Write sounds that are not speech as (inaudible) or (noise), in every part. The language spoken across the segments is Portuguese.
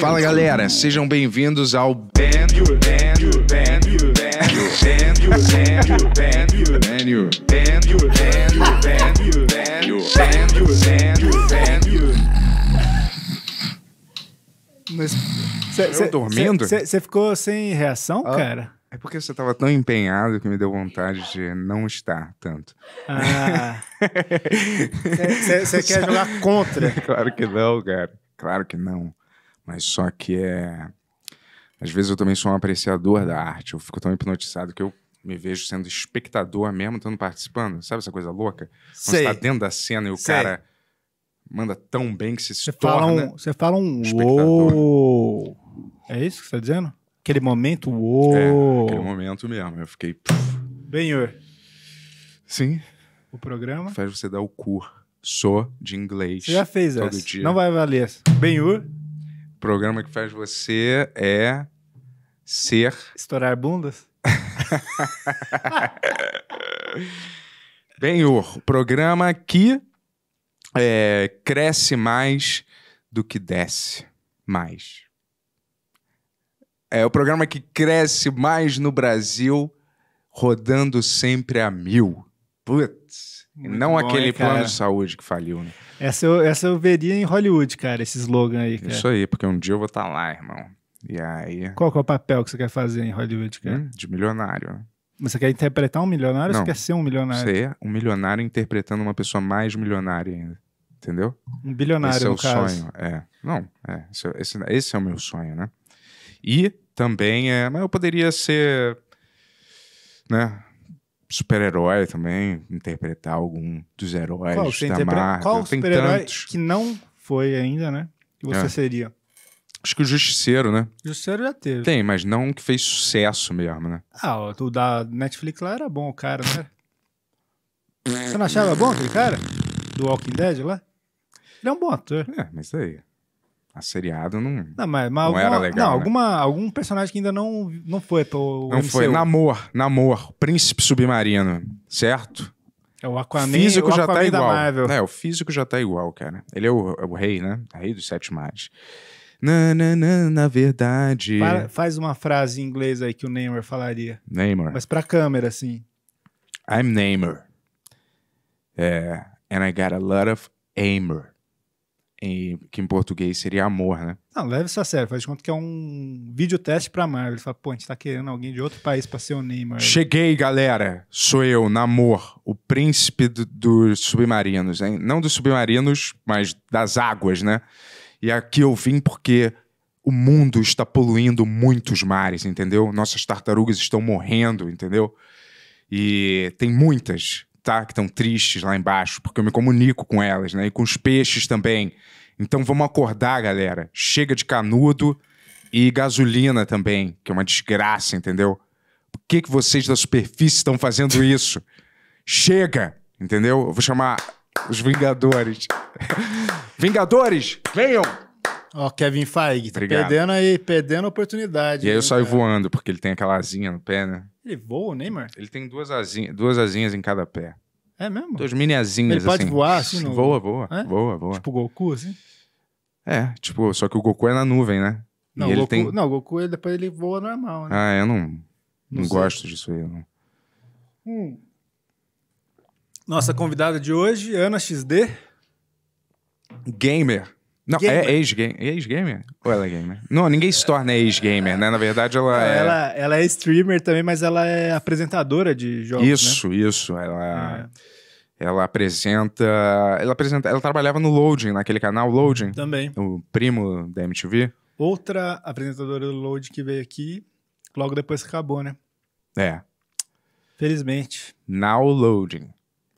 Fala galera, sejam bem-vindos ao Band Você Benio, dormindo? Você ficou sem reação, ah. cara? É porque você estava tão empenhado que me deu vontade de não estar tanto. Ah. Você (laughs) quer jogar contra? Claro que não, cara. Claro que não. Mas só que é. Às vezes eu também sou um apreciador da arte. Eu fico tão hipnotizado que eu me vejo sendo espectador mesmo, estando participando. Sabe essa coisa louca? você tá dentro da cena e o Sei. cara manda tão bem que você se Fala você fala um uou. É isso que você tá dizendo? Aquele momento uou. É, aquele momento mesmo. Eu fiquei. Bem, Sim. O programa. Faz você dar o cur Sou de inglês. Você já fez todo essa. Dia. Não vai valer essa. Benhur programa que faz você é ser. Estourar bundas? (laughs) Bem, o programa que é, cresce mais do que desce mais. É o programa que cresce mais no Brasil, rodando sempre a mil. Putz. Muito não bom, aquele hein, plano de saúde que faliu, né? Essa eu, essa eu veria em Hollywood, cara, esse slogan aí. Cara. Isso aí, porque um dia eu vou estar tá lá, irmão. E aí. Qual é o papel que você quer fazer em Hollywood, cara? Hum, de milionário, né? Você quer interpretar um milionário não, ou você quer ser um milionário? Ser um milionário interpretando uma pessoa mais milionária ainda. Entendeu? Um bilionário, esse é no o caso. sonho. É. Não, é. Esse, esse, esse é o meu sonho, né? E também é. Mas eu poderia ser. Né? super-herói também, interpretar algum dos heróis qual, da interpre... Marvel. Qual super-herói que não foi ainda, né? Que você é. seria? Acho que o Justiceiro, né? Justiceiro já teve. Tem, mas não que fez sucesso mesmo, né? Ah, o da Netflix lá era bom o cara, né? Você não achava bom aquele cara? Do Walking Dead lá? Ele é um bom ator. É, mas aí a seriado não, não, mas, mas não alguma, era legal. Não, né? alguma, algum personagem que ainda não, não foi pro Não MCU. foi. Namor, Namor, Príncipe Submarino, certo? É o Aquaman, físico o já tá Aquaman tá igual. É, o físico já tá igual, cara. Ele é o, é o rei, né? É rei dos sete mares. Na, na, na, na verdade. Para, faz uma frase em inglês aí que o Neymar falaria. Neymar. Mas pra câmera, assim. I'm Neymar. É, and I got a lot of aimer em, que em português seria amor, né? Não, leve isso a sério. Faz de conta que é um vídeo teste pra Marvel. Ele fala, pô, a gente tá querendo alguém de outro país pra ser o Neymar. Cheguei, galera. Sou eu, Namor, o príncipe do, dos submarinos. Hein? Não dos submarinos, mas das águas, né? E aqui eu vim porque o mundo está poluindo muitos mares, entendeu? Nossas tartarugas estão morrendo, entendeu? E tem muitas tá? Que estão tristes lá embaixo, porque eu me comunico com elas, né? E com os peixes também. Então vamos acordar, galera. Chega de canudo e gasolina também, que é uma desgraça, entendeu? Por que, que vocês da superfície estão fazendo isso? Chega, entendeu? Eu vou chamar os Vingadores. (laughs) Vingadores, venham! Ó, oh, Kevin Feige, tá perdendo aí, perdendo a oportunidade. E aí eu saio cara? voando, porque ele tem aquela asinha no pé, né? Ele voa, o Neymar? Ele tem duas asinhas, duas asinhas em cada pé. É mesmo? Duas mini asinhas, Ele pode assim. voar, assim? No... Voa, voa, é? voa, voa. Tipo o Goku, assim? É, tipo, só que o Goku é na nuvem, né? Não, e o Goku, tem... não, o Goku depois ele voa normal, né? Ah, eu não, não, não gosto disso aí, não. Hum. Nossa convidada de hoje, Ana XD. Gamer. Não, é gamer. é ex-gamer. É ex-gamer? Ou ela é gamer? Não, ninguém se torna ex-gamer, né? Na verdade, ela é... Ela, ela é streamer também, mas ela é apresentadora de jogos, Isso, né? isso. Ela... Ah, é. Ela apresenta, ela apresenta. Ela trabalhava no Loading, naquele canal Loading. Também. O primo da MTV. Outra apresentadora do Loading que veio aqui, logo depois que acabou, né? É. Felizmente. Now Loading.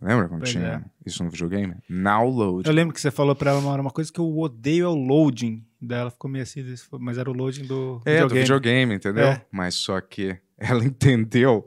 Lembra quando pois tinha é. isso no videogame? Now load. Eu lembro que você falou pra ela uma hora, uma coisa que eu odeio é o loading. Daí ela ficou meio assim, mas era o loading do é, videogame. É, do videogame, entendeu? É. Mas só que (laughs) ela entendeu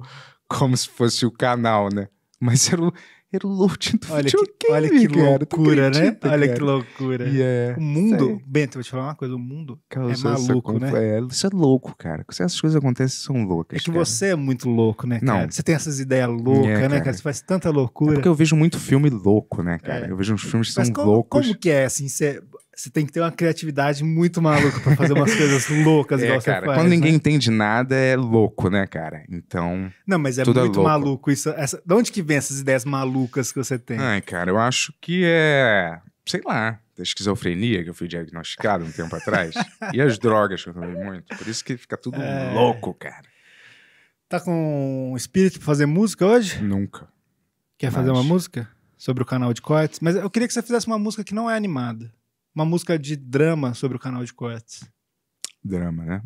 como se fosse o canal, né? Mas era o era o loading do olha videogame, que, né? Olha que cara, loucura, né? Cara. Olha que loucura. Yeah. O mundo, Bento, vou te falar uma coisa, o mundo é maluco, né? É, isso é louco, cara. Se essas coisas acontecem, são loucas, É que cara. você é muito louco, né, Não. Você tem essas ideias loucas, yeah, é, né, cara? Você faz tanta loucura. É porque eu vejo muito filme louco, né, cara? É. Eu vejo uns filmes que Mas são como, loucos. como que é, assim, você você tem que ter uma criatividade muito maluca para fazer umas coisas (laughs) loucas é, igual cara, você faz. Quando né? ninguém né? entende nada, é louco, né, cara? Então. Não, mas é, é muito é maluco isso. Essa, de onde que vem essas ideias malucas que você tem? Ai, cara, eu acho que é. Sei lá, da esquizofrenia que eu fui diagnosticado um tempo atrás. (laughs) E as drogas que eu tomei muito. Por isso que fica tudo é... louco, cara. Tá com espírito pra fazer música hoje? Nunca. Quer mas... fazer uma música? Sobre o canal de cortes? Mas eu queria que você fizesse uma música que não é animada uma música de drama sobre o canal de cortes. Drama, né?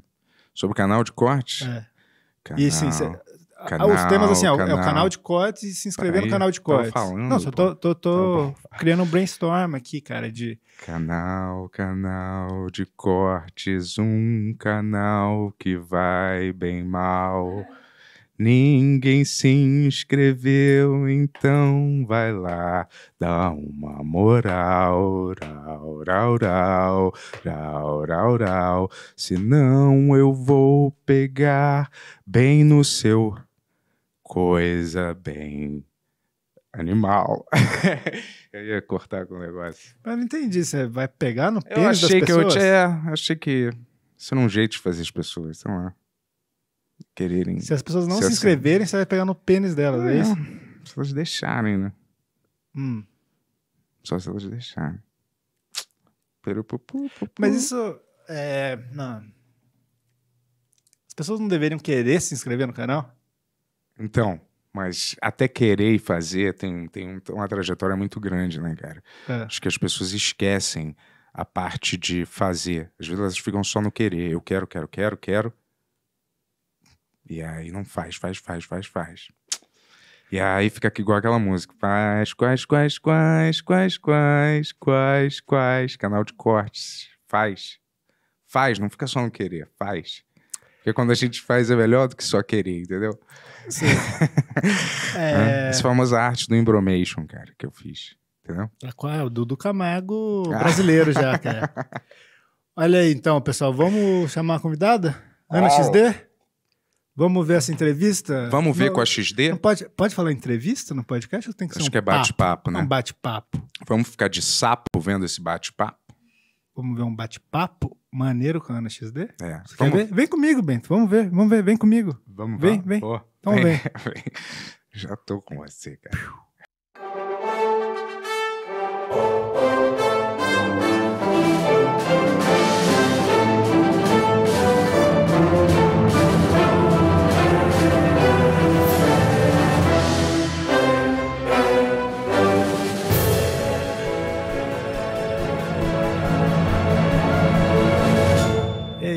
Sobre o canal de cortes? É. Assim, canal, e sim, cê, canal, os temas assim, canal. é o é canal de cortes e se inscrever no canal de cortes. Falando, Não, só tô, tô, tô, tô criando um brainstorm aqui, cara, de... Canal, canal de cortes, um canal que vai bem mal... Ninguém se inscreveu, então vai lá, dá uma moral, rau, rau, rau, rau, rau, rau. Senão eu vou pegar bem no seu coisa bem animal. (laughs) eu ia cortar com o negócio. Mas não entendi, você vai pegar no pênis eu achei Que eu, é, achei que isso era é um jeito de fazer as pessoas, então lá quererem. Se as pessoas não se, se inscreverem, você vai pegar no pênis delas, é, é isso? Se elas deixarem, né? Hum. Só se elas deixarem. Mas isso. É, não. As pessoas não deveriam querer se inscrever no canal? Então, mas até querer e fazer tem, tem uma trajetória muito grande, né, cara? É. Acho que as pessoas esquecem a parte de fazer. Às vezes elas ficam só no querer. Eu quero, quero, quero, quero. E aí não faz, faz, faz, faz, faz. E aí fica aqui igual aquela música. Faz, quais, quais, quais, quais, quais, quais, quais. Canal de cortes. Faz. Faz, não fica só no querer, faz. Porque quando a gente faz é melhor do que só querer, entendeu? Sim. (laughs) é... Né? Essa famosa arte do embromation, cara, que eu fiz. Entendeu? É, qual é? O Dudu Camargo ah. brasileiro já, cara. (laughs) Olha aí, então, pessoal, vamos chamar a convidada? Ana wow. XD? Vamos ver essa entrevista? Vamos ver com a XD? pode, pode falar entrevista no podcast ou tem que ser Acho um que é bate-papo, né? Um bate-papo. Vamos ficar de sapo vendo esse bate-papo? Vamos ver um bate-papo maneiro com a Ana XD? É. Você vamos... quer ver? Vem comigo, Bento. Vamos ver, vamos ver. Vem comigo. Vamos Vem, vem. vem. Pô, então vem. (laughs) vem. Já tô com você, cara.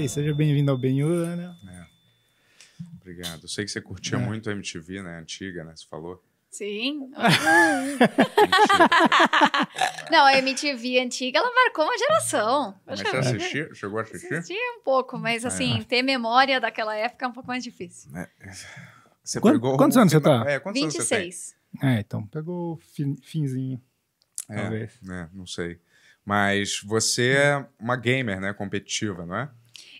aí, seja bem-vindo ao Benhur, né? É. Obrigado. Eu sei que você curtia é. muito a MTV, né? Antiga, né? Você falou. Sim. (laughs) não, a MTV antiga, ela marcou uma geração. Mas você assistiu? Chegou a assistir? Assisti um pouco, mas é. assim, é. ter memória daquela época é um pouco mais difícil. Né? Você Quanto, pegou quantos anos você tá? É, quantos 26. Anos é, então pegou fin, finzinho. É, talvez. É, não sei. Mas você é uma gamer, né? Competitiva, não é?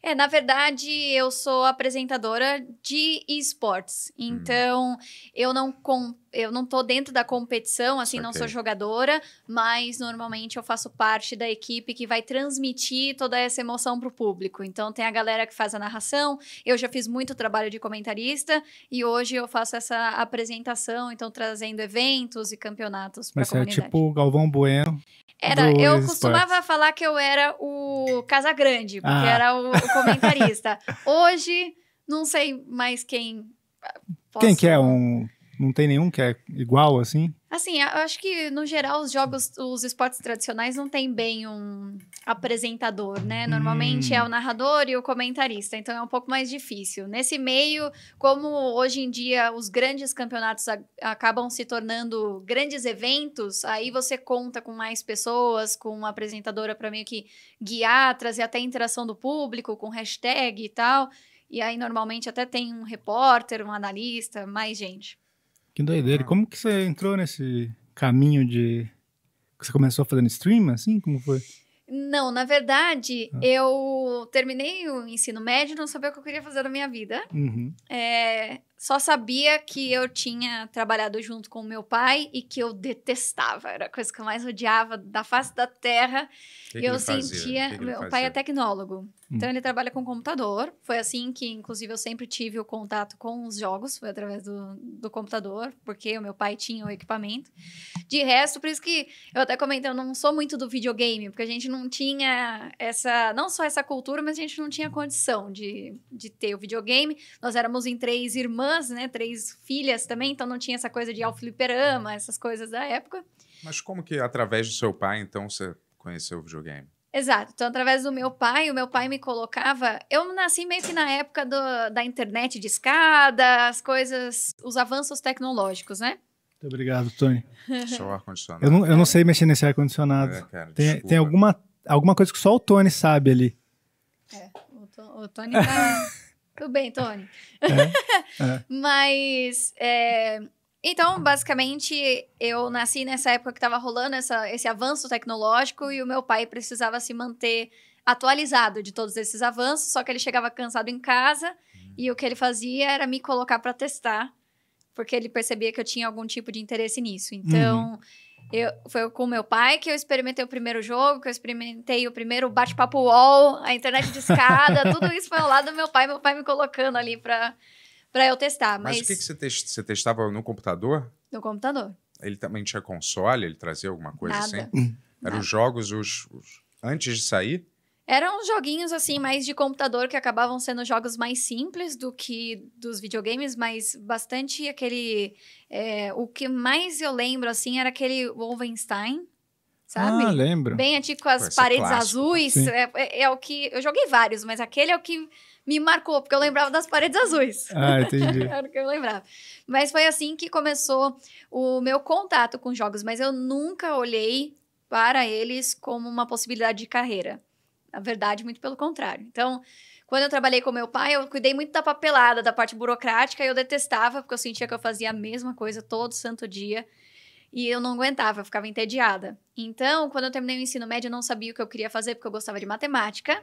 É, na verdade, eu sou apresentadora de esportes. Hum. Então, hum. eu não com, eu não tô dentro da competição, assim, okay. não sou jogadora, mas normalmente eu faço parte da equipe que vai transmitir toda essa emoção pro público. Então, tem a galera que faz a narração, eu já fiz muito trabalho de comentarista e hoje eu faço essa apresentação, então trazendo eventos e campeonatos para a é comunidade. Mas é tipo Galvão Bueno era, do eu costumava falar que eu era o Casagrande, porque ah. era o, o comentarista. (laughs) Hoje, não sei mais quem. Posso... Ah, quem que é um. Não tem nenhum que é igual assim? Assim, eu acho que, no geral, os jogos, os esportes tradicionais não tem bem um apresentador, né? Normalmente hum. é o hum. narrador e o comentarista, então é um pouco mais difícil. Nesse meio, como hoje em dia os grandes campeonatos a, acabam se tornando grandes eventos, aí você conta com mais pessoas, com uma apresentadora para meio que guiar, trazer até interação do público, com hashtag e tal. E aí, normalmente, até tem um repórter, um analista, mais gente. Que doideira. Ah. Como que você entrou nesse caminho de. Você começou fazendo stream, assim? Como foi? Não, na verdade, ah. eu terminei o ensino médio, não sabia o que eu queria fazer na minha vida. Uhum. É, só sabia que eu tinha trabalhado junto com meu pai e que eu detestava. Era a coisa que eu mais odiava da face da terra. Que que eu sentia. Que meu pai é tecnólogo. Hum. Então ele trabalha com computador. Foi assim que, inclusive, eu sempre tive o contato com os jogos. Foi através do, do computador, porque o meu pai tinha o equipamento. De resto, por isso que eu até comentei, eu não sou muito do videogame, porque a gente não tinha essa. Não só essa cultura, mas a gente não tinha condição de, de ter o videogame. Nós éramos em três irmãs irmãs, né? Três filhas também, então não tinha essa coisa de alfiliperama, essas coisas da época. Mas como que através do seu pai, então, você conheceu o videogame? Exato. Então, através do meu pai, o meu pai me colocava. Eu nasci meio que na época do, da internet de escada, as coisas, os avanços tecnológicos, né? Muito obrigado, Tony. (laughs) Só o ar-condicionado. Eu não, eu não é. sei mexer nesse ar-condicionado. É, cara, tem, tem alguma, alguma coisa que só o Tony sabe ali. É, o, o Tony tá. Tudo bem, Tony. É, é. (laughs) Mas. É, então, basicamente, eu nasci nessa época que estava rolando essa, esse avanço tecnológico e o meu pai precisava se manter atualizado de todos esses avanços, só que ele chegava cansado em casa hum. e o que ele fazia era me colocar para testar, porque ele percebia que eu tinha algum tipo de interesse nisso. Então. Uhum eu, foi com meu pai que eu experimentei o primeiro jogo, que eu experimentei o primeiro bate-papo wall, a internet de escada, (laughs) tudo isso foi ao lado do meu pai, meu pai me colocando ali pra, pra eu testar. Mas, mas... o que, que você, você testava no computador? No computador. Ele também tinha console, ele trazia alguma coisa Nada. assim? Hum. Eram os jogos, os, os, antes de sair? Eram joguinhos assim, mais de computador, que acabavam sendo jogos mais simples do que dos videogames, mas bastante aquele. É, o que mais eu lembro, assim, era aquele Wolfenstein, sabe? Ah, lembro. Bem antigo, com as é paredes clássico. azuis. É, é, é, o que. Eu joguei vários, mas aquele é o que me marcou, porque eu lembrava das paredes azuis. Ah, entendi. (laughs) era o que eu lembrava. Mas foi assim que começou o meu contato com jogos, mas eu nunca olhei para eles como uma possibilidade de carreira. Na verdade, muito pelo contrário. Então, quando eu trabalhei com meu pai, eu cuidei muito da papelada, da parte burocrática, e eu detestava, porque eu sentia que eu fazia a mesma coisa todo santo dia. E eu não aguentava, eu ficava entediada. Então, quando eu terminei o ensino médio, eu não sabia o que eu queria fazer, porque eu gostava de matemática,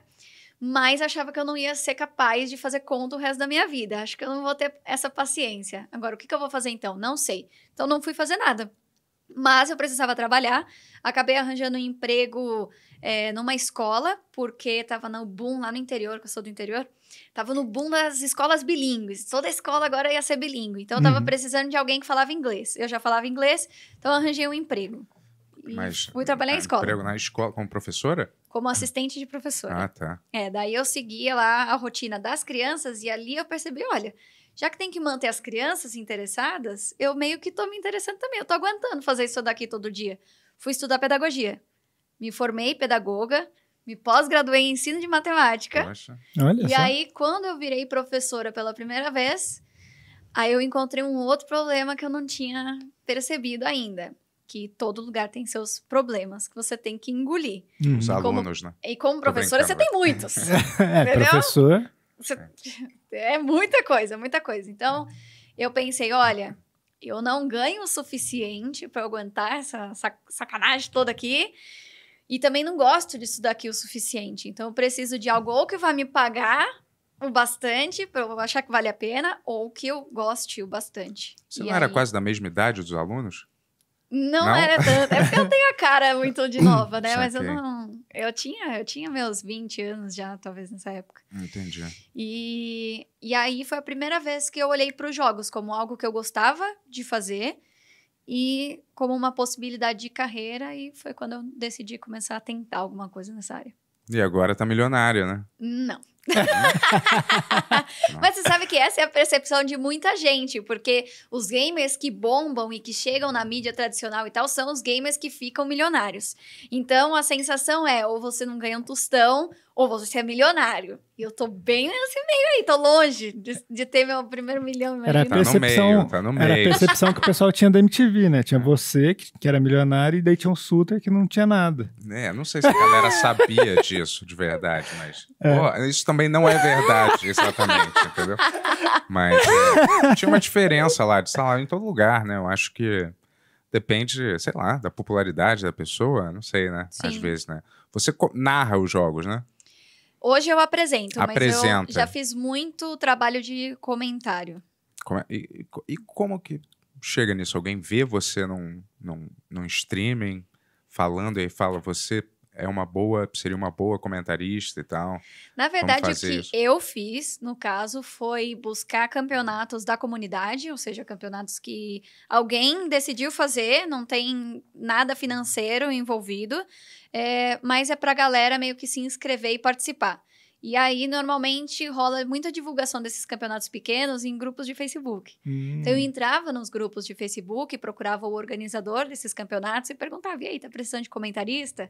mas achava que eu não ia ser capaz de fazer conta o resto da minha vida. Acho que eu não vou ter essa paciência. Agora, o que, que eu vou fazer então? Não sei. Então, não fui fazer nada. Mas eu precisava trabalhar. Acabei arranjando um emprego é, numa escola, porque tava no boom lá no interior, que eu sou do interior. Tava no boom das escolas bilíngues. Toda escola agora ia ser bilíngue. Então eu tava uhum. precisando de alguém que falava inglês. Eu já falava inglês, então eu arranjei um emprego. E Mas fui trabalhar em escola. Emprego na escola como professora? Como assistente de professora. Ah, tá. É, daí eu seguia lá a rotina das crianças e ali eu percebi, olha, já que tem que manter as crianças interessadas, eu meio que tô me interessando também. Eu tô aguentando fazer isso daqui todo dia. Fui estudar pedagogia. Me formei pedagoga, me pós-graduei em ensino de matemática. Poxa. Olha e só. aí, quando eu virei professora pela primeira vez, aí eu encontrei um outro problema que eu não tinha percebido ainda. Que todo lugar tem seus problemas que você tem que engolir. Hum. Os uhum. alunos, como, né? E como professora, você tem muitos. (laughs) é, entendeu? professor. Você, é. É muita coisa, muita coisa. Então, eu pensei, olha, eu não ganho o suficiente para aguentar essa sacanagem toda aqui. E também não gosto disso daqui o suficiente. Então, eu preciso de algo ou que vai me pagar o bastante para eu achar que vale a pena, ou que eu goste o bastante. Você e não aí... era quase da mesma idade dos alunos? Não, não? era tanto. É porque eu tenho a cara muito de (coughs) nova, né? Mas eu não, eu tinha, eu tinha meus 20 anos já, talvez nessa época. Entendi. E, e aí foi a primeira vez que eu olhei para os jogos como algo que eu gostava de fazer e como uma possibilidade de carreira. E foi quando eu decidi começar a tentar alguma coisa nessa área. E agora tá milionária, né? Não. (laughs) Mas você sabe que essa é a percepção de muita gente, porque os gamers que bombam e que chegam na mídia tradicional e tal são os gamers que ficam milionários. Então a sensação é: ou você não ganha um tostão, ou você é milionário. E eu tô bem nesse meio aí, tô longe de, de ter meu primeiro milhão. Era a tá percepção, tá meio, tá Era a percepção que o pessoal tinha da MTV, né? Tinha ah. você, que, que era milionário, e daí tinha um Suter que não tinha nada. É, não sei se a galera sabia (laughs) disso de verdade, mas... É. isso também não é verdade, exatamente, entendeu? Mas é, tinha uma diferença lá de salário em todo lugar, né? Eu acho que depende, sei lá, da popularidade da pessoa, não sei, né? Sim. Às vezes, né? Você narra os jogos, né? Hoje eu apresento, Apresenta. mas eu já fiz muito trabalho de comentário. Como é, e, e, como que chega nisso? Alguém vê você num, num, num streaming falando e aí fala, você é uma boa, seria uma boa comentarista e tal. Na verdade, o que isso. eu fiz, no caso, foi buscar campeonatos da comunidade, ou seja, campeonatos que alguém decidiu fazer, não tem nada financeiro envolvido, é, mas é pra galera meio que se inscrever e participar. E aí, normalmente, rola muita divulgação desses campeonatos pequenos em grupos de Facebook. Hum. Então, eu entrava nos grupos de Facebook, procurava o organizador desses campeonatos e perguntava: e aí, tá precisando de comentarista?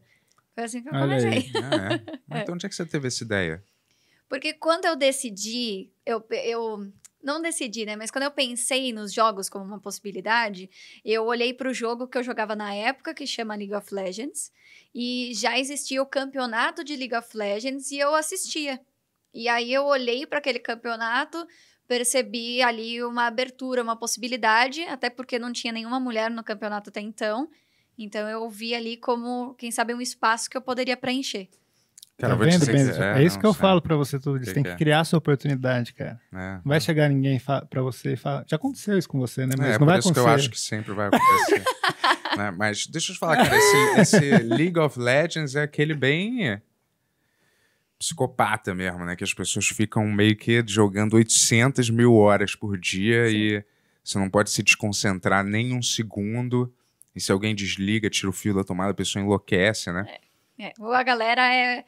Foi assim que eu Olha comecei. Ah, é? (laughs) é. Então, onde é que você teve essa ideia? Porque quando eu decidi, eu, eu não decidi, né? Mas quando eu pensei nos jogos como uma possibilidade, eu olhei para o jogo que eu jogava na época, que chama League of Legends, e já existia o campeonato de League of Legends e eu assistia. E aí eu olhei para aquele campeonato, percebi ali uma abertura, uma possibilidade, até porque não tinha nenhuma mulher no campeonato até então. Então eu vi ali como, quem sabe, um espaço que eu poderia preencher. Cara, tá vendo, Benzo? É, é, isso que eu sei. falo para você tudo. Você tem que, que é? criar é. sua oportunidade, cara. É, não vai tá. chegar ninguém para você e falar. Já aconteceu isso com você, né? Mas é, não vai isso acontecer. que eu acho que sempre vai acontecer. (laughs) né? Mas deixa eu te falar, cara. Esse, esse, League of Legends é aquele bem psicopata mesmo, né? Que as pessoas ficam meio que jogando 800 mil horas por dia Sim. e você não pode se desconcentrar nem um segundo. E se alguém desliga, tira o fio da tomada, a pessoa enlouquece, né? É, é. A galera é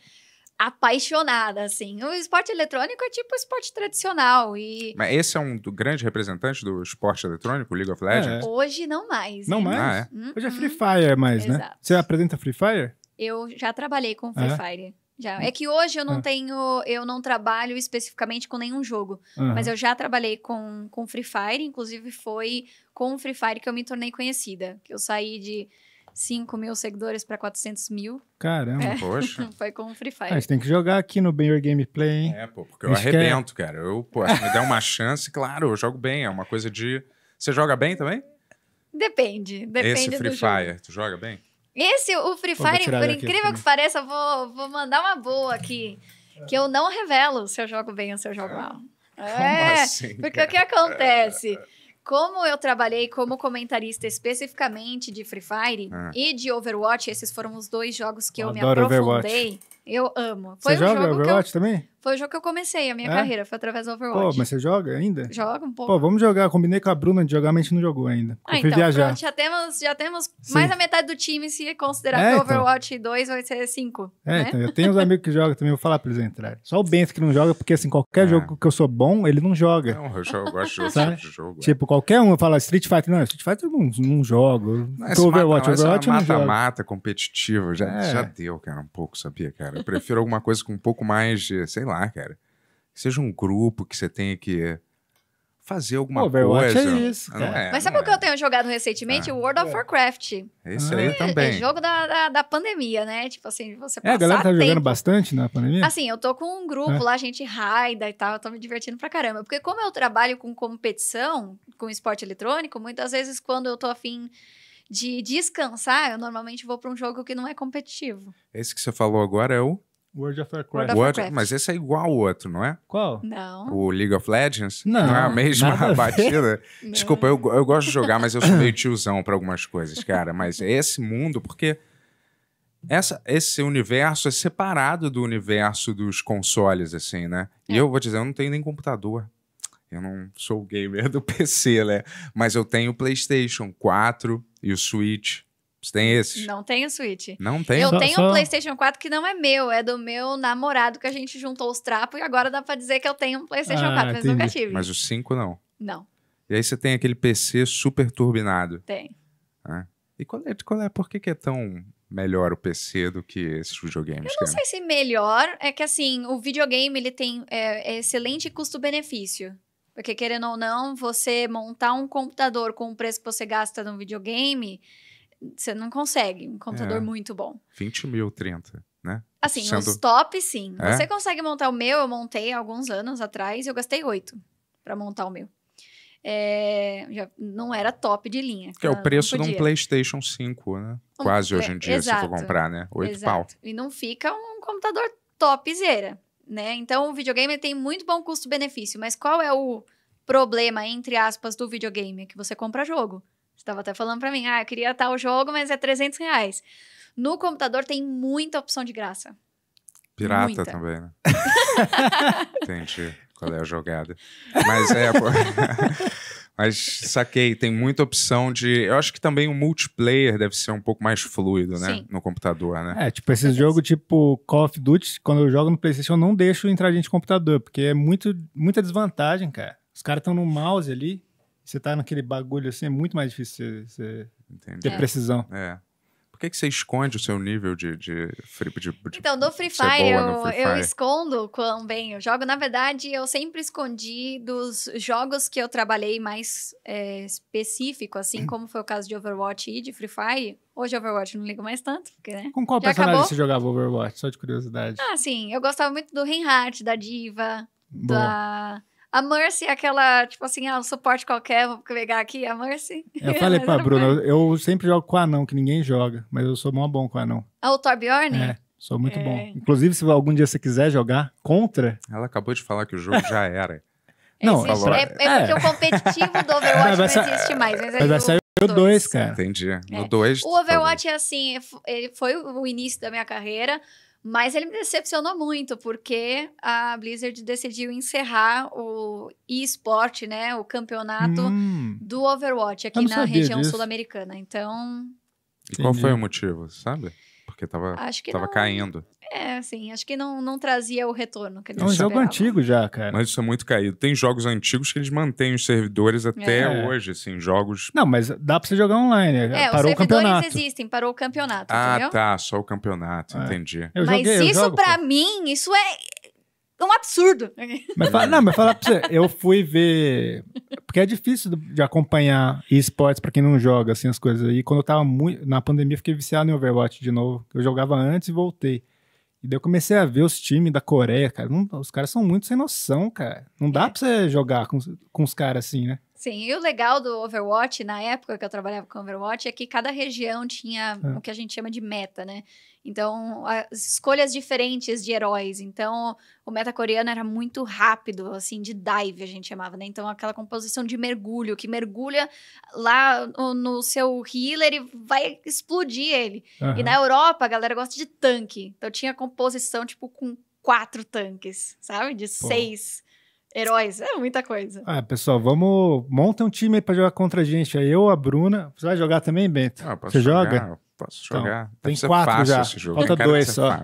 apaixonada, assim. O esporte eletrônico é tipo esporte tradicional e... Mas esse é um do grande representante do esporte eletrônico, League of Legends? É. Hoje não mais. Não mais? Ah, é. Hoje é Free uhum. Fire mais, né? Exato. né? Você apresenta Free Fire? Eu já trabalhei com Free é. Fire. Já. Hum. É que hoje eu não ah. tenho, eu não trabalho especificamente com nenhum jogo, uhum. mas eu já trabalhei com, com Free Fire, inclusive foi com o Free Fire que eu me tornei conhecida, que eu saí de 5 mil seguidores para 400 mil. Caramba, é. poxa. (laughs) Foi com o Free ah, Fire. Mas tem que jogar aqui no Ben Gameplay, hein? É, pô, porque eu Isso é arrebento, cara. Eu, pô, se me der uma chance, claro, eu jogo bem, é uma coisa de... Você joga bem também? Depende, depende Esse Free Fire, jogo. tu joga bem? Esse, o Free Fire, por incrível aqui, que pareça, eu vou, vou mandar uma boa aqui. Que eu não revelo se eu jogo bem ou se eu jogo mal. É, assim, porque cara? o que acontece? Como eu trabalhei como comentarista especificamente de Free Fire ah. e de Overwatch, esses foram os dois jogos que eu, eu me aprofundei. Overwatch. Eu amo. Foi Você um joga Overwatch eu... também? Foi o jogo que eu comecei a minha é? carreira, foi através do Overwatch. Pô, mas você joga ainda? Joga um pouco. Pô, vamos jogar. Combinei com a Bruna de jogar, mas a gente não jogou ainda. Ah, eu então, viajar. Pronto, já temos, já temos mais a metade do time, se considerar é, que o então. Overwatch então. 2 vai ser 5. É, né? então, eu tenho uns amigos que jogam também, vou falar pra eles entrarem. Só o Bento que não joga, porque assim, qualquer é. jogo que eu sou bom, ele não joga. Não, eu, jogo, eu gosto de jogo, Sabe? De jogo, é. tipo, qualquer um, eu falo Street Fighter, não, Street Fighter eu não, não jogo. Mas Overwatch, mata, Overwatch mata, não jogo. Mata, competitivo, já, já é. deu, cara, um pouco, sabia, cara? Eu prefiro alguma coisa com um pouco mais de, sei lá, lá, cara. Que seja um grupo que você tenha que fazer alguma Overwatch é coisa. É isso, ah, cara. É, Mas sabe o é. que eu tenho jogado recentemente? Ah. World of Warcraft. Esse ah. aí é, também. É jogo da, da, da, pandemia, né? Tipo assim, você passar É, a galera tá tempo. jogando bastante na pandemia? Assim, eu tô com um grupo é. lá, a gente raida e tal, eu tô me divertindo pra caramba. Porque como eu trabalho com competição, com esporte eletrônico, muitas vezes quando eu tô afim de descansar, eu normalmente vou pra um jogo que não é competitivo. Esse que você falou agora é o World of Warcraft. World of Warcraft. mas esse é igual ao outro, não é? Qual? Não. O League of Legends? Não. Não é a mesma batida? (laughs) Não. Desculpa, eu, eu gosto de jogar, mas eu sou meio tiozão pra algumas coisas, cara. Mas é esse mundo, porque essa, esse universo é separado do universo dos consoles, assim, né? É. E eu vou dizer, eu não tenho nem computador. Eu não sou gamer do (laughs) PC, né? Mas eu tenho o PlayStation 4 e o Switch. Você tem esse Não tenho Switch. Não tem? Eu só, tenho só... um PlayStation 4 que não é meu, é do meu namorado que a gente juntou os trapos e agora dá pra dizer que eu tenho um PlayStation ah, 4, mas nunca tive. Mas o 5 não. Não. E aí você tem aquele PC super turbinado. Tem. Né? E qual é, qual é, por que, que é tão melhor o PC do que esses videogames? Eu não sei se melhor, é que assim, o videogame ele tem é, é excelente custo-benefício. Porque querendo ou não, você montar um computador com o preço que você gasta num videogame você não consegue um computador é. muito bom. 20 mil, 30, né? Assim, Sendo... os top, sim. É? Você consegue montar o meu, eu montei alguns anos atrás, eu gastei 8 para montar o meu. É, já não era top de linha. Que é o preço de um PlayStation 5, né? Um, Quase é, hoje em dia, exato, se for comprar, né? Oito pau. E não fica um computador topzera, né? Então, o videogame tem muito bom custo-benefício, mas qual é o problema, entre aspas, do videogame? É que você compra jogo estava até falando para mim, ah, eu queria tal jogo, mas é 300 reais. No computador tem muita opção de graça. Pirata muita. também, né? (laughs) Entendi qual é a jogada. Mas é. Pô... (laughs) Mas saquei, tem muita opção de. Eu acho que também o multiplayer deve ser um pouco mais fluido, né? Sim. No computador, né? É, tipo, esse jogo tipo Call of Duty, quando eu jogo no PlayStation, eu não deixo entrar gente no computador, porque é muito, muita desvantagem, cara. Os caras estão no mouse ali, você tá naquele bagulho assim, é muito mais difícil você, ter precisão. É. Por que, que você esconde o seu nível de, de, free, de, de Então, no Free Fire, eu, fire. escondo quão bem eu jogo. Na verdade, eu sempre escondi dos jogos que eu trabalhei mais é, específico, assim hum. como foi o caso de Overwatch e de Free Fire. Hoje Overwatch não ligo mais tanto, porque, né? Com qual Já personagem acabou? você jogava Overwatch? Só de curiosidade. Ah, sim. Eu gostava muito do Reinhardt, da Diva, Boa. da a Mercy é aquela, tipo assim, ah, um suporte qualquer, vou pegar aqui, a Mercy. Eu falei (laughs) pra Bruna, eu sempre jogo com anão, que ninguém joga, mas eu sou mó bom com anão. Ah, o Torbjorn? É. Sou muito é. bom. Inclusive, se algum dia você quiser jogar contra. Ela acabou de falar que o jogo já era. (laughs) Não, falou... é, é, porque é. o competitivo do Overwatch (laughs) não, existe mais. Mas, mas vai sair o 2, cara. Entendi. O 2. É. O Overwatch é assim, é ele foi o início da minha carreira. Mas ele me decepcionou muito, porque a Blizzard decidiu encerrar o eSport, né? O campeonato hum. do Overwatch aqui na região sul-americana. Então. E qual foi o motivo, sabe? Porque tava, Acho que tava não. caindo. É, assim, acho que não, não trazia o retorno que eles É um jogo antigo já, cara. Mas isso é muito caído. Tem jogos antigos que eles mantêm os servidores até É. hoje, assim, jogos. Não, mas dá pra você jogar online. Né? É, os parou o servidores campeonato. existem, parou o campeonato, Ah, entendeu? tá, só o campeonato, É. entendi. Eu Mas joguei, eu isso, jogo, pra pô. mim, isso é um absurdo. (laughs) Mas fala, não, mas falar pra você, eu fui ver. Porque é difícil de acompanhar esportes pra quem não joga, assim, as coisas. E quando eu tava muito. Na pandemia, eu fiquei viciado em Overwatch de novo. Eu jogava antes e voltei. E daí eu comecei a ver os times da Coreia, cara. Não, os caras são muito sem noção, cara. Não dá é. pra você jogar com, com os caras assim, né? Sim, e o legal do Overwatch, na época que eu trabalhava com Overwatch, é que cada região tinha é. o que a gente chama de meta, né? Então, escolhas diferentes de heróis. Então, o meta coreano era muito rápido, assim, de dive, a gente chamava, né? Então, aquela composição de mergulho, que mergulha lá no, no seu healer e vai explodir ele. Uhum. E na Europa, a galera gosta de tanque. Então, tinha composição, tipo, com quatro tanques, sabe? De Pô. seis heróis, é muita coisa. Ah, pessoal, vamos. Monta um time aí pra jogar contra a gente. Aí eu, a Bruna. Você vai jogar também, Bento? Ah, Você jogar. joga? Posso então, jogar? tem quatro já. Falta dois só.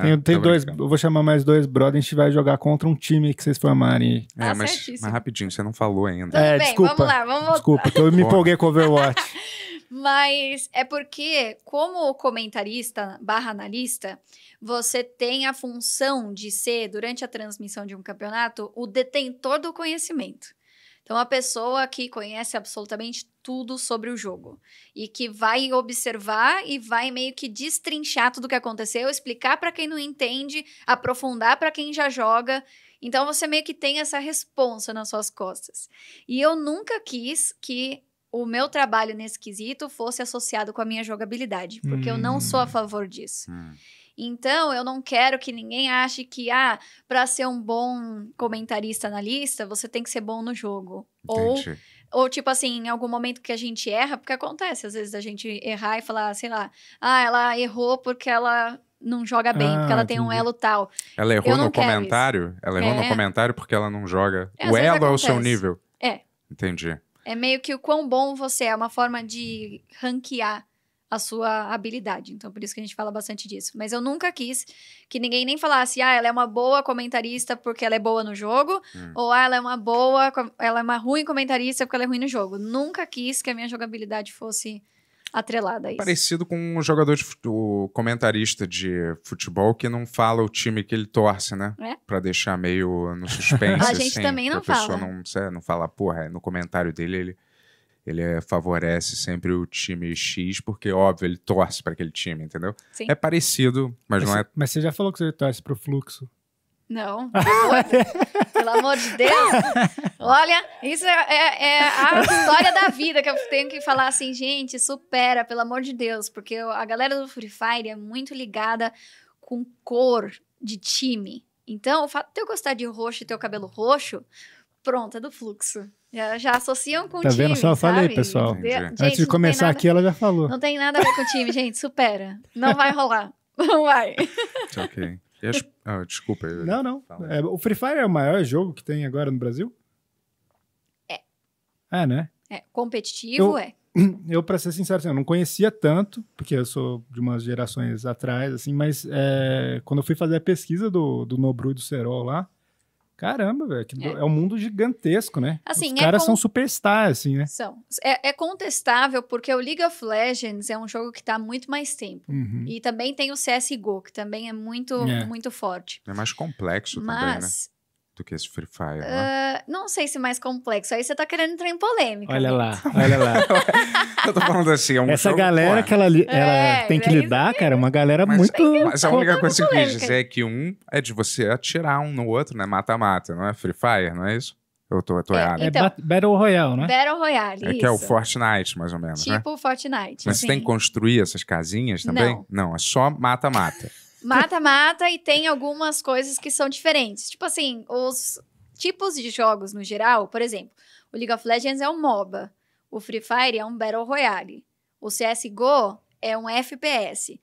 Tem, ah, tem dois, brincando. eu vou chamar mais dois brothers, a gente vai jogar contra um time que vocês formarem. É, ah, mas, mas, rapidinho, você não falou ainda. É, Bem, desculpa. Vamos lá, vamos voltar. Desculpa, que eu me empolguei com Overwatch. (laughs) mas é porque, como comentarista barra analista, você tem a função de ser, durante a transmissão de um campeonato, o detentor do conhecimento. Então, a pessoa que conhece absolutamente tudo sobre o jogo e que vai observar e vai meio que destrinchar tudo o que aconteceu, explicar para quem não entende, aprofundar para quem já joga. Então, você meio que tem essa responsa nas suas costas. E eu nunca quis que o meu trabalho nesse quesito fosse associado com a minha jogabilidade, porque hum. eu não sou a hum. favor disso. Hum. Então, eu não quero que ninguém ache que, ah, para ser um bom comentarista analista, você tem que ser bom no jogo. Entendi. Ou, ou, tipo assim, em algum momento que a gente erra, porque acontece às vezes a gente errar e falar, sei lá, ah, ela errou porque ela não joga bem, ah, porque ela entendi. Ah, tem um elo tal. Ela errou no comentário? Isso. Ela errou é. no comentário porque ela não joga. É, o elo é o seu nível. É. Entendi. É meio que o quão bom você é, uma forma de ranquear a sua habilidade. Então, por isso que a gente fala bastante disso. Mas eu nunca quis que ninguém nem falasse, ah, ela é uma boa comentarista porque ela é boa no jogo, hum. ou ah, ela é uma boa, ela é uma ruim comentarista porque ela é ruim no jogo. Nunca quis que a minha jogabilidade fosse atrelada a isso. Parecido com um jogador de o comentarista de futebol que não fala o time que ele torce, né? É? Pra deixar meio no (laughs) suspense. a gente assim, também não fala. A pessoa não, não fala, porra, é, no comentário dele ele ele eh, favorece sempre o time X, porque, óbvio, ele torce para aquele time, entendeu? Sim. É parecido, mas, mas, não é. Mas você já falou que você torce para o fluxo. Não, pelo amor de Deus. Olha, isso é, é, é, a história da vida que eu tenho que falar assim, gente, supera, pelo amor de Deus, porque a galera do Free Fire é muito ligada com cor de time. Então, o fato de eu gostar de roxo e ter o cabelo roxo, pronto, é do fluxo. Já, já associam com tá o time. Tá vendo? Só sabe? falei, pessoal. Gente, Antes de começar nada, aqui, ela já falou. Não tem nada a ver com o time, gente. Supera. Não vai rolar. (laughs) Não vai. (laughs) ok. Ah, desculpa. Não, não. É, o Free Fire é o maior jogo que tem agora no Brasil? É. É, né? É. Competitivo, eu, é. (clears throat) Eu, pra ser sincero, assim, eu não conhecia tanto, porque eu sou de umas gerações atrás, assim, mas é, quando eu fui fazer a pesquisa do, do Nobru e do Serol lá, Caramba, velho, é. é. um mundo gigantesco, né? Assim, Os é caras con... são superstars, assim, né? São. É, é, contestável porque o League of Legends é um jogo que está há muito mais tempo. Uhum. E também tem o CSGO, que também é muito, é. muito forte. É mais complexo Mas, também, né? do que esse Free Fire, né? Ah, não sei se é mais complexo. Aí você tá querendo entrar em polêmica. Olha lá, olha lá. (laughs) eu tô falando assim, é um Essa galera claro. que ela, ela é, tem que é lidar, cara, é uma galera mas, muito... Mas a única coisa que eu quis dizer é que um é de você atirar um no outro, né? Mata-mata, não é Free Fire, não é isso? Eu tô, eu tô é, errado. É então, é Battle Royale, né? Battle Royale, é, Que é o Fortnite, mais ou menos, né? Tipo né? Fortnite, Mas sim. você tem que construir essas casinhas também? Não, não é só mata-mata. Mata, mata, e tem algumas coisas que são diferentes. Tipo assim, os tipos de jogos no geral, por exemplo, o League of Legends é um MOBA, o Free Fire é um Battle Royale, o CSGO é um FPS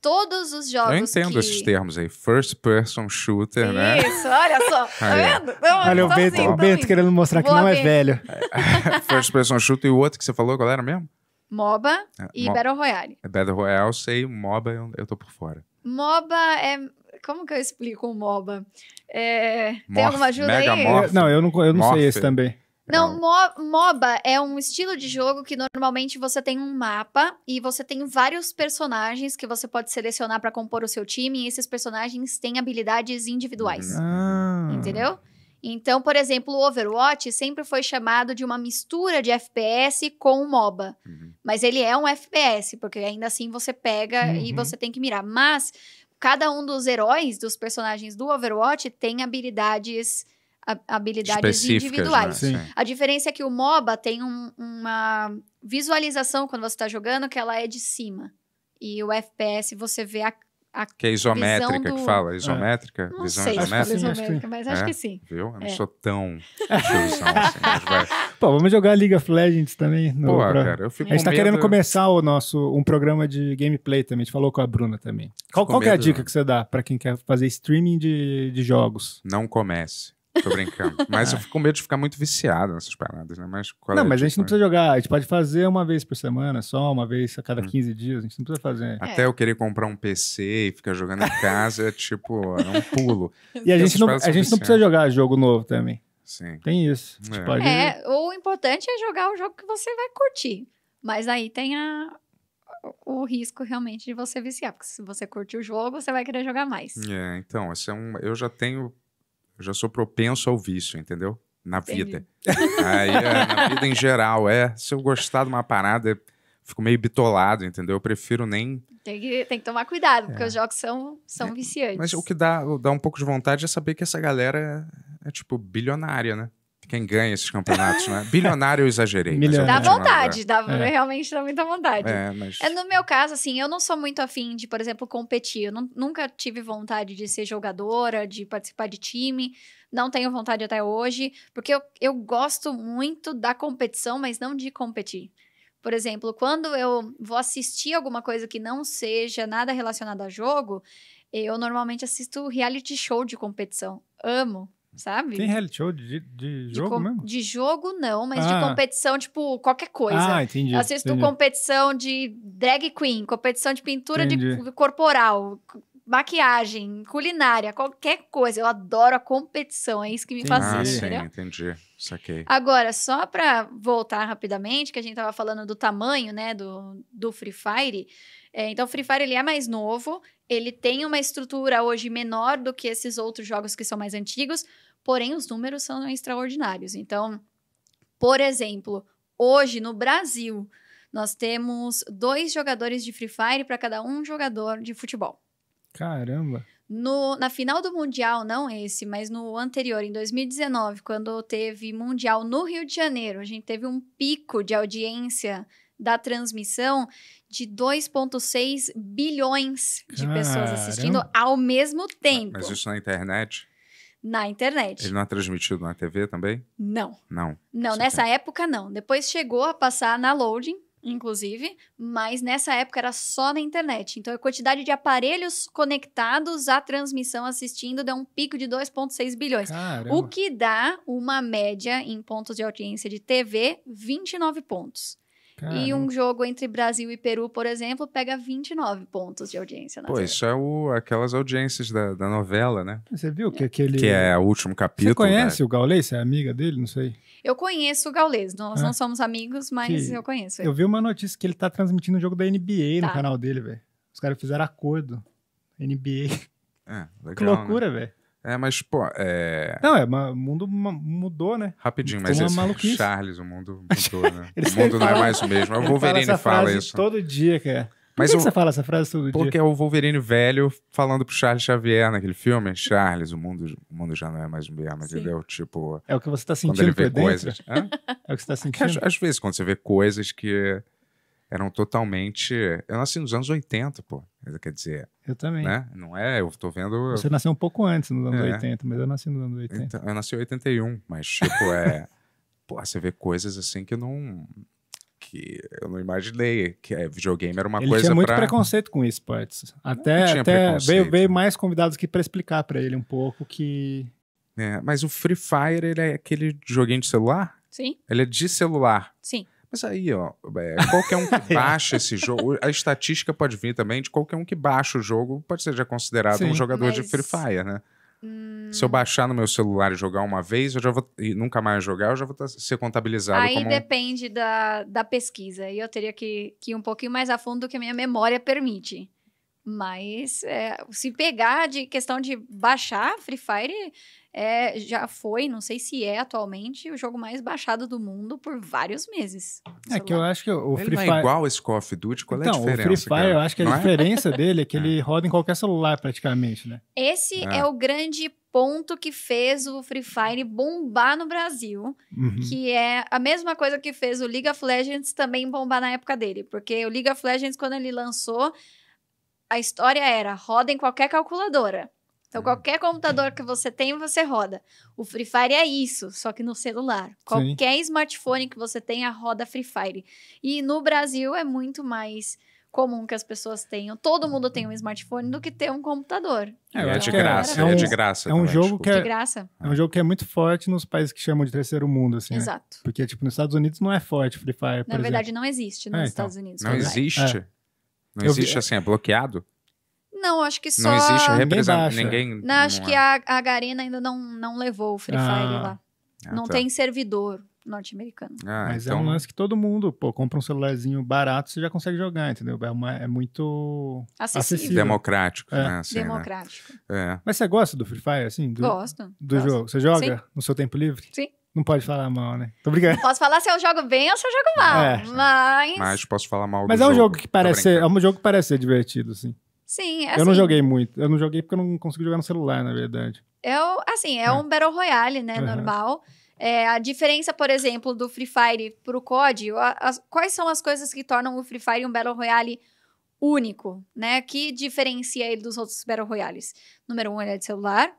todos os jogos. Eu entendo que... esses termos aí. First person shooter, Isso, né? Isso, olha só. (laughs) Tá vendo? olha, então o Bento, assim, Bento assim, querendo mostrar Boa que não é velho. (laughs) First person shooter e o outro que você falou, qual era mesmo? (laughs) MOBA é, e Mo Battle Royale. É, Battle Royale, sei, MOBA eu, eu tô por fora. MOBA é. Como que eu explico o MOBA? É, Morph, tem alguma ajuda aí? Morph. Não, eu não, eu não sei esse também. Não, mo MOBA é um estilo de jogo que normalmente você tem um mapa e você tem vários personagens que você pode selecionar para compor o seu time e esses personagens têm habilidades individuais. Ah. Entendeu? Então, por exemplo, o Overwatch sempre foi chamado de uma mistura de FPS com MOBA. Uhum. Mas ele é um FPS, porque ainda assim você pega uhum. e você tem que mirar. Mas cada um dos heróis, dos personagens do Overwatch, tem habilidades habilidades né? individuais. Né? A diferença é que o MOBA tem um, uma visualização quando você está jogando que ela é de cima. E o FPS você vê a a que é isométrica do... que fala, isométrica, é. visão sei, é isométrica. isométrica, mas acho é? que sim. Viu? Eu não é. sou tão assim. (laughs) Pô, vamos jogar League of Legends também. No, Pô, pra... cara, eu fico A gente tá medo... querendo começar o nosso, um programa de gameplay também, a gente falou com a Bruna também. Qual, qual é a dica né? que você dá para quem quer fazer streaming de, de jogos? Não comece. Tô brincando. Mas eu (laughs) é. fico com medo de ficar muito viciado nessas paradas, né? Mas não, é mas a gente não precisa jogar. A gente pode fazer uma vez por semana, só uma vez a cada 15 hum. dias. A gente não precisa fazer. É. Até é. eu querer comprar um PC e ficar jogando em casa é tipo, é um pulo. (laughs) E a gente, não, a gente não precisa jogar jogo novo também. Sim. Tem isso. É. é, o importante é jogar o jogo que você vai curtir. Mas aí tem a, o risco realmente de você viciar, porque se você curte o jogo, você vai querer jogar mais. É, então, esse é um, eu já tenho eu já sou propenso ao vício, entendeu? Na vida. Aí, é, na vida em geral, é. Se eu gostar de uma parada, fico meio bitolado, entendeu? Eu prefiro nem. Tem que, tem que tomar cuidado, porque é. os jogos são, são é. viciantes. Mas o que dá, dá um pouco de vontade é saber que essa galera é, é tipo, bilionária, né? quem ganha esses campeonatos, né? Bilionário eu exagerei. Milionário. Dá vontade, dá, é. realmente dá muita vontade. É, mas... é, no meu caso, assim, eu não sou muito afim de, por exemplo, competir. Eu não, nunca tive vontade de ser jogadora, de participar de time. Não tenho vontade até hoje, porque eu, eu gosto muito da competição, mas não de competir. Por exemplo, quando eu vou assistir alguma coisa que não seja nada relacionada a jogo, eu normalmente assisto reality show de competição. Amo sabe? Tem reality show de, de jogo de mesmo? De jogo não, mas ah. de competição, tipo, qualquer coisa. Ah, entendi. Eu assisto entendi. competição de drag queen, competição de pintura de corporal, maquiagem, culinária, qualquer coisa. Eu adoro a competição, é isso que me entendi. isso. ah, sim, entendi. Saquei. Agora, só para voltar rapidamente, que a gente tava falando do tamanho, né, do, do Free Fire. É, então, o Free Fire ele é mais novo, ele tem uma estrutura hoje menor do que esses outros jogos que são mais antigos, porém os números são extraordinários. Então, por exemplo, hoje no Brasil, nós temos dois jogadores de Free Fire para cada um jogador de futebol. Caramba! No, na final do Mundial, não esse, mas no anterior, em 2019, quando teve Mundial no Rio de Janeiro, a gente teve um pico de audiência da transmissão de 2,6 bilhões de Caramba. pessoas assistindo ao mesmo tempo. Mas isso na internet? na internet. Ele não é transmitido na TV também? Não. Não. Não, Você nessa é época não. Depois chegou a passar na loading, inclusive, mas nessa época era só na internet. Então a quantidade de aparelhos conectados à transmissão assistindo deu um pico de 2,6 bilhões. Caramba. O que dá uma média em pontos de audiência de TV 29 pontos. Caramba. E um jogo entre Brasil e Peru, por exemplo, pega 29 pontos de audiência. Na Pô, isso é o, aquelas audiências da, da novela, né? Você viu que é. aquele. Que é o último capítulo. Você né? conhece né? o Gaulês? Você é amiga dele? Não sei. Eu conheço o Gaulês. Nós ah. não somos amigos, mas que... eu conheço ele. Eu vi uma notícia que ele tá transmitindo o um jogo da NBA tá. no canal dele, velho. Os caras fizeram acordo. NBA. É, (laughs) legal, que né? loucura, né? velho. É, mas, pô, é... Não, é, o mundo mudou, né? Rapidinho, mas esse Charles, o mundo (laughs) mudou, né? o mundo não é mais o mesmo. É o Wolverine fala, fala isso. todo dia, cara. Mas Por que, você fala essa frase todo Porque dia? Porque é o Wolverine velho falando pro Charles Xavier naquele filme. Charles, o mundo, o mundo já não é mais o mesmo, entendeu? Tipo... É o que você tá sentindo Quando ele vê coisas. É? (laughs) é o que você tá é sentindo. Às, às vezes, quando você vê coisas que eram totalmente. Eu nasci nos anos 80, pô. Quer dizer. Eu também. Né? Não é? Eu tô vendo. Você nasceu um pouco antes, nos anos é. 80, mas eu nasci nos anos 80. Então, eu nasci em 81, mas, tipo, é. (laughs) pô, você vê coisas assim que não. Que eu não imaginei que é, videogame era uma ele coisa. Ele tinha muito pra... preconceito com isso, Até, até veio, veio mais convidados aqui para explicar para ele um pouco que. É, mas o Free Fire ele é aquele joguinho de celular? Sim. Ele é de celular. Sim. Mas aí, ó, é, qualquer um que (laughs) baixa esse jogo, a estatística pode vir também de qualquer um que baixa o jogo, pode ser já considerado Sim. um jogador Mas... de Free Fire, né? Hum... Se eu baixar no meu celular e jogar uma vez, eu já vou e nunca mais jogar, eu já vou ser contabilizado. Aí como... depende da, da pesquisa. E eu teria que, que ir um pouquinho mais a fundo do que a minha memória permite. Mas é, se pegar de questão de baixar Free Fire, é, já foi, não sei se é atualmente, o jogo mais baixado do mundo por vários meses. É que eu acho que o Free é Fire... é igual esse Call of Duty, qual então, é a diferença? Então, o Free Fire, eu acho que a é? diferença é? dele é que (laughs) é. ele roda em qualquer celular praticamente, né? Esse é, é o grande ponto que fez o Free Fire bombar no Brasil, uhum. que é a mesma coisa que fez o League of Legends também bombar na época dele, porque o League of Legends quando ele lançou, a história era roda em qualquer calculadora. Então, é. qualquer computador que você tem, você roda. O Free Fire é isso, só que no celular. Sim. Qualquer smartphone que você tenha, roda Free Fire. E no Brasil é muito mais comum que as pessoas tenham. Todo uhum. mundo tem um smartphone do que ter um computador. É, então, é de é graça, é, um, é, de graça. É um jogo que é, de graça. é um jogo que é muito forte nos países que chamam de terceiro mundo, assim. Né? Exato. Né? Porque tipo nos Estados Unidos não é forte Free Fire. Na verdade exemplo. não existe é, nos é, então. Estados Unidos. Não existe. Não existe assim, é bloqueado. Não, acho que só. Não existe representante. Ninguém. Não, acho que é. a, a Garena ainda não, não levou o Free Fire ah. lá. Ah, não tá. tem servidor norte-americano. Ah, Mas então... é um então lance que todo mundo, pô, compra um celularzinho barato, você já consegue jogar, entendeu? É, uma, é muito acessível. acessível. Democrático, é. né? Assim, né? Democrático. Né? É. Mas você gosta do Free Fire, assim? Do, gosto. Do gosto. jogo. Você joga Sim. no seu tempo livre? Sim. Não pode falar mal, né? Tô brincando. Posso falar se eu jogo bem ou se eu jogo mal. É. Mas. Mas posso falar mal Mas é um jogo, jogo que parece. Ser, é um jogo que parece ser divertido, assim. Sim, assim, Eu não assim joguei muito. Eu não joguei porque eu não consigo jogar no celular, na verdade. É, assim, é, é, um Battle Royale, né? Uhum. Normal. É, a diferença, por exemplo, do Free Fire pro COD, as, quais são as coisas que tornam o Free Fire um Battle Royale único, né? Que diferencia ele dos outros Battle Royales? Número um, ele é de celular.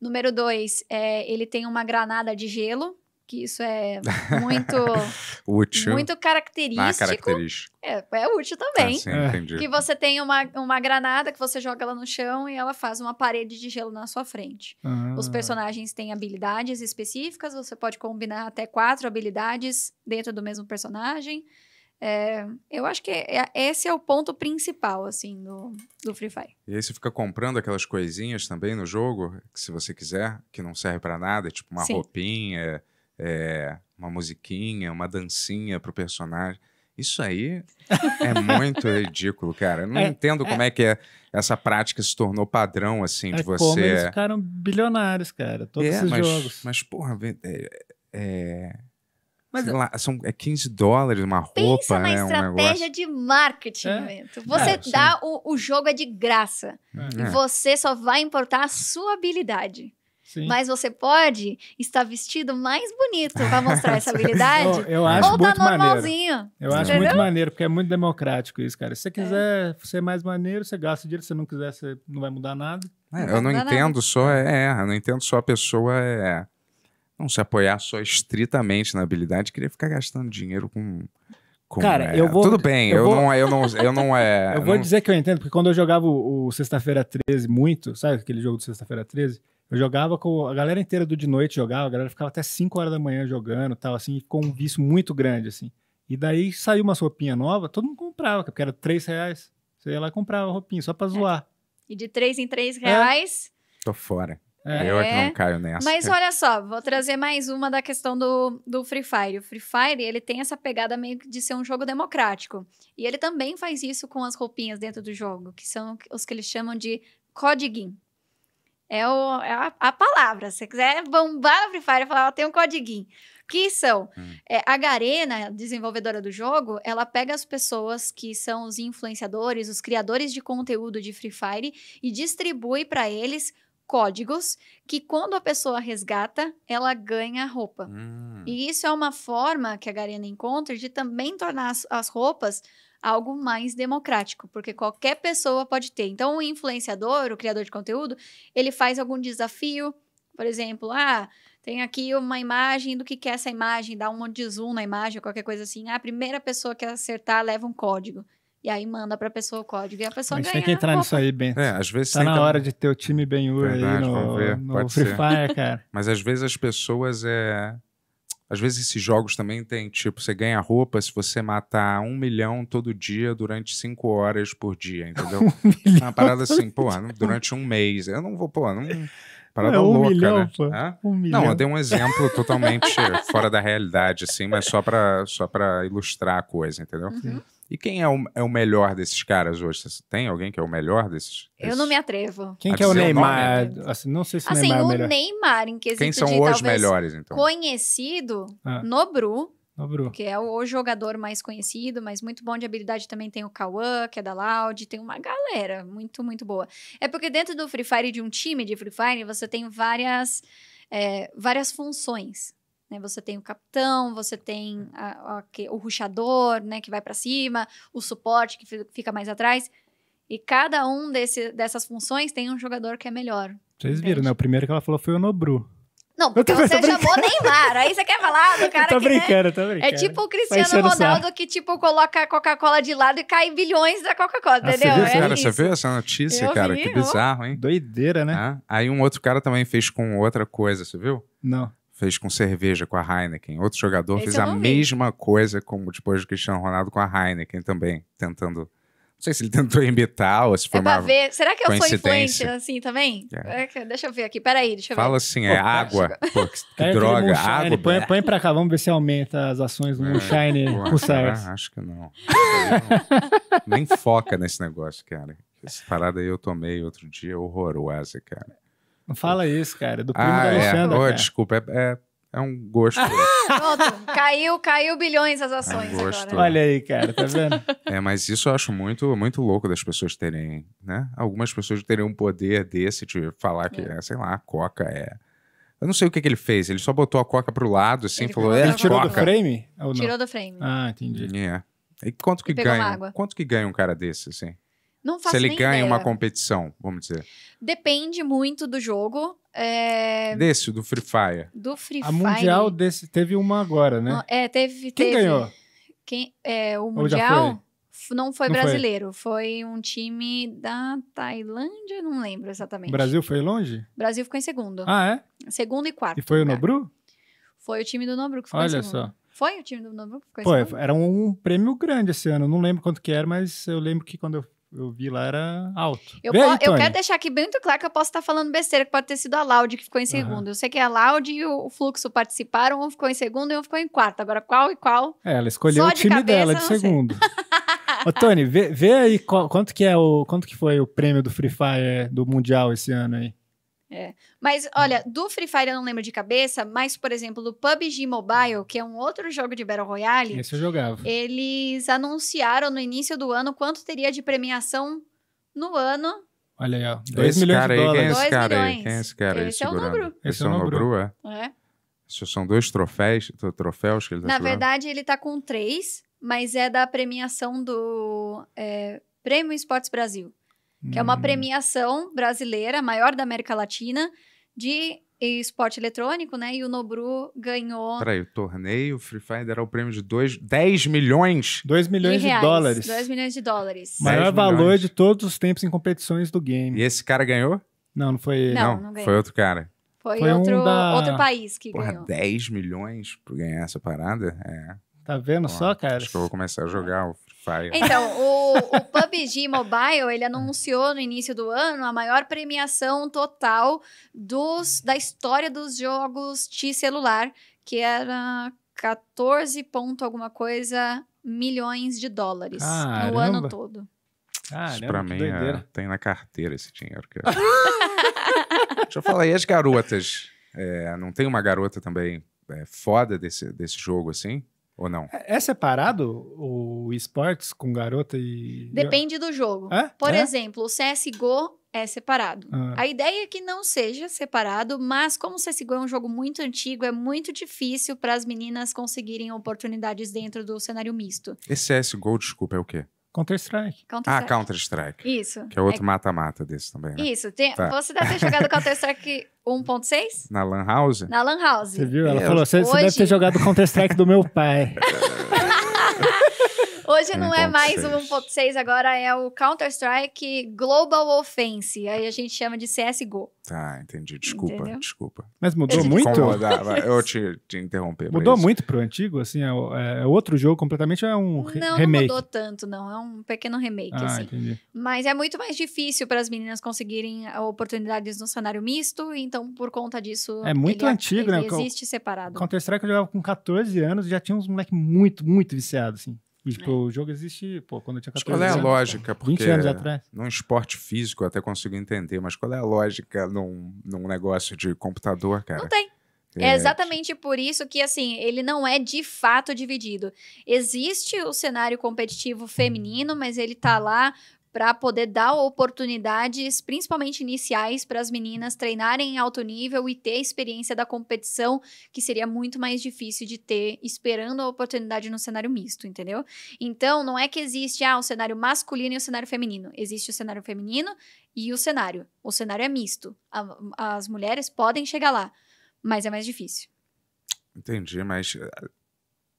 Número dois, é, ele tem uma granada de gelo, que isso é muito (laughs) útil. muito característico. Ah, característico. É, é útil também. Ah, sim, entendi. Que você tem uma, uma granada que você joga ela no chão e ela faz uma parede de gelo na sua frente. Ah. Os personagens têm habilidades específicas, você pode combinar até quatro habilidades dentro do mesmo personagem. É, eu acho que é, é esse é o ponto principal, assim, do, do Free Fire. E aí você fica comprando aquelas coisinhas também no jogo, que se você quiser, que não serve para nada, tipo uma Sim. roupinha, é, uma musiquinha, uma dancinha pro personagem. Isso aí é muito (laughs) ridículo, cara. Eu não é, entendo como é. é, que é, essa prática se tornou padrão, assim, de você. É como eles ficaram bilionários, cara, todos é, esses mas, jogos. Mas, porra, é. Mas, lá, são, é 15 dólares uma roupa. Pensa na é, estratégia um de marketing. É? Você é, dá o, o jogo é de graça. E você só vai importar a sua habilidade. Sim. Mas você pode estar vestido mais bonito para mostrar essa (laughs) habilidade. eu, eu acho ou tá normalzinho. Maneiro. Eu acho entendeu? muito maneiro, porque é muito democrático isso, cara. Se você é. quiser é. ser mais maneiro, você gasta dinheiro. Se não quiser, você não vai mudar nada. É, não eu não entendo nada. só, é, é, eu não entendo só a pessoa é, não se apoiar só estritamente na habilidade, queria ficar gastando dinheiro com cara, é, eu vou. Tudo bem, eu, eu vou, não, eu não, eu não é. (laughs) eu vou não... dizer que eu entendo, porque quando eu jogava o, o Sexta-feira 13 muito, sabe aquele jogo do Sexta-feira 13? Eu jogava com a galera inteira do de noite jogava, a galera ficava até 5 horas da manhã jogando, tal assim, ficou um vício muito grande assim. E daí saiu uma roupinha nova, todo mundo comprava, porque era 3 reais. Você ia lá e comprava roupinha só para é. zoar. É. E de 3 em 3 é. reais. É. Tô fora. É. Eu é que não é. caio nessa. Mas olha só, vou trazer mais uma da questão do, do Free Fire. O Free Fire, ele tem essa pegada meio de ser um jogo democrático. E ele também faz isso com as roupinhas dentro do jogo, que são os que eles chamam de codiguin é, o, é a, a, palavra. Se você quiser bombar no Free Fire e falar, tem um codiguinho. Que são? Hum. É, a Garena, desenvolvedora do jogo, ela pega as pessoas que são os influenciadores, os criadores de conteúdo de Free Fire e distribui para eles códigos que quando a pessoa resgata, ela ganha roupa. Hum. E isso é uma forma que a Garena encontra de também tornar as, as roupas algo mais democrático, porque qualquer pessoa pode ter. Então, o influenciador, o criador de conteúdo, ele faz algum desafio, por exemplo, ah, tem aqui uma imagem do que quer é essa imagem, dá um monte de zoom na imagem, qualquer coisa assim. Ah, a primeira pessoa que acertar leva um código. E aí manda para a pessoa o código e a pessoa a gente ganha. tem que entrar nisso aí, Bento. É, às vezes tá na hora de ter o time bem aí no, no Free Fire, cara. Mas às vezes as pessoas é às vezes esses jogos também tem, tipo, você ganha roupa se você matar um milhão todo dia durante cinco horas por dia, entendeu? (laughs) Um Uma parada assim, pô, durante um mês. Eu não vou, pô, não... É, parada um louca, milhão, né? Pô, um milhão. Não, eu dei um exemplo totalmente fora da realidade, assim, mas só pra, só pra ilustrar a coisa, entendeu? Uhum. E quem é o, é o melhor desses caras hoje? Tem alguém que é o melhor desses? desses... Eu não me atrevo. Quem que é o Neymar? O assim, não sei se assim, Neymar o Neymar é o Neymar, em quesito Quem são de, os melhores, então? Conhecido, ah. Nobru. Nobru. Que é o, o jogador mais conhecido, mas muito bom de habilidade também tem o Cauã, que é da Loud, tem uma galera muito, muito boa. É porque dentro do Free Fire, de um time de Free Fire, você tem várias, é, várias funções. Né? Você tem o capitão, você tem a, a, o ruxador, né, que vai para cima, o suporte que fica mais atrás. E cada um desse, dessas funções tem um jogador que é melhor. Vocês entende? viram, né? O primeiro que ela falou foi o Nobru. Não, porque você chamou Neymar. Aí você quer falar do (laughs) cara né? tô que. É brincando, né, tô brincando. É tipo o Cristiano Ronaldo que, tipo, coloca a Coca-Cola de lado e cai bilhões da Coca-Cola, ah, entendeu? Você viu, é cara, isso. você viu essa notícia, Eu cara? Vi, que bizarro, hein? Doideira, né? Ah, aí um outro cara também fez com outra coisa, você viu? Não fez com cerveja com a Heineken. Outro jogador Esse fez a vi. mesma coisa como depois do Cristiano Ronaldo com a Heineken também, tentando. Não sei se ele (laughs) tentou imitar ou se foi é uma ver. Será que eu sou influente assim também? Yeah. É. É deixa eu ver aqui. Peraí, deixa eu ver. Fala assim, é Pô, tá água. Pô, que, que (laughs) é, droga, água. Põe, né? põe pra cá, vamos ver se aumenta as ações do Moonshine é, com o ah, Acho que não. não. Nem foca nesse negócio, cara. Essa parada aí eu tomei outro dia horrorosa, cara. Não fala isso, cara. É do primo ah, da é. Alexandra. É. Oh, desculpa, é, é, é, um gosto. (laughs) caiu, caiu bilhões as ações é um agora. Né? Olha aí, cara, tá vendo? é, mas isso eu acho muito, muito louco das pessoas terem, né? Algumas pessoas terem um poder desse de falar que, sei lá, a Coca é. Eu não sei o que, que, ele fez. Ele só botou a coca pro lado, assim, ele falou, é Ele tirou coca. do frame? Tirou do frame. Ah, entendi. É. E quanto que, e ganha, quanto que ganha um cara desse, assim? Não faço Se ele ganha ideia. uma competição, vamos dizer. Depende muito do jogo. É... Desse, do Free Fire. Do Free Fire. A Mundial desse, teve uma agora, né? É, teve. Quem teve... ganhou? Quem, é, o Mundial foi? não foi não brasileiro, foi. foi. um time da Tailândia, não lembro exatamente. O Brasil foi longe? O Brasil ficou em segundo. Ah, é? Segundo e quarto. E foi o Nobru? Foi o time do Nobru que ficou Olha em segundo. Olha só. Foi o time do Nobru que ficou em Pô, segundo? Era um prêmio grande esse ano, não lembro quanto que era, mas eu lembro que quando eu eu vi lá era alto. Eu, aí, eu quero deixar aqui bem muito claro que eu posso estar falando besteira, que pode ter sido a Loud que ficou em segundo. Uhum. Eu sei que a Loud e o Fluxo participaram, um ficou em segundo e um ficou em quarto. Agora, qual e qual? É, ela escolheu Só o time cabeça, dela de segundo. (laughs) Ô, Tony, vê, vê aí qual, quanto que é o quanto que foi o prêmio do Free Fire do Mundial esse ano aí. É. Mas, olha, hum. do Free Fire eu não lembro de cabeça, mas, por exemplo, do PUBG Mobile, que é um outro jogo de Battle Royale. Esse eu jogava. Eles anunciaram no início do ano quanto teria de premiação no ano. Olha aí, ó. 2 milhões de é dólares. Aí, quem é esse cara milhões. aí? Quem é esse cara esse aí? É segurando? Esse, é o Nobru. Esse é o é Nobru, é? é. São dois troféus, troféus que ele tá Na verdade, ele tá com três, mas é da premiação do é, Prêmio Esportes Brasil que hum. é uma hum. premiação brasileira, maior da América Latina, de esporte eletrônico, né? E o Nobru ganhou. Peraí, o torneio Free Fire era o prêmio de dois 10 milhões. 2 milhões de, reais, de dólares. 2 milhões de dólares. Maior valor de todos os tempos em competições do game. E esse cara ganhou? Não, não foi ele. Não, não, não ganhou. foi outro cara. Foi, foi outro, um da... outro país que Porra, ganhou. 10 milhões pra ganhar essa parada? É. Tá vendo Porra, só, cara? Acho que eu vou começar a jogar o Fire. Então, o, o (laughs) PUBG Mobile, ele anunciou no início do ano a maior premiação total dos, da história dos jogos de celular, que era 14 ponto alguma coisa milhões de dólares Caramba. no ano todo. Caramba, Isso pra mim é, tem na carteira esse dinheiro. Que (laughs) eu... Deixa eu falar, e as garotas? É, não tem uma garota também é, foda desse, desse jogo, assim? Ou não? É, é separado o esportes com garota e. Depende do jogo. É? Por é? exemplo, o CSGO é separado. Ah. A ideia é que não seja separado, mas como o CSGO é um jogo muito antigo, é muito difícil para as meninas conseguirem oportunidades dentro do cenário misto. Esse CSGO, desculpa, é o quê? Counter-Strike. Counter ah, Counter-Strike. Isso. Que é outro é mata-mata é... desse também. Né? Isso. Tem... Tá. Você deve ter jogado (laughs) Counter-Strike 1.6? Na Lan House? Na Lan House. Você viu? Ela é, falou: você Hoje... deve ter jogado Counter-Strike do meu pai. (laughs) Hoje não é mais é o 1.6, agora é o Counter-Strike Global Offense. Aí a gente chama de CSGO. Tá, entendi. Desculpa, Entendeu? desculpa. Mas mudou eu muito? (laughs) eu te, te Mudou muito pro antigo, assim? É, é, é, outro jogo completamente, é um re não, remake? Não, mudou tanto, não. É um pequeno remake, ah, assim. Entendi. Mas é muito mais difícil para as meninas conseguirem oportunidades no cenário misto, então por conta disso. É muito ele, é- antigo, né? ele né? Existe separado. Counter-Strike eu jogava com 14 anos e já tinha uns moleques muito, muito viciados, assim. Tipo, é. o jogo existe, pô, quando eu tinha 14 anos. Qual é a anos, lógica? Porque 20 anos atrás. Num esporte físico eu até consigo entender, mas qual é a lógica num, num negócio de computador, cara? Não tem. É, é exatamente tipo por isso que, assim, ele não é de fato dividido. Existe o cenário competitivo feminino, hum. mas ele tá lá para poder dar oportunidades, principalmente iniciais, para as meninas treinarem em alto nível e ter a experiência da competição, que seria muito mais difícil de ter esperando a oportunidade no cenário misto, entendeu? Então, não é que existe ah, o um cenário masculino e o um cenário feminino. Existe o cenário feminino e o cenário. O cenário é misto. A, as mulheres podem chegar lá, mas é mais difícil. Entendi, mas eh,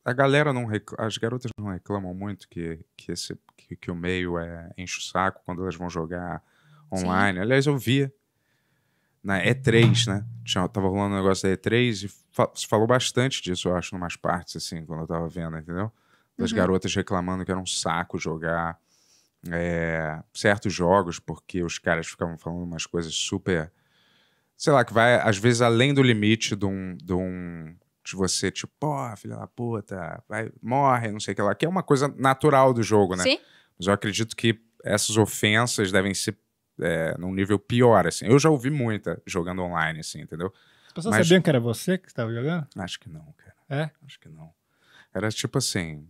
a galera não rec... as garotas não reclamam muito que que, esse, que, que o meio é enche o saco quando elas vão jogar online. Sim. Aliás, eu via na E3, né? Tinha, tava rolando um negócio da E3 e fa falou bastante disso, eu acho, em umas partes, assim, quando eu tava vendo, entendeu? Das uhum. garotas reclamando que era um saco jogar é, certos jogos, porque os caras ficavam falando umas coisas super. Sei lá, que vai, às vezes, além do limite de um, de um de você, tipo, pô, filha da puta, vai, morre, não sei o que lá, que é uma coisa natural do jogo, né? Sim. Mas eu acredito que essas ofensas devem ser é, num nível pior, assim. Eu já ouvi muita jogando online, assim, entendeu? As pessoas Mas... sabiam que era você que estava jogando? Acho que não, cara. É? Acho que não. Era tipo assim,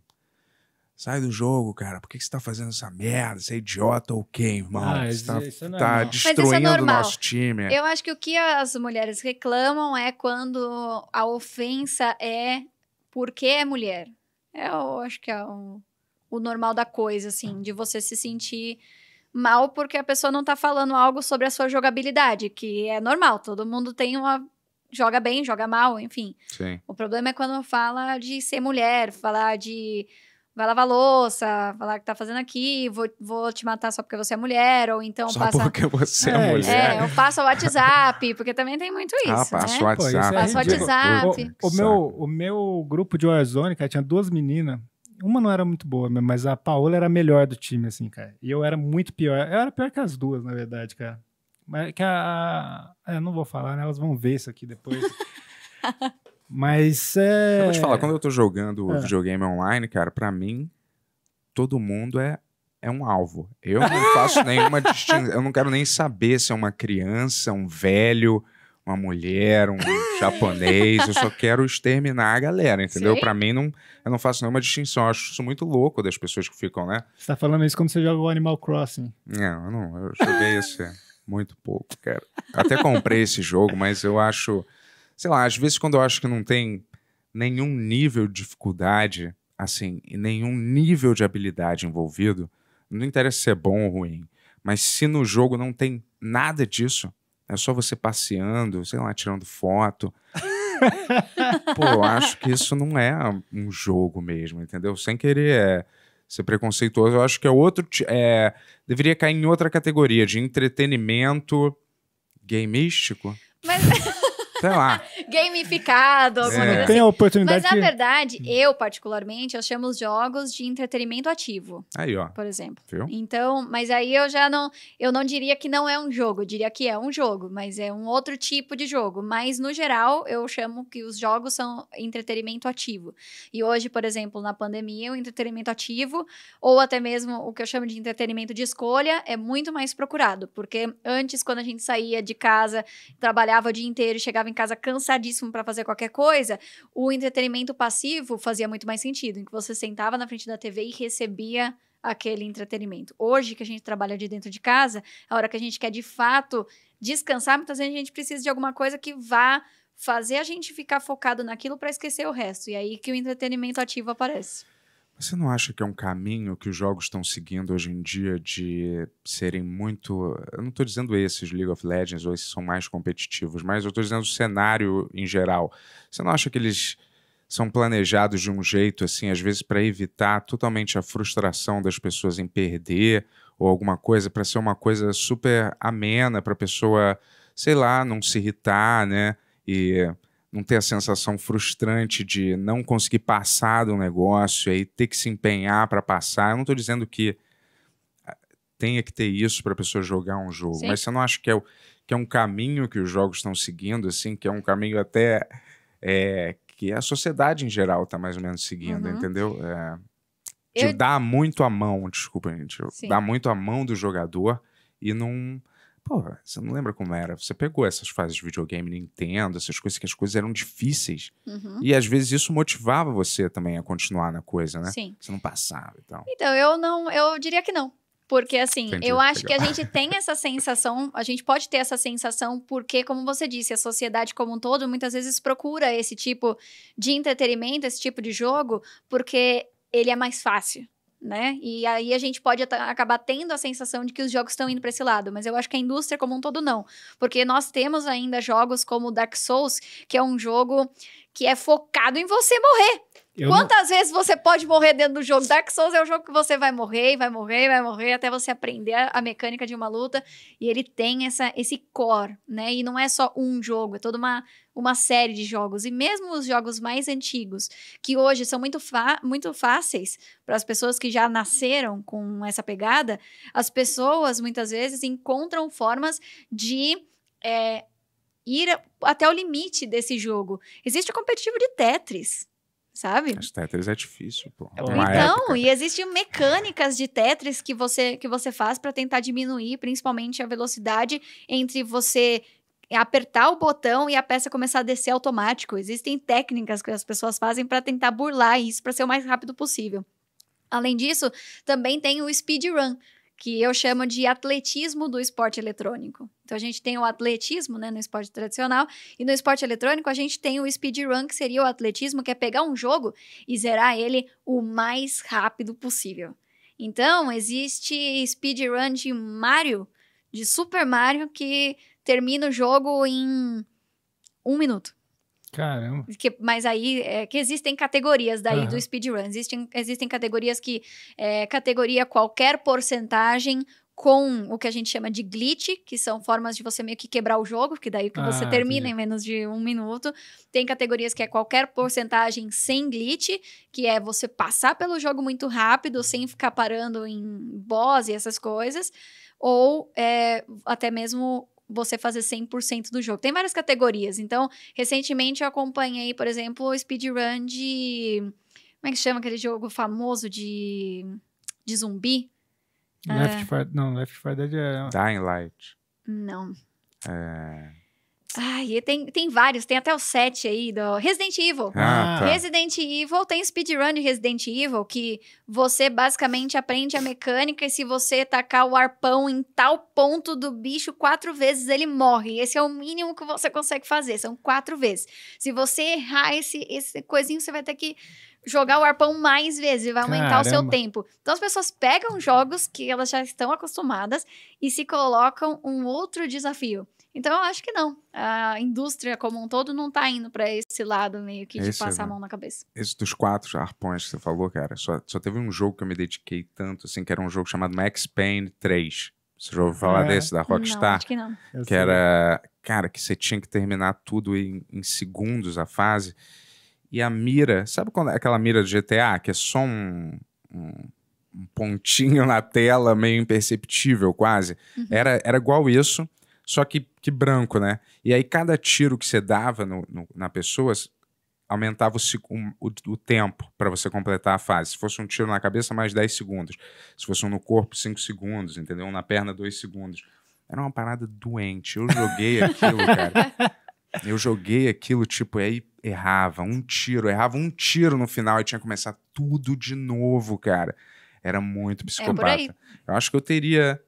Sai do jogo, cara. Por que, que você tá fazendo essa merda? Você é idiota ou quem, irmão? Ah, você tá, é, é tá isso é tá destruindo o é nosso time. Eu acho que o que as mulheres reclamam é quando a ofensa é porque é mulher. É, eu acho que é o, o normal da coisa, assim, de você se sentir mal porque a pessoa não tá falando algo sobre a sua jogabilidade, que é normal, todo mundo tem uma joga bem, joga mal, enfim. Sim. O problema é quando fala de ser mulher, falar de vai lavar louça, falar o que tá fazendo aqui, vou, vou te matar só porque você é mulher, ou então só passa... porque você é, é mulher. É, eu passo o WhatsApp, porque também tem muito ah, isso, Ah, passa né? o WhatsApp. Pô, é passa o WhatsApp. O, meu, o meu grupo de Warzone, cara, tinha duas meninas, uma não era muito boa, mas a Paola era a melhor do time, assim, cara. E eu era muito pior. Eu era pior que as duas, na verdade, cara. Mas que a... a é, eu não vou falar, né? Elas vão ver isso aqui depois. (laughs) Mas é. Eu vou te falar, quando eu tô jogando é. videogame online, cara, para mim, todo mundo é, é um alvo. Eu não faço (laughs) nenhuma distinção. Eu não quero nem saber se é uma criança, um velho, uma mulher, um japonês. Eu só (laughs) quero exterminar a galera, entendeu? Para mim, não, eu não faço nenhuma distinção. Eu acho isso muito louco das pessoas que ficam, né? Você tá falando isso quando você joga o Animal Crossing. Não, eu não. Eu joguei isso é, muito pouco, cara. Até comprei esse jogo, mas eu acho sei lá, às vezes quando eu acho que não tem nenhum nível de dificuldade, assim, e nenhum nível de habilidade envolvido, não interessa se é bom ou ruim, mas se no jogo não tem nada disso, é só você passeando, sei lá, tirando foto. (laughs) Pô, eu acho que isso não é um jogo mesmo, entendeu? Sem querer é, ser preconceituoso, eu acho que é outro. É, deveria cair em outra categoria de entretenimento gameístico Mas. (laughs) sei lá. (laughs) Gamificado, alguma é. coisa assim. Tem a oportunidade. Mas na verdade, eu particularmente, eu chamo os jogos de entretenimento ativo. Aí, ó. Por exemplo. Viu? Então, mas aí eu já não, eu não diria que não é um jogo, eu diria que é um jogo, mas é um outro tipo de jogo. Mas no geral, eu chamo que os jogos são entretenimento ativo. E hoje, por exemplo, na pandemia, o entretenimento ativo ou até mesmo o que eu chamo de entretenimento de escolha é muito mais procurado, porque antes quando a gente saía de casa, trabalhava o dia inteiro, chegava em casa cansadíssimo para fazer qualquer coisa, o entretenimento passivo fazia muito mais sentido, em que você sentava na frente da TV e recebia aquele entretenimento. Hoje que a gente trabalha de dentro de casa, a hora que a gente quer de fato descansar, muitas vezes a gente precisa de alguma coisa que vá fazer a gente ficar focado naquilo para esquecer o resto. E aí que o entretenimento ativo aparece. Você não acha que é um caminho que os jogos estão seguindo hoje em dia de serem muito. Eu não estou dizendo esses League of Legends ou esses são mais competitivos, mas eu estou dizendo o cenário em geral. Você não acha que eles são planejados de um jeito, assim, às vezes para evitar totalmente a frustração das pessoas em perder ou alguma coisa, para ser uma coisa super amena, para a pessoa, sei lá, não se irritar, né? E não ter a sensação frustrante de não conseguir passar do negócio, aí ter que se empenhar para passar. Eu não estou dizendo que ah, tenha que ter isso para a pessoa jogar um jogo, Sim. mas você não acha que é, o, que é um caminho que os jogos estão seguindo, assim, que é um caminho até é, que a sociedade em geral está mais ou menos seguindo, uhum. entendeu? É, de eu... dar muito a mão, desculpa, gente, Sim. dar muito a mão do jogador e não você não lembra como era? Você pegou essas fases de videogame, Nintendo, essas coisas que as coisas eram difíceis. Uhum. E às vezes isso motivava você também a continuar na coisa, né? Sim. Você não passava e tal. Então, eu não, eu diria que não. Porque, assim, Entendi, eu acho legal. que a gente tem essa sensação, a gente pode ter essa sensação, porque, como você disse, a sociedade como um todo muitas vezes procura esse tipo de entretenimento, esse tipo de jogo, porque ele é mais fácil né? E aí a gente pode acabar tendo a sensação de que os jogos estão indo para esse lado, mas eu acho que a indústria como um todo não, porque nós temos ainda jogos como Dark Souls, que é um jogo que é focado em você morrer. Eu Quantas não... vezes você pode morrer dentro do jogo? Dark Souls é um jogo que você vai morrer, vai morrer, vai morrer, até você aprender a mecânica de uma luta. E ele tem essa, esse core, né? E não é só um jogo, é toda uma, uma série de jogos. E mesmo os jogos mais antigos, que hoje são muito, muito fáceis para as pessoas que já nasceram com essa pegada, as pessoas muitas vezes encontram formas de. É, ir até o limite desse jogo. Existe o competitivo de Tetris, sabe? Mas Tetris é difícil, pô. É então, época. e existem mecânicas de Tetris que você, que você faz para tentar diminuir, principalmente a velocidade entre você apertar o botão e a peça começar a descer automático. Existem técnicas que as pessoas fazem para tentar burlar isso para ser o mais rápido possível. Além disso, também tem o speedrun que eu chamo de atletismo do esporte eletrônico. Então a gente tem o atletismo, né, no esporte tradicional, e no esporte eletrônico a gente tem o speedrun, que seria o atletismo, que é pegar um jogo e zerar ele o mais rápido possível. Então, existe speedrun de Mario, de Super Mario, que termina o jogo em um minuto. Caramba. Que, mas aí é, que existem categorias daí uhum. do speedrun. Existem, existem categorias que é, categoria qualquer porcentagem com o que a gente chama de glitch, que são formas de você meio que quebrar o jogo, que daí que ah, você termina em menos de um minuto. Tem categorias que é qualquer porcentagem sem glitch, que é você passar pelo jogo muito rápido, uhum. sem ficar parando em boss e essas coisas. Ou é, até mesmo você fazer 100% do jogo. Tem várias categorias. Então, recentemente eu acompanhei, por exemplo, o speedrun de. Como é que chama aquele jogo famoso de, de zumbi? Left 4 ah. Não, Left 4 Dead é. Dying Light. Não. É. Ai, tem, tem vários, tem até o 7 aí do Resident Evil. Ah, ah, tá. Resident Evil tem speedrun de Resident Evil, que você basicamente aprende a mecânica e se você tacar o arpão em tal ponto do bicho quatro vezes, ele morre. Esse é o mínimo que você consegue fazer, são quatro vezes. Se você errar esse, esse coisinho, você vai ter que jogar o arpão mais vezes, vai aumentar Caramba. o seu tempo. Então as pessoas pegam jogos que elas já estão acostumadas e se colocam um outro desafio. Então, eu acho que não. A indústria como um todo não tá indo para esse lado meio que de passar a mão na cabeça. Esse dos quatro arpões que você falou, cara, só, só teve um jogo que eu me dediquei tanto, assim, que era um jogo chamado Max Payne 3. Você já ouviu falar é. desse, da Rockstar? Não, acho que não. que era, cara, que você tinha que terminar tudo em, em segundos a fase. E a mira, sabe quando, é aquela mira do GTA, que é só um, um um pontinho na tela meio imperceptível quase. Uhum. Era, era igual isso, só que, que branco, né? E aí cada tiro que você dava no, no, na pessoa aumentava o, o, o tempo para você completar a fase. Se fosse um tiro na cabeça, mais 10 segundos. Se fosse um no corpo, 5 segundos, entendeu? Um na perna, 2 segundos. Era uma parada doente. Eu joguei aquilo, cara. (laughs) Eu joguei aquilo, tipo, e aí errava um tiro, errava um tiro no final e tinha que começar tudo de novo, cara. Era muito é, psicopata. É eu acho que eu teria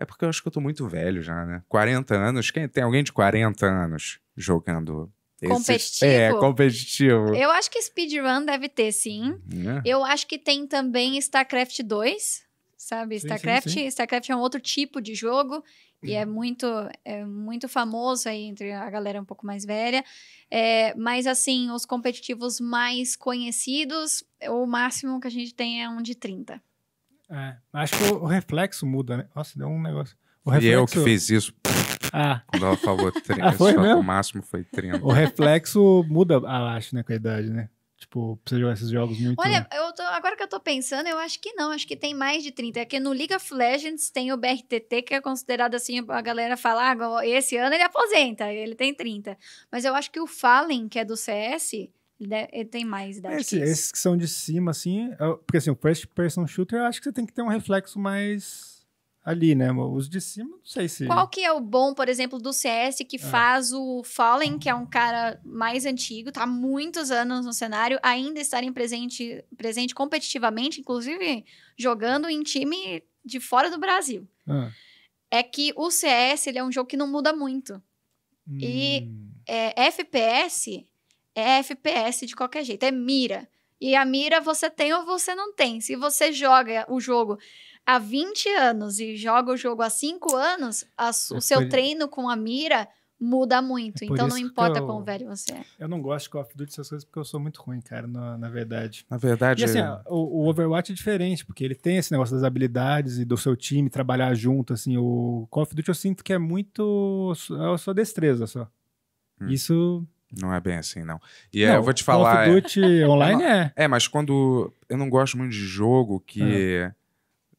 é porque eu acho que eu tô muito velho já, né? 40 anos. Quem tem alguém de 40 anos jogando esse... competitivo. É, competitivo. Eu acho que speedrun deve ter, sim. Uhum. É. Eu acho que tem também StarCraft 2, sabe? Sim, StarCraft, sim, sim. StarCraft é um outro tipo de jogo e é uhum. muito, é muito famoso aí entre a galera um pouco mais velha. É, mas, assim, os competitivos mais conhecidos, o máximo que a gente tem é um de 30. É, acho que o, reflexo muda, né? Nossa, deu um negócio. O reflexo... E eu que fiz isso. Ah. Quando ela falou 30, ah, foi só mesmo? o máximo foi 30. O reflexo muda, ah, acho, né, com a idade, né? Tipo, você jogar esses jogos muito. Olha, eu tô, agora que eu tô pensando, eu acho que não, acho que tem mais de 30. É que no League of Legends tem o BRTT, que é considerado assim, a galera fala, ah, esse ano ele aposenta, ele tem 30. Mas eu acho que o Fallen, que é do CS, de, eh, tem mais idade Esse, que Esses que são de cima, assim... É porque, assim, o first person shooter, eu acho que você tem que ter um reflexo mais ali, né? Os de cima, não sei se... Qual que é o bom, por exemplo, do CS, que é. faz o Fallen, que é um cara mais antigo, tá há muitos anos no cenário, ainda estarem presente, presente competitivamente, inclusive jogando em time de fora do Brasil. Ah. É que o CS ele é um jogo que não muda muito. Hum. E é, FPS é FPS de qualquer jeito, é mira. E a mira você tem ou você não tem. Se você joga o jogo há 20 anos e joga o jogo há 5 anos, a, é o seu treino com a mira muda muito. É então não importa eu... quão velho você é. Eu não gosto de Call of Duty essas coisas porque eu sou muito ruim, cara, na, na verdade. Na verdade. E assim, é... o, o, Overwatch é diferente, porque ele tem esse negócio das habilidades e do seu time trabalhar junto. Assim, o Call of Duty eu sinto que é muito. É a sua destreza só. Hum. Isso não é bem assim, não. E é, não, é, eu vou te falar. Call of é Duty (laughs) é... online é. É, mas quando. Eu não gosto muito de jogo que. Ah.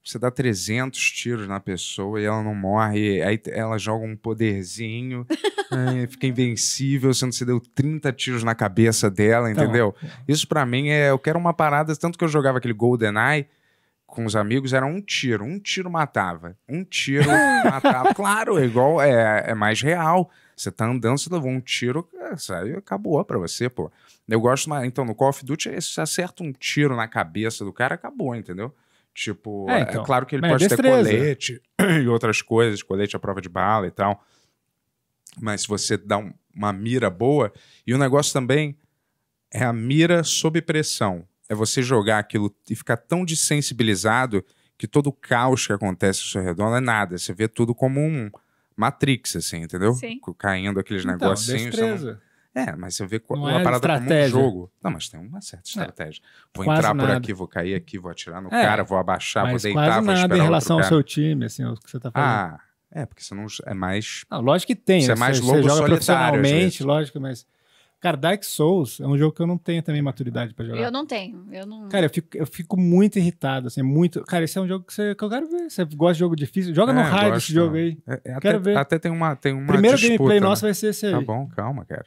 Você dá 300 tiros na pessoa e ela não morre. Aí ela joga um poderzinho, aí (laughs) né, fica invencível, sendo que você deu 30 tiros na cabeça dela, tá entendeu? Isso para mim é. Eu quero uma parada. Tanto que eu jogava aquele GoldenEye com os amigos era um tiro, um tiro matava, um tiro (laughs) matava. Claro, é igual, é, é mais real. Você tá andando, você levou um tiro, é, aí acabou pra você, pô. Eu gosto, mais, então, no Call of Duty, você acerta um tiro na cabeça do cara, acabou, entendeu? Tipo, é, é então, é claro que ele é pode destreza. ter colete (clears throat) e outras coisas, colete à prova de bala e tal. Mas se você dá um, uma mira boa, e o negócio também é a mira sob pressão. É você jogar aquilo e ficar tão desensibilizado que todo o caos que acontece ao seu redor não é nada. Você vê tudo como um, Matrix, assim, entendeu? Sim. Caindo aqueles então, negocinhos. Assim, é, é, mas você vê não uma é parada estratégia. como um jogo. Não, mas tem uma certa estratégia. Vou entrar por nada. aqui, vou cair aqui, vou atirar no é, cara, vou abaixar, vou deitar, quase vou nada em relação ao seu time, assim, o que você tá falando. Ah, é, porque você não é mais. Não, lógico que tem. Você é né? mais você, lobo você joga solitário. Profissionalmente, lógico, mas. Cara, Dark Souls é um jogo que eu não tenho também maturidade para jogar. Eu não tenho, eu não. Cara, eu fico, eu fico muito irritado, assim, muito. Cara, esse é um jogo que, você, que eu quero ver. Você gosta de jogo difícil? Joga é, no hard esse jogo aí. É, é, quero até, ver. Até tem uma, tem uma Primeiro disputa, gameplay né? nosso vai ser esse aí. Tá bom, calma, cara.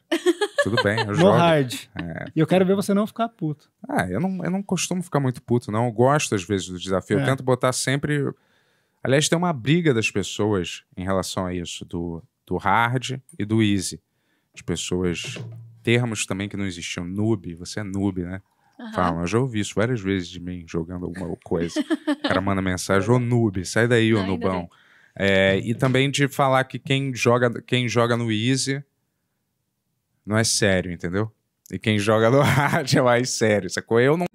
Tudo bem, eu (laughs) no jogo. No hard. É. E eu quero ver você não ficar puto. Ah, eu não, eu não costumo ficar muito puto, não. Eu gosto, às vezes, do desafio. Eu é. tento botar sempre... Aliás, tem uma briga das pessoas em relação a isso, do, do hard e do easy. As pessoas termos também que não existiam. Noob, você é noob, né? Uhum. eu já ouvi isso várias vezes de mim jogando alguma coisa. (laughs) o cara manda mensagem, ô noob, sai daí, ô nubão. É, e também de falar que quem joga, quem joga no Easy não é sério, entendeu? E quem joga no (laughs) hard é mais sério, sacou? Eu não,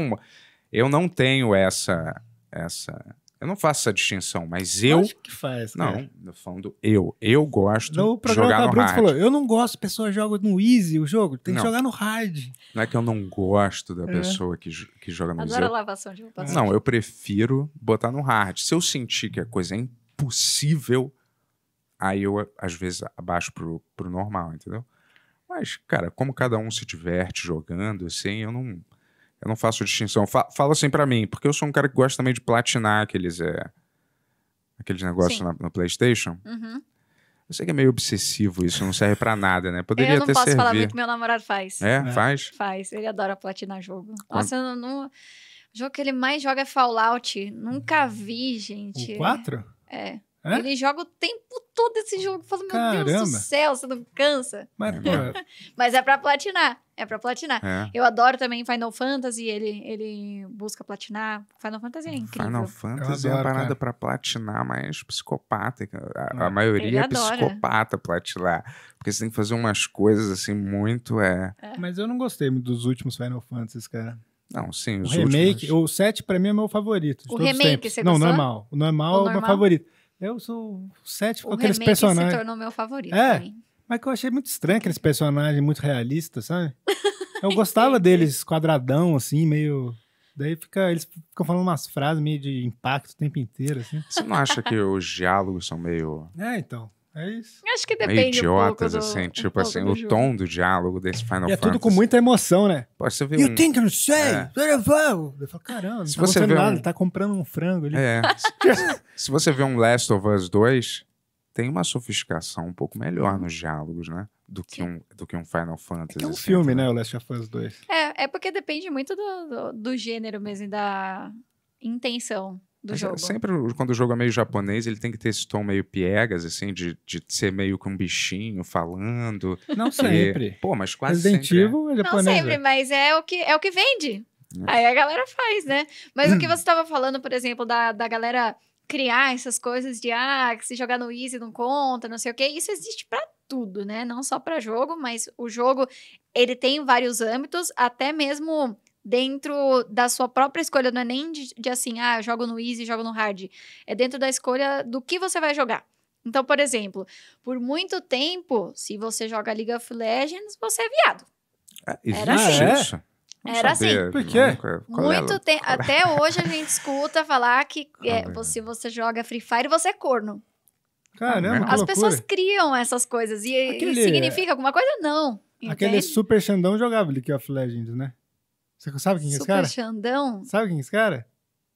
eu não tenho essa, essa eu não faço essa distinção, mas eu. Acho que faz. Cara. Não, falando eu. Eu gosto no de jogar no hard. Falou, eu não gosto, a pessoa joga no easy o jogo, tem não. que jogar no hard. Não é que eu não gosto da é. pessoa que, que joga no Adoro easy. Agora lavação de roupa. Não, eu prefiro botar no hard. Se eu sentir que a coisa é impossível, aí eu, às vezes, abaixo pro, pro normal, entendeu? Mas, cara, como cada um se diverte jogando, assim, eu não. Eu não faço distinção. Fa fala assim para mim, porque eu sou um cara que gosta também de platinar aqueles, é, aqueles negócios na, no PlayStation. Uhum. Eu sei que é meio obsessivo isso, não serve para nada, né? Poderia ter servido. Eu não posso servir. falar muito, meu namorado faz. É? é? Faz? Faz, ele adora platinar jogo. Quando... Nossa, eu não... o jogo que ele mais joga é Fallout. Nunca hum. vi, gente. O 4? É. é. Ele joga o tempo todo esse jogo. Eu falo, meu Caramba. Deus do céu, você não cansa. Mas, é. (laughs) Mas é pra platinar. É pra platinar. É. Eu adoro também Final Fantasy, ele, ele busca platinar. Final Fantasy é incrível. Final Fantasy adoro, é uma parada cara. pra platinar, mas psicopata. A, a é. maioria é psicopata platinar. Porque você tem que fazer umas coisas assim muito. É... é. Mas eu não gostei muito dos últimos Final Fantasies, cara. Não, sim, os o remake, últimos... o 7 pra mim é meu favorito. o remake, tempos. você gostou? Não, normal. O normal, o é o meu favorito. Eu sou o 7 com aqueles personagens. O remake se tornou meu favorito. É. Também. Mas que eu achei muito estranho aqueles personagens muito realistas, sabe? (laughs) Eu gostava deles quadradão, assim, meio. Daí fica, eles ficam falando umas frases meio de impacto o tempo inteiro, assim. Você não acha que os diálogos são meio. É, então. É isso. Acho que depende meio idiotas, um pouco do, assim, tipo um assim, o tom do diálogo desse Final e Fantasy. é tudo com muita emoção, né? Pô, você viu You um... think I'm safe, é. eu falo, caramba, não Se tá você vê nada, um... tá comprando um frango ali. É. se, (laughs) se você vê um Last of Us 2, tem uma sofisticação um pouco melhor uhum. nos diálogos, né? Do que, um, do que um Final Fantasy. É, é um filme, né, né? O Last of Us 2. É, é porque depende muito do, do, do gênero mesmo e da intenção do Mas é jogo. É, sempre quando o jogo é meio japonês, ele tem que ter esse tom meio piegas, assim, de, de ser meio com um bichinho falando. Não sempre. Pô, mas quase Resident sempre. É. Evil é japonês. Não sempre, mas é o que, é o que vende. Aí a galera faz, né? Mas o que (clears throat) você estava falando, por exemplo, da, da galera criar essas coisas de ah, se jogar no easy não conta, não sei o quê. Isso existe para tudo, né? Não só para jogo, mas o jogo ele tem vários âmbitos, até mesmo dentro da sua própria escolha, não é nem de, de assim, ah, jogo no easy, jogo no hard. É dentro da escolha do que você vai jogar. Então, por exemplo, por muito tempo, se você joga League of Legends, você é viado. Ah, é, Era assim. É? Era assim. Por né, quê? É- é Muito tempo. Até hoje a gente escuta falar que ah, é, você, você joga Free Fire você é corno. Caramba, As pessoas criam essas coisas e, Aquele... significa alguma coisa? Não. Entende? Aquele Super Xandão jogava League of Legends, né? Você sabe quem é Super esse cara? Super Xandão? Sabe quem é esse cara?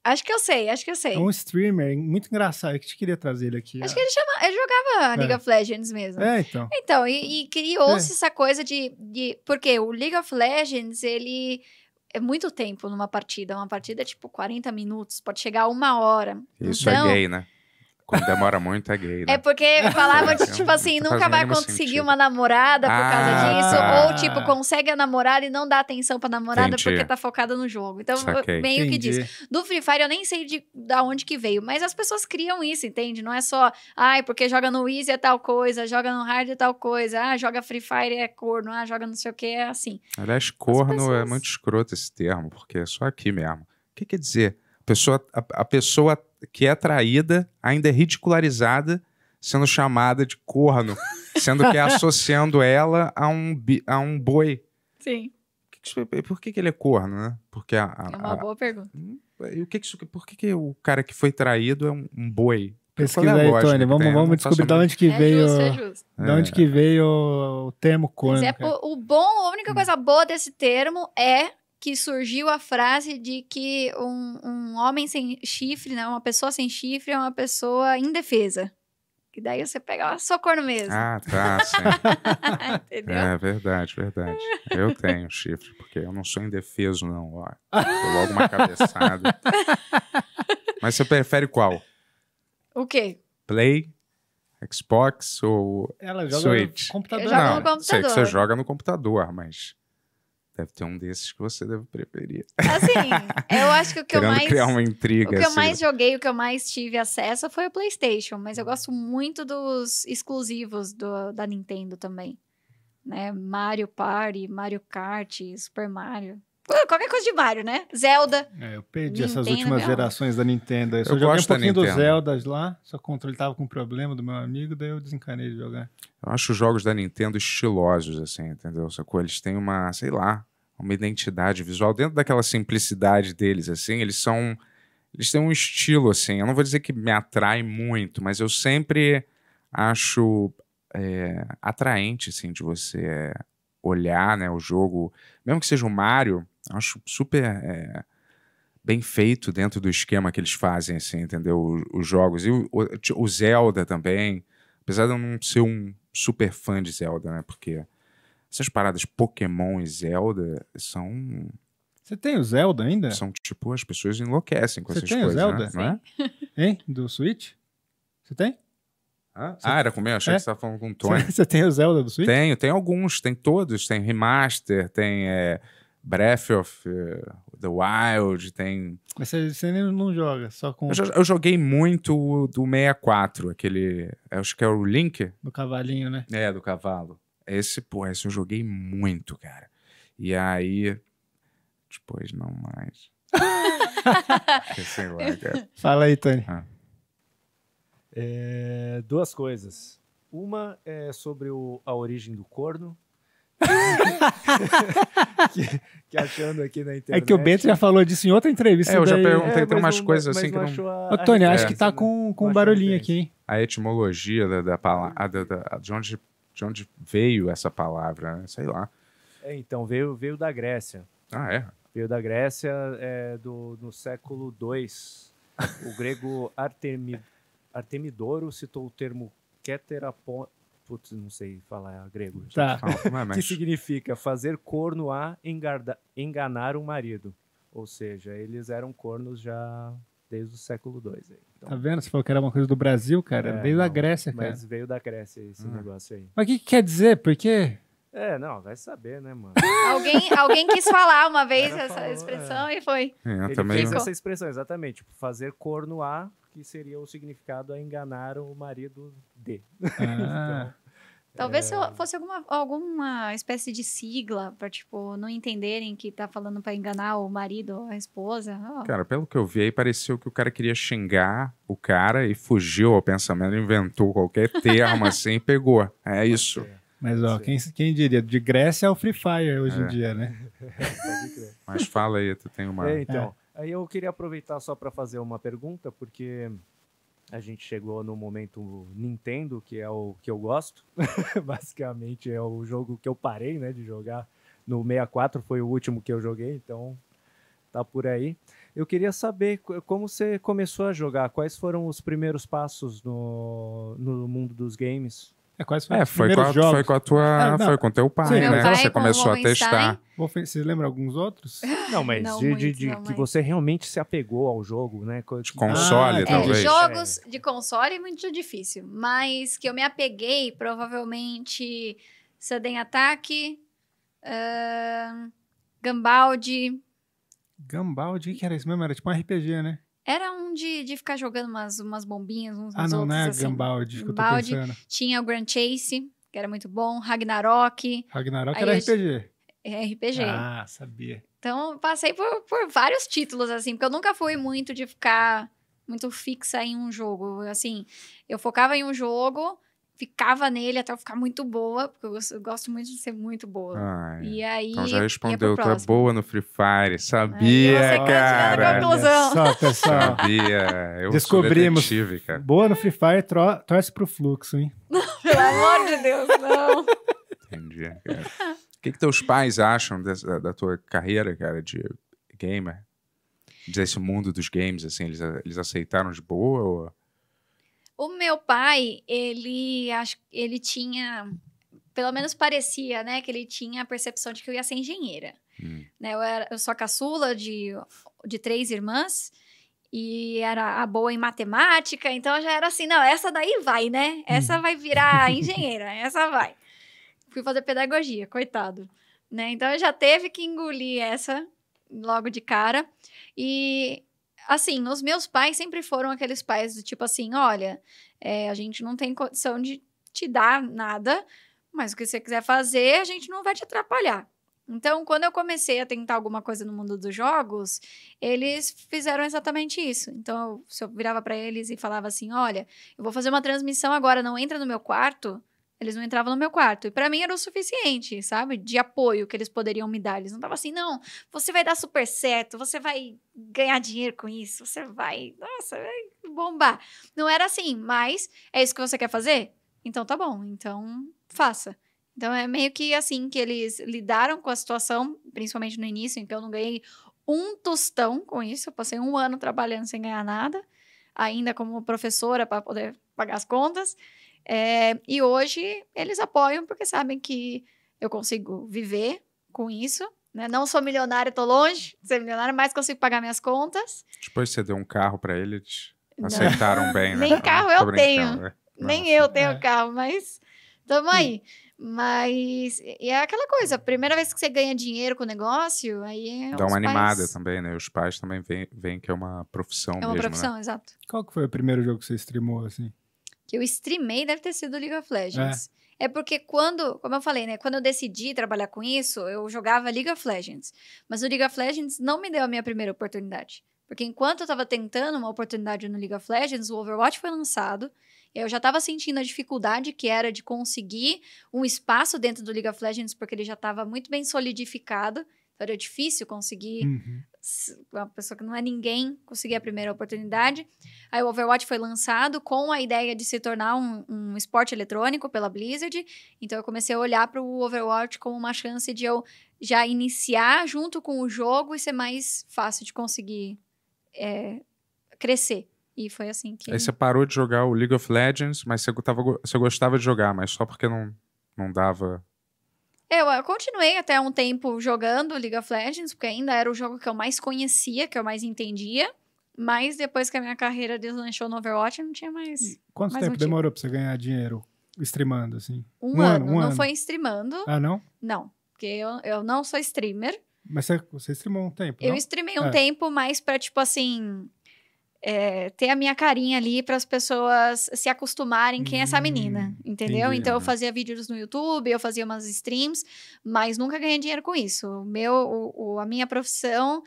Acho que eu sei, acho que eu sei. É um streamer muito engraçado, que te queria trazer ele aqui. Acho é. que ele, chama, ele jogava é. League of Legends mesmo. É, então. Então, e, e criou-se é. essa coisa de, de... Porque o League of Legends, ele é muito tempo numa partida. Uma partida é tipo 40 minutos, pode chegar a uma hora. Isso é então, é gay, né? Quando demora muito é gay. Né? É porque falavam, então, tipo assim, tá nunca vai conseguir sentido. uma namorada por causa ah, disso. Ah, ou, tipo, consegue a namorada e não dá atenção pra namorada entendi. porque tá focada no jogo. Então, Saquei. meio entendi. que disso. Do Free Fire, eu nem sei de, de onde que veio, mas as pessoas criam isso, entende? Não é só, ai, porque joga no Easy é tal coisa, joga no Hard é tal coisa, ah, joga Free Fire é corno, ah, joga não sei o que, é assim. Aliás, corno é pessoas... é muito escroto esse termo, porque é só aqui mesmo. O que quer dizer? A pessoa, a, a pessoa que é traída ainda é ridicularizada, sendo chamada de corno, sendo que é (laughs) associando ela a um, a um boi. Sim. É? Por que, que ele é corno, né? Porque a, a, é uma boa pergunta. Hum, e o que, que isso, por que, que o cara que foi traído é um, um boi? Pesquisa aí, Tony. Vamos, vamos descobrir é é de onde que é veio. Justo, é justo. De onde é. que veio o termo corno. É, o bom, a única hum. coisa boa desse termo é que surgiu a frase de que um, um homem sem chifre, né, uma pessoa sem chifre é uma pessoa indefesa. Que daí você pega uma socorro mesmo. Ah, tá, sim. (laughs) É verdade, verdade. Eu tenho chifre, porque eu não sou indefeso, não. Ó, tô logo uma cabeçada. (laughs) Mas você prefere qual? O quê? Play, Xbox ou Ela joga Switch? no computador. Eu jogo não, no computador. Sei que você joga no computador, mas Deve ter um desses que você deve preferir. Assim, eu acho que o (laughs) que eu mais. criar uma intriga. O que assim. eu mais assim. joguei, o que eu mais tive acesso foi o PlayStation, mas eu gosto muito dos exclusivos do, da Nintendo também. Né? Mario Party, Mario Kart, Super Mario. Ah, qualquer coisa de Mario, né? Zelda. É, eu perdi Nintendo, essas últimas não. Né? gerações da Nintendo. Eu, eu joguei um pouquinho dos Zeldas lá, só controlei controle tava com problema do meu amigo, daí eu desencanei de jogar. Eu acho os jogos da Nintendo estilosos, assim, entendeu? Sacou? Eles têm uma, sei lá, uma identidade visual. Dentro daquela simplicidade deles, assim, eles são... Eles têm um estilo, assim. Eu não vou dizer que me atrai muito, mas eu sempre acho é, atraente, assim, de você olhar, né, o jogo. Mesmo que seja o Mario, Acho super é, bem feito dentro do esquema que eles fazem, assim, entendeu? Os, jogos. E o, o, Zelda também. Apesar de eu não ser um super fã de Zelda, né? Porque essas paradas Pokémon e Zelda são. Você tem o Zelda ainda? São tipo, as pessoas enlouquecem com Você essas coisas. Você tem o Zelda? Né? É? hein? Do Switch? Você tem? Ah, ah, era comigo? Achei é? que você estava falando com o Tony. (laughs) Você tem o Zelda do Switch? Tenho, tem alguns, tem todos. Tem Remaster, tem é, Breath of eh, the Wild, tem. Mas você nem não joga, só com. Eu, eu, joguei muito do 64, aquele. É, acho que é o Link. Do cavalinho, né? É, do cavalo. Esse, pô, esse eu joguei muito, cara. E aí. Depois não mais. (laughs) Sei lá, cara. Fala aí, Tony. Ah. É, duas coisas. Uma é sobre o, a origem do corno que, (laughs) que, achando aqui na internet. É que o Bento já falou disso em outra entrevista. É, eu já né? perguntei, é, tem umas não, coisas assim que não. Ô, Tony, acho que tá né? com, com um barulhinho aqui, hein? A etimologia da, da palavra. De onde, de onde veio essa palavra, né? Sei lá. É, então, veio, veio da Grécia. Ah, é? Veio da Grécia é, do, no século II. O grego Artemi, Artemidoro citou o termo Putz, não sei falar grego. Tá. É (laughs) que significa fazer corno a enganar o marido. Ou seja, eles eram cornos já desde o século II. Aí. Então, tá vendo? Você falou que era uma coisa do Brasil, cara. É, veio não, da Grécia, cara. Mas veio da Grécia esse ah. negócio aí. Mas o que, que, quer dizer? Por quê? É, não, vai saber, né, mano? (laughs) alguém, alguém quis falar uma vez essa falou, expressão é. e foi. É, Ele fez meio... essa expressão, exatamente. Tipo, fazer corno a que seria o significado a enganar o marido de. Ah. (laughs) então, Talvez é... fosse alguma, alguma espécie de sigla para tipo, não entenderem que tá falando para enganar o marido ou a esposa. Oh. Cara, pelo que eu vi aí, pareceu que o cara queria xingar o cara e fugiu ao pensamento, inventou qualquer (laughs) termo assim e pegou. É isso. Mas, ó, quem, quem diria? De Grécia é o Free Fire hoje é. em dia, né? (laughs) Mas fala aí, tu tem uma... É, então... Aí eu queria aproveitar só para fazer uma pergunta, porque a gente chegou no momento Nintendo, que é o que eu gosto. (laughs) Basicamente é o jogo que eu parei, né, de jogar no 64 foi o último que eu joguei, então tá por aí. Eu queria saber como você começou a jogar, quais foram os primeiros passos no, no mundo dos games? É, quase foi, é, foi, com a, foi com a tua. foi com teu pai, Sim, né? Pai, você começou a testar. Você lembra alguns outros? (laughs) Não, mas não de, muito, de, de não, que mas... você realmente se apegou ao jogo, né? Ah, é, de console, ah, talvez. É, jogos é. de console é muito difícil. Mas que eu me apeguei, provavelmente Sudden Attack, uh, Gambaldi. Gambaldi, que era isso mesmo? Era tipo um RPG, né? Era um de, de ficar jogando umas, umas bombinhas uns ah, não, outros. não, né? Assim. Gambaldi, que Gambaldi. eu tô pensando. Tinha o Grand Chase, que era muito bom. Ragnarok. Ragnarok era RPG. É RPG. Ah, sabia. Então, passei por, por vários títulos, assim. Porque eu nunca fui muito de ficar muito fixa em um jogo. Assim, eu focava em um jogo ficava nele até eu ficar muito boa, porque eu gosto, eu gosto muito de ser muito boa. Ah, é. E aí. Então já respondeu, tu é boa no Free Fire. É, Sabia, é, cara. Só, pessoal. Sabia. Eu Descobrimos. Detetive, cara. Boa no Free Fire, tro torce pro fluxo, hein? (laughs) Pelo amor de Deus, não. Entendi, cara. O que, que teus pais acham dessa, da tua carreira, cara, de gamer? Desse mundo dos games, assim, eles, eles aceitaram de boa ou o meu pai, ele acho ele tinha, pelo menos parecia, né, que ele tinha a percepção de que eu ia ser engenheira. Hum. Né, eu, era, eu sou a caçula de, de três irmãs e era a boa em matemática, então já era assim, não, essa daí vai, né? Essa hum. vai virar (laughs) engenheira, essa vai. Fui fazer pedagogia, coitado. Né? Então eu já teve que engolir essa logo de cara. E assim, os meus pais sempre foram aqueles pais do tipo assim: olha, é, a gente não tem condição de te dar nada, mas o que você quiser fazer, a gente não vai te atrapalhar. Então, quando eu comecei a tentar alguma coisa no mundo dos jogos, eles fizeram exatamente isso. Então, se eu virava para eles e falava assim: olha, eu vou fazer uma transmissão agora, não entra no meu quarto eles não entravam no meu quarto. E para mim era o suficiente, sabe? De apoio que eles poderiam me dar. Eles não estavam assim, não, você vai dar super certo, você vai ganhar dinheiro com isso, você vai, nossa, vai bombar. Não era assim, mas é isso que você quer fazer? Então tá bom, então faça. Então é meio que assim que eles lidaram com a situação, principalmente no início, em que eu não ganhei um tostão com isso. Eu passei um ano trabalhando sem ganhar nada, ainda como professora para poder pagar as contas. É, e hoje eles apoiam porque sabem que eu consigo viver com isso. Né? Não sou milionária, estou longe de ser milionária, mas consigo pagar minhas contas. Depois você deu um carro para eles, aceitaram Não. bem, né? (laughs) Nem carro eu tenho. Né? Nem eu tenho é. carro, mas tamo aí. Hum. Mas é aquela coisa, a primeira vez que você ganha dinheiro com o negócio, aí é Dá uma animada pais... também, né? Os pais também veem, veem que é uma profissão É uma mesmo, né? profissão, né? exato. Qual que foi o primeiro jogo que você streamou, assim? que eu streamei deve ter sido League of Legends. É. É porque quando, como eu falei, né? Quando eu decidi trabalhar com isso, eu jogava League of Legends. Mas o League of Legends não me deu a minha primeira oportunidade. Porque enquanto eu tava tentando uma oportunidade no League of Legends, o Overwatch foi lançado. E eu já tava sentindo a dificuldade que era de conseguir um espaço dentro do League of Legends, porque ele já tava muito bem solidificado. Então era difícil conseguir uhum uma pessoa que não é ninguém conseguir a primeira oportunidade. Aí o Overwatch foi lançado com a ideia de se tornar um, um esporte eletrônico pela Blizzard. Então eu comecei a olhar para o Overwatch como uma chance de eu já iniciar junto com o jogo e ser mais fácil de conseguir é, crescer. E foi assim que. Aí você parou de jogar o League of Legends, mas você, tava, você gostava de jogar, mas só porque não, não dava eu, eu, ah, continuei até um tempo jogando League of Legends, porque ainda era o jogo que eu mais conhecia, que eu mais entendia. Mas depois que a minha carreira deslanchou no Overwatch, eu não tinha mais. E quanto mais tempo motivo. demorou pra você ganhar dinheiro streamando, assim? Um, um ano, um Não ano. foi streamando. Ah, não? Não. Porque eu, eu não sou streamer. Mas você, você streamou um tempo. Eu não? streamei um é. tempo, mas pra, tipo assim, é, ter a minha carinha ali para as pessoas se acostumarem quem é essa menina, hum, entendeu? Entendi, então né? eu fazia vídeos no YouTube, eu fazia umas streams, mas nunca ganhei dinheiro com isso. O meu, o, o, a minha profissão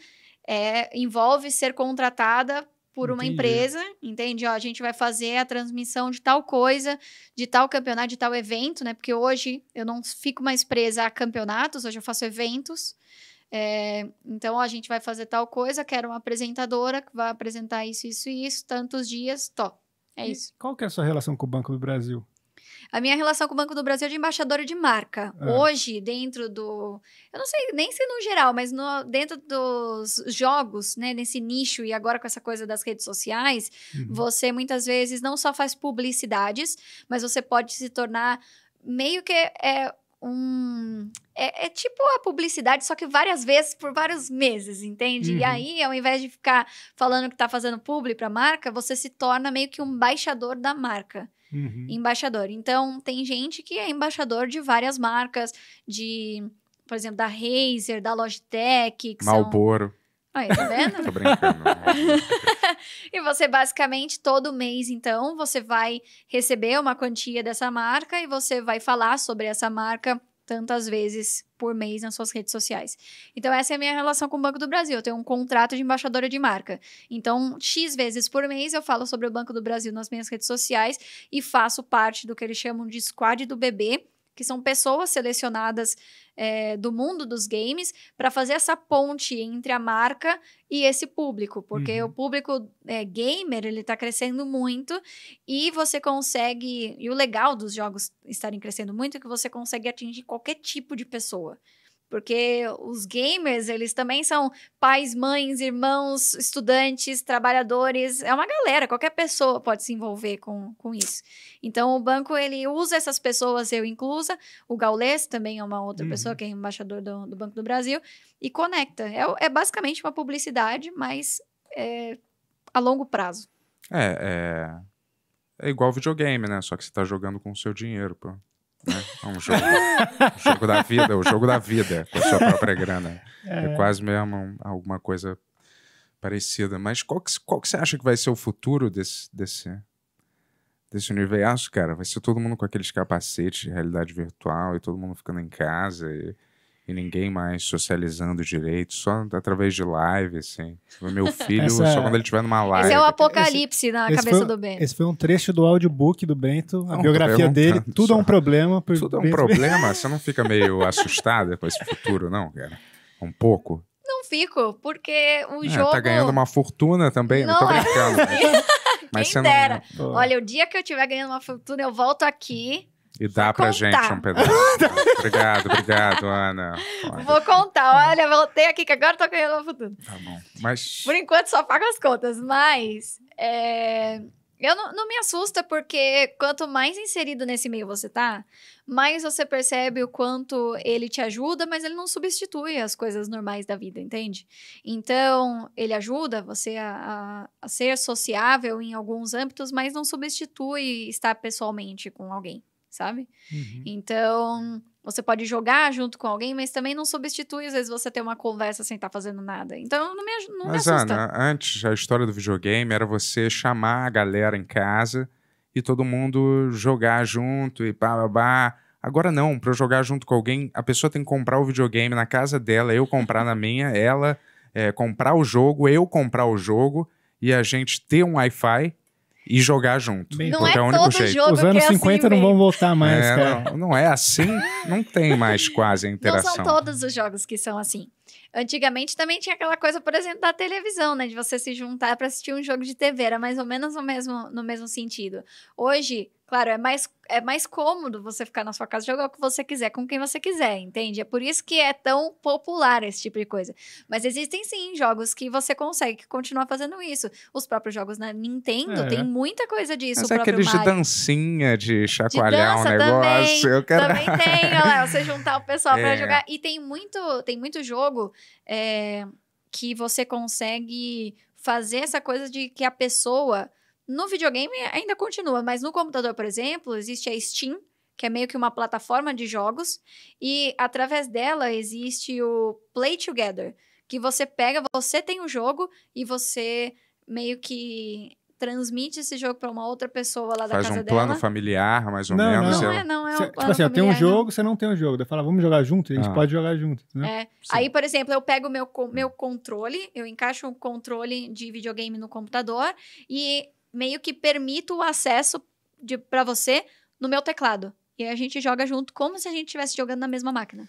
é, envolve ser contratada por uma Entendi. empresa, entende? Ó, a gente vai fazer a transmissão de tal coisa, de tal campeonato, de tal evento, né? Porque hoje eu não fico mais presa a campeonatos, hoje eu faço eventos. É, então a gente vai fazer tal coisa, quero uma apresentadora que vai apresentar isso, isso e isso, tantos dias, top. É e isso. Qual que é a sua relação com o Banco do Brasil? A minha relação com o Banco do Brasil é de embaixadora de marca. É. Hoje, dentro do. Eu não sei nem se no geral, mas no, dentro dos jogos, né? Nesse nicho, e agora com essa coisa das redes sociais, uhum. você muitas vezes não só faz publicidades, mas você pode se tornar meio que é, um. É, é, tipo a publicidade, só que várias vezes por vários meses, entende? Uhum. E aí, ao invés de ficar falando que tá fazendo publi pra marca, você se torna meio que um embaixador da marca. Uhum. Embaixador. Então, tem gente que é embaixador de várias marcas, de. Por exemplo, da Razer, da Logitech. Que Malboro. São... Aí, tá vendo? Tô brincando. (laughs) e você, basicamente, todo mês, então, você vai receber uma quantia dessa marca e você vai falar sobre essa marca tantas vezes por mês nas suas redes sociais. Então, essa é a minha relação com o Banco do Brasil. Eu tenho um contrato de embaixadora de marca. Então, X vezes por mês eu falo sobre o Banco do Brasil nas minhas redes sociais e faço parte do que eles chamam de squad do bebê, que são pessoas selecionadas é, do mundo dos games para fazer essa ponte entre a marca e esse público, porque uhum. o público é, gamer ele está crescendo muito e você consegue e o legal dos jogos estarem crescendo muito é que você consegue atingir qualquer tipo de pessoa. Porque os gamers, eles também são pais, mães, irmãos, estudantes, trabalhadores. É uma galera, qualquer pessoa pode se envolver com, com isso. Então, o banco, ele usa essas pessoas, eu inclusa. O Gaules também é uma outra uhum. pessoa, que é embaixador do, do, Banco do Brasil. E conecta. É, é basicamente uma publicidade, mas é, a longo prazo. É, é, é igual videogame, né? Só que você está jogando com o seu dinheiro, pô. Né? É um jogo, um jogo da vida, o um jogo da vida com a sua própria grana. É, é quase mesmo um, alguma coisa parecida. Mas qual que, qual que você acha que vai ser o futuro desse, desse, desse universo, cara? Vai ser todo mundo com aqueles capacetes de realidade virtual e todo mundo ficando em casa e e ninguém mais socializando direito, só através de live, assim. Meu (laughs) filho, Essa... só quando ele estiver numa live. Esse é o apocalipse esse, na esse cabeça foi, do Bento. Esse foi um trecho do audiobook do Bento, não, a biografia dele, tudo só. é um problema. Por... Tudo é um problema? Você não fica meio (laughs) assustada com esse futuro, não, cara? Um pouco? Não fico, porque o é, tá jogo... Tá ganhando uma fortuna também, não, não tô brincando. Mas... (laughs) Quem mas dera. Não... Olha, o dia que eu estiver ganhando uma fortuna, eu volto aqui e dá pra gente um pedaço. (laughs) obrigado, obrigado, Ana. Olha. Vou contar. Olha, voltei aqui que agora tô ganhando futuro. Tá bom. Mas. Por enquanto só pago as contas, mas. É... Eu não, não, me assusta, porque quanto mais inserido nesse meio você tá, mais você percebe o quanto ele te ajuda, mas ele não substitui as coisas normais da vida, entende? Então, ele ajuda você a, a, a ser sociável em alguns âmbitos, mas não substitui estar pessoalmente com alguém sabe? Uhum. Então, você pode jogar junto com alguém, mas também não substitui, às vezes, você ter uma conversa sem estar tá fazendo nada. Então, não me, não mas, me assusta. Ana, antes, a história do videogame era você chamar a galera em casa e todo mundo jogar junto e pá, pá, pá. Agora não, para eu jogar junto com alguém, a pessoa tem que comprar o videogame na casa dela, eu comprar na minha, ela é, comprar o jogo, eu comprar o jogo e a gente ter um Wi-Fi e jogar junto. Bem, não é, é o único jeito. Jogo Os é anos 50 assim, não vão voltar mais, é, cara. Não, não, é assim, não tem mais quase a interação. Não são todos os jogos que são assim. Antigamente também tinha aquela coisa, por exemplo, da televisão, né? De você se juntar para assistir um jogo de TV. Era mais ou menos no mesmo, no mesmo sentido. Hoje, Claro, é mais, é mais cômodo você ficar na sua casa jogar o que você quiser, com quem você quiser, entende? É por isso que é tão popular esse tipo de coisa. Mas existem sim jogos que você consegue continuar fazendo isso. Os próprios jogos na Nintendo é. tem muita coisa disso. Mas o é aqueles Mario. de dancinha, de chacoalhar de dança, um negócio. Também, eu quero... também (laughs) tem, olha você juntar o pessoal é. pra jogar. E tem muito, tem muito jogo é, que você consegue fazer essa coisa de que a pessoa no videogame ainda continua, mas no computador, por exemplo, existe a Steam, que é meio que uma plataforma de jogos, e através dela existe o Play Together, que você pega, você tem um jogo e você meio que transmite esse jogo para uma outra pessoa lá da Faz casa um dela. Faz um plano familiar, mais ou não, menos. Não, não é, não. É um cê, tipo assim, familiar, tem um jogo, você não tem um jogo. Daí fala, vamos jogar junto? A gente ah. pode jogar junto, né? É. Aí, por exemplo, eu pego meu, hum. meu controle, eu encaixo um controle de videogame no computador e meio que permito o acesso para você no meu teclado. E a gente joga junto como se a gente estivesse jogando na mesma máquina.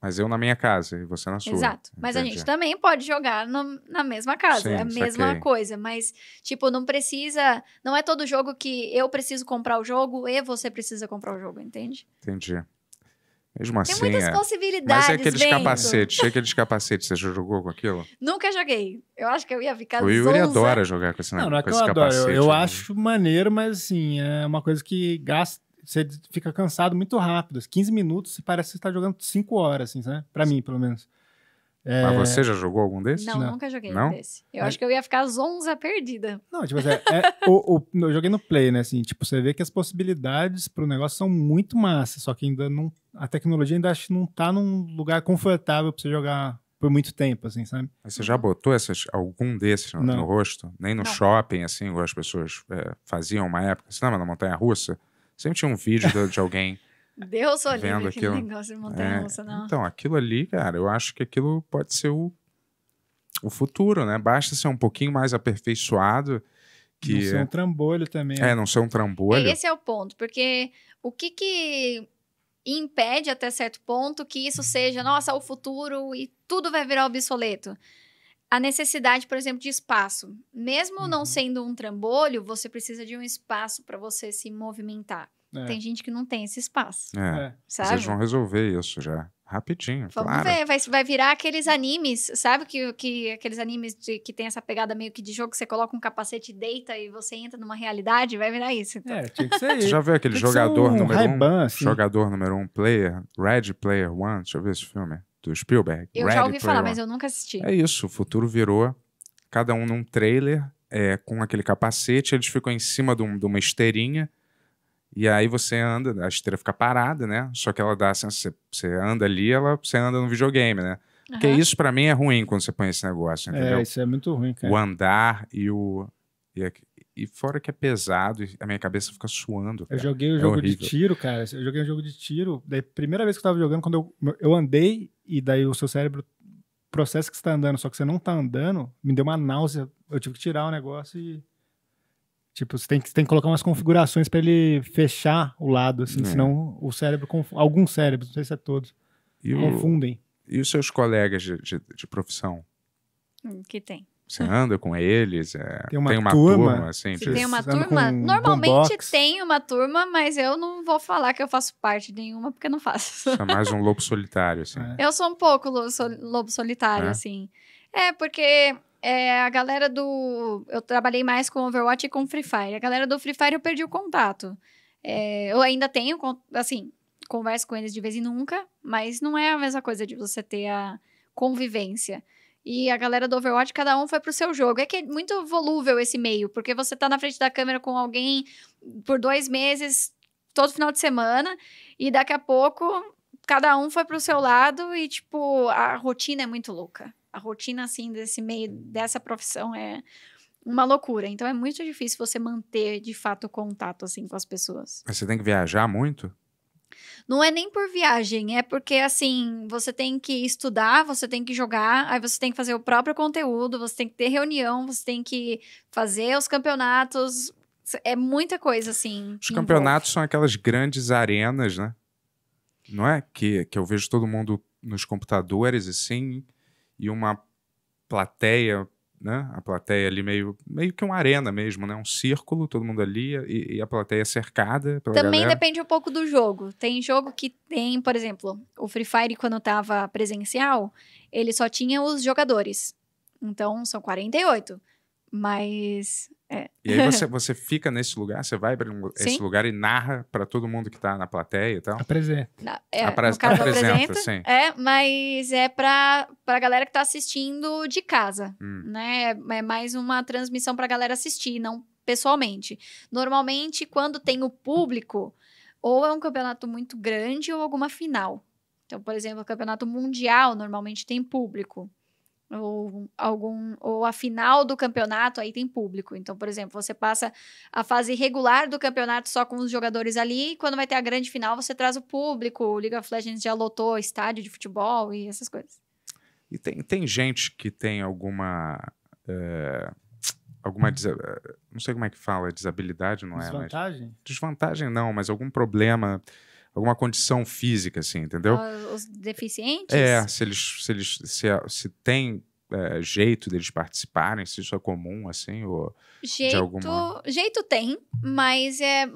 Mas eu na minha casa e você na sua. Exato. Mas entendi. a gente também pode jogar no, na mesma casa. Sim, é a mesma saquei. coisa. Mas, tipo, não precisa. Não é todo jogo que eu preciso comprar o jogo e você precisa comprar o jogo, entende? Entendi. Mesmo assim. Tem muitas assim, é. é. possibilidades. Mas é aqueles capacetes, é aqueles capacetes. Você já jogou com aquilo? Nunca joguei. Eu acho que eu ia ficar O Yuri adora jogar com esse, não, não é que eu Adoro. Eu, eu né? acho maneiro, mas assim, é uma coisa que gasta. Você fica cansado muito rápido. 15 minutos parece que você está jogando 5 horas, assim, né? Pra mim, pelo menos. É... Mas você já jogou algum desses? Não, não. nunca joguei não? um desse. Eu é... acho que eu ia ficar zonza perdida. Não, tipo assim, é, o, o, eu joguei no Play, né? Assim, tipo, você vê que as possibilidades para o negócio são muito massas, só que ainda não. A tecnologia ainda acho, não está num lugar confortável para você jogar por muito tempo, assim, sabe? Mas você já botou essas, algum desses no, no rosto? Nem no não. shopping, assim, as pessoas é, faziam uma época? Você assim, lembra na montanha russa? Sempre tinha um vídeo de, de alguém Deus olhe aquele negócio de montanha russa, é, não. Então, aquilo ali, cara, eu acho que aquilo pode ser o, o futuro, né? Basta ser um pouquinho mais aperfeiçoado. Que... Não ser um trambolho também. É, né? não ser um trambolho. É, esse é o ponto, porque o que que impede até certo ponto que isso seja, nossa, o futuro e tudo vai virar obsoleto? a necessidade, por exemplo, de espaço. Mesmo uhum. não sendo um trambolho, você precisa de um espaço para você se movimentar. É. Tem gente que não tem esse espaço. É. é. Sabe? Vocês vão resolver isso já. Rapidinho, Vamos claro. ver, vai, vai virar aqueles animes, sabe? Que, que aqueles animes de, que tem essa pegada meio que de jogo, que você coloca um capacete, deita e você entra numa realidade, vai virar isso. Então. É, tinha que ser Você já viu aquele jogador um número um? Assim. Jogador número um, player, Red Player One, deixa eu ver esse filme, do Spielberg. Eu Red já ouvi falar, One. mas eu nunca assisti. É isso, o futuro virou cada um num trailer é, com aquele capacete, eles ficam em cima de, um, de uma esteirinha e aí você anda, a esteira fica parada, né? Só que ela dá assim, você anda ali, ela, você anda no videogame, né? Porque uhum. isso para mim é ruim quando você põe esse negócio, é, entendeu? É, isso é muito ruim, cara. O andar e o. E, e fora que é pesado, a minha cabeça fica suando. Cara. Eu joguei o um é jogo horrível. de tiro, cara. Eu joguei um jogo de tiro. Daí, primeira vez que eu tava jogando, quando eu, eu andei, e daí o seu cérebro processa que você tá andando, só que você não tá andando, me deu uma náusea. Eu tive que tirar o negócio e. Tipo, você tem que, você tem que colocar umas configurações para ele fechar o lado, assim, é. senão o cérebro, alguns cérebros, não sei se é todos, e confundem. O, e os seus colegas de, de, de profissão? Hum, que tem. Você anda com eles? É, tem, uma tem uma turma, turma assim? Tem uma turma? Normalmente tem uma turma, mas eu não vou falar que eu faço parte de nenhuma, porque não faço. Você é mais um lobo solitário, assim. É. (laughs) Eu sou um pouco lobo, solitário, é. assim. É, porque é, a galera do. Eu trabalhei mais com Overwatch e com Free Fire. A galera do Free Fire eu perdi o contato. É, eu ainda tenho, assim, converso com eles de vez em nunca, mas não é a mesma coisa de você ter a convivência. E a galera do Overwatch, cada um foi pro seu jogo. É que é muito volúvel esse meio, porque você tá na frente da câmera com alguém por dois meses, todo final de semana, e daqui a pouco cada um foi pro seu lado e, tipo, a rotina é muito louca a rotina assim desse meio dessa profissão é uma loucura. Então é muito difícil você manter de fato contato assim com as pessoas. Mas você tem que viajar muito? Não é nem por viagem, é porque assim, você tem que estudar, você tem que jogar, aí você tem que fazer o próprio conteúdo, você tem que ter reunião, você tem que fazer os campeonatos. É muita coisa assim. Os campeonatos envolve. são aquelas grandes arenas, né? Não é que, que eu vejo todo mundo nos computadores assim, e uma plateia, né? A plateia ali meio, meio que uma arena mesmo, né? Um círculo, todo mundo ali e, e a plateia cercada. Também galera. depende um pouco do jogo. Tem jogo que tem, por exemplo, o Free Fire quando tava presencial, ele só tinha os jogadores. Então são 48. Mas. É. E aí você, (laughs) você fica nesse lugar, você vai para esse lugar e narra para todo mundo que está na plateia e tal. Apresenta. é, Apre caso, apresenta, apresenta, sim. É, mas é para a galera que está assistindo de casa, hum. né? É, é mais uma transmissão para a galera assistir, não pessoalmente. Normalmente, quando tem o público, ou é um campeonato muito grande ou alguma final. Então, por exemplo, o campeonato mundial normalmente tem público ou algum ou a final do campeonato aí tem público. Então, por exemplo, você passa a fase regular do campeonato só com os jogadores ali, e quando vai ter a grande final, você traz o público. O League of Legends já lotou estádio de futebol e essas coisas. E tem, tem gente que tem alguma é, alguma eh, não sei como é que fala, desabilidade não Desvantagem? é, desvantagem Desvantagem não, mas algum problema alguma condição física, assim, entendeu? Ah, os deficientes? É, se eles, se eles, se, se tem é, jeito deles participarem, se isso é comum, assim, ou jeito, de alguma... Jeito tem, mas é,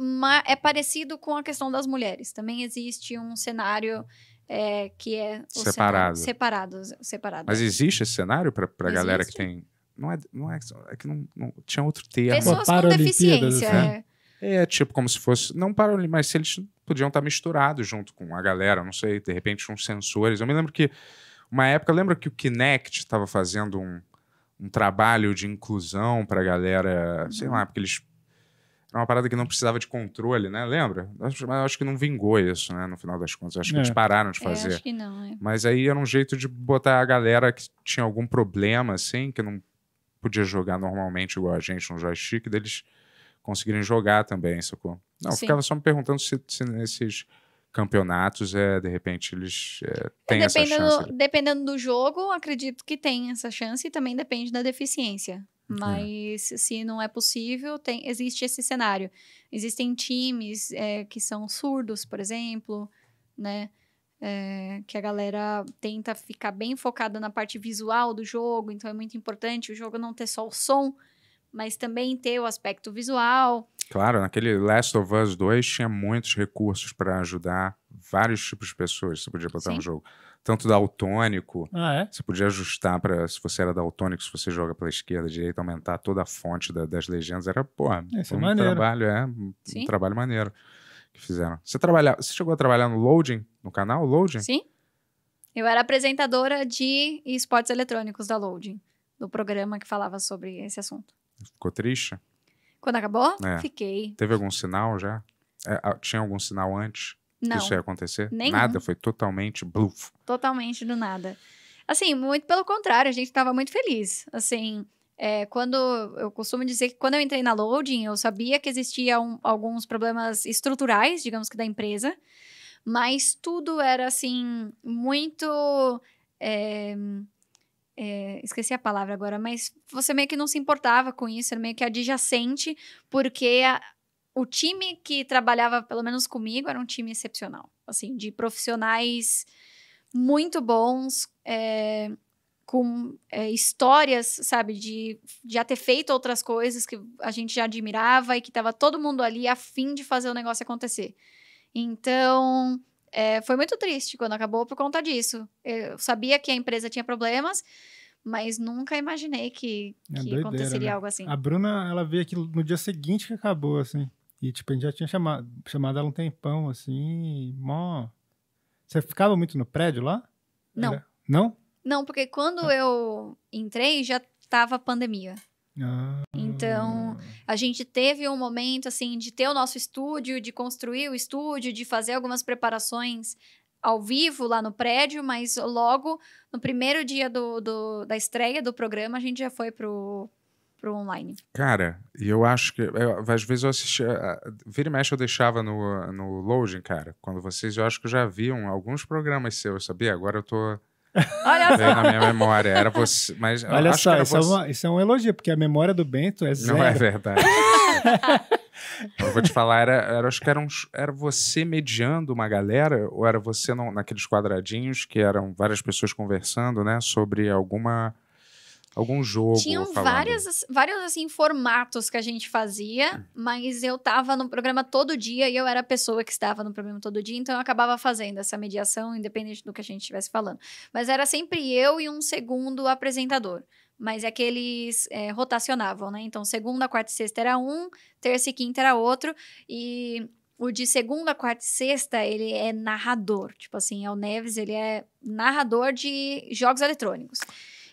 é parecido com a questão das mulheres. Também existe um cenário... É, que é separado. separado. separado. Mas existe esse cenário para a galera que tem não é, não é, é que não, não, tinha outro termo. Pessoas com deficiência. Né? É. É, tipo como se fosse. Não para mas se eles podiam estar misturados junto com a galera, não sei, de repente uns sensores. Eu me lembro que uma época, lembra que o Kinect estava fazendo um, um trabalho de inclusão para a galera, sei uhum. lá, porque eles era uma parada que não precisava de controle, né? Lembra? Mas eu acho que não vingou isso, né? No final das contas. Eu acho é. que eles é. pararam de é, fazer. É, acho que não, é. Mas aí era um jeito de botar a galera que tinha algum problema, assim, que não podia jogar normalmente igual a gente no joystick, deles conseguirem jogar também, sacou? Não, ficava só me perguntando se, se nesses campeonatos, é, de repente, eles é, têm essa chance. Né? Dependendo do jogo, acredito que tem essa chance e também depende da deficiência. É. Mas é. se não é possível, tem, existe esse cenário. Existem times é, que são surdos, por exemplo, né? É, que a galera tenta ficar bem focada na parte visual do jogo, então é muito importante o jogo não ter só o som, mas também ter o aspecto visual. Claro, naquele Last of Us 2 tinha muitos recursos para ajudar vários tipos de pessoas. Você podia botar Sim. no jogo. Tanto daltônico, ah, é? você podia ajustar para se você era daltônico, se você joga pela esquerda, direita, aumentar toda a fonte da, das legendas. Era, pô Esse é um trabalho, é, um trabalho maneiro que fizeram. Você, trabalha, você chegou a trabalhar no Loading, no canal Loading? Sim. Eu era apresentadora de esportes eletrônicos da Loading, do programa que falava sobre esse assunto. Ficou triste? Quando acabou? É. Fiquei. Teve algum sinal já? É, tinha algum sinal antes Não. que isso ia acontecer? Nenhum. Nada, foi totalmente bluff. Totalmente do nada. Assim, muito pelo contrário, a gente estava muito feliz. Assim, é, quando eu costumo dizer que quando eu entrei na loading, eu sabia que existiam alguns problemas estruturais, digamos que da empresa, mas tudo era assim muito é, é, esqueci a palavra agora, mas você meio que não se importava com isso, era meio que adjacente, porque a, o time que trabalhava, pelo menos comigo, era um time excepcional, assim, de profissionais muito bons, é, com é, histórias, sabe, de, de já ter feito outras coisas que a gente já admirava e que estava todo mundo ali a fim de fazer o negócio acontecer. Então, é, foi muito triste quando acabou por conta disso. Eu sabia que a empresa tinha problemas, mas nunca imaginei que, é que doideira, aconteceria né? algo assim. A Bruna, ela veio aqui no dia seguinte que acabou, assim. E, tipo, a gente já tinha chamado, chamado ela um tempão, assim, mó... Você ficava muito no prédio lá? Não. Era... Não? Não, porque quando ah. eu entrei, já tava a pandemia. Então, a gente teve um momento assim de ter o nosso estúdio, de construir o estúdio, de fazer algumas preparações ao vivo lá no prédio, mas logo no primeiro dia do, do da estreia do programa a gente já foi pro, pro online. Cara, e eu acho que. Eu, às vezes eu assistia. Vira e mexe eu deixava no, no loading, cara. Quando vocês, eu acho que já viam alguns programas seus, sabia? Agora eu tô Olha só. na minha memória. Era você. Mas Olha só, isso, é você... é uma, isso, é um elogio, porque a memória do Bento é zero. Não é verdade. (laughs) eu vou te falar, era, era, acho que era, um, era você mediando uma galera, ou era você não, naqueles quadradinhos que eram várias pessoas conversando, né? Sobre alguma Algum jogo. Tinham várias, vários assim, formatos que a gente fazia, hum. mas eu estava no programa todo dia e eu era a pessoa que estava no programa todo dia, então eu acabava fazendo essa mediação, independente do que a gente estivesse falando. Mas era sempre eu e um segundo apresentador. Mas é que eles é, rotacionavam, né? Então, segunda, quarta e sexta era um, terça e quinta era outro. E o de segunda, quarta e sexta, ele é narrador. Tipo assim, é o Neves, ele é narrador de jogos eletrônicos.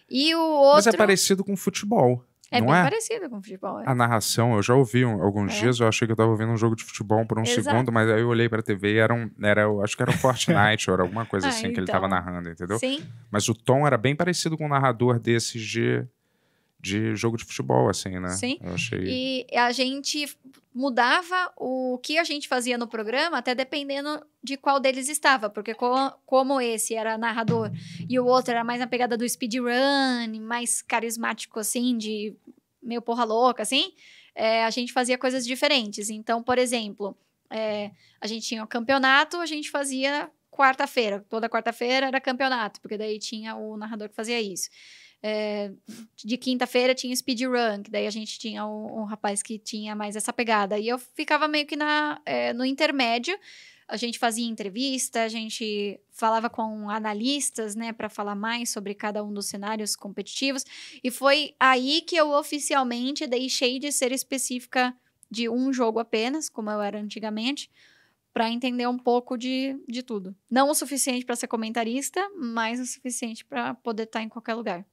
E o outro. Mas é parecido com futebol. É não bem é? parecido com futebol. É. A narração, eu já ouvi um, alguns é. dias, eu achei que eu tava ouvindo um jogo de futebol por um Exato. segundo, mas aí eu olhei pra TV e era um. Era, eu acho que era um Fortnite (laughs) ou era alguma coisa assim ah, assim então. que ele então. tava narrando, entendeu? Sim. Mas o tom era bem parecido com o narrador desses de de jogo de futebol, assim, né? Sim. Eu achei... E a gente mudava o que a gente fazia no programa, até dependendo de qual deles estava, porque como esse era narrador e o outro era mais na pegada do speedrun, mais carismático, assim, de meio porra louca, assim, é, a gente fazia coisas diferentes. Então, por exemplo, é, a gente tinha o campeonato, a gente fazia quarta-feira. Toda quarta-feira era campeonato, porque daí tinha o narrador que fazia isso. É, de quinta-feira tinha speedrun, que daí a gente tinha um, um, rapaz que tinha mais essa pegada. E eu ficava meio que na, é, no intermédio. A gente fazia entrevista, a gente falava com analistas, né, para falar mais sobre cada um dos cenários competitivos. E foi aí que eu oficialmente deixei de ser específica de um jogo apenas, como eu era antigamente, para entender um pouco de, de tudo. Não o suficiente para ser comentarista, mas o suficiente para poder estar tá em qualquer lugar.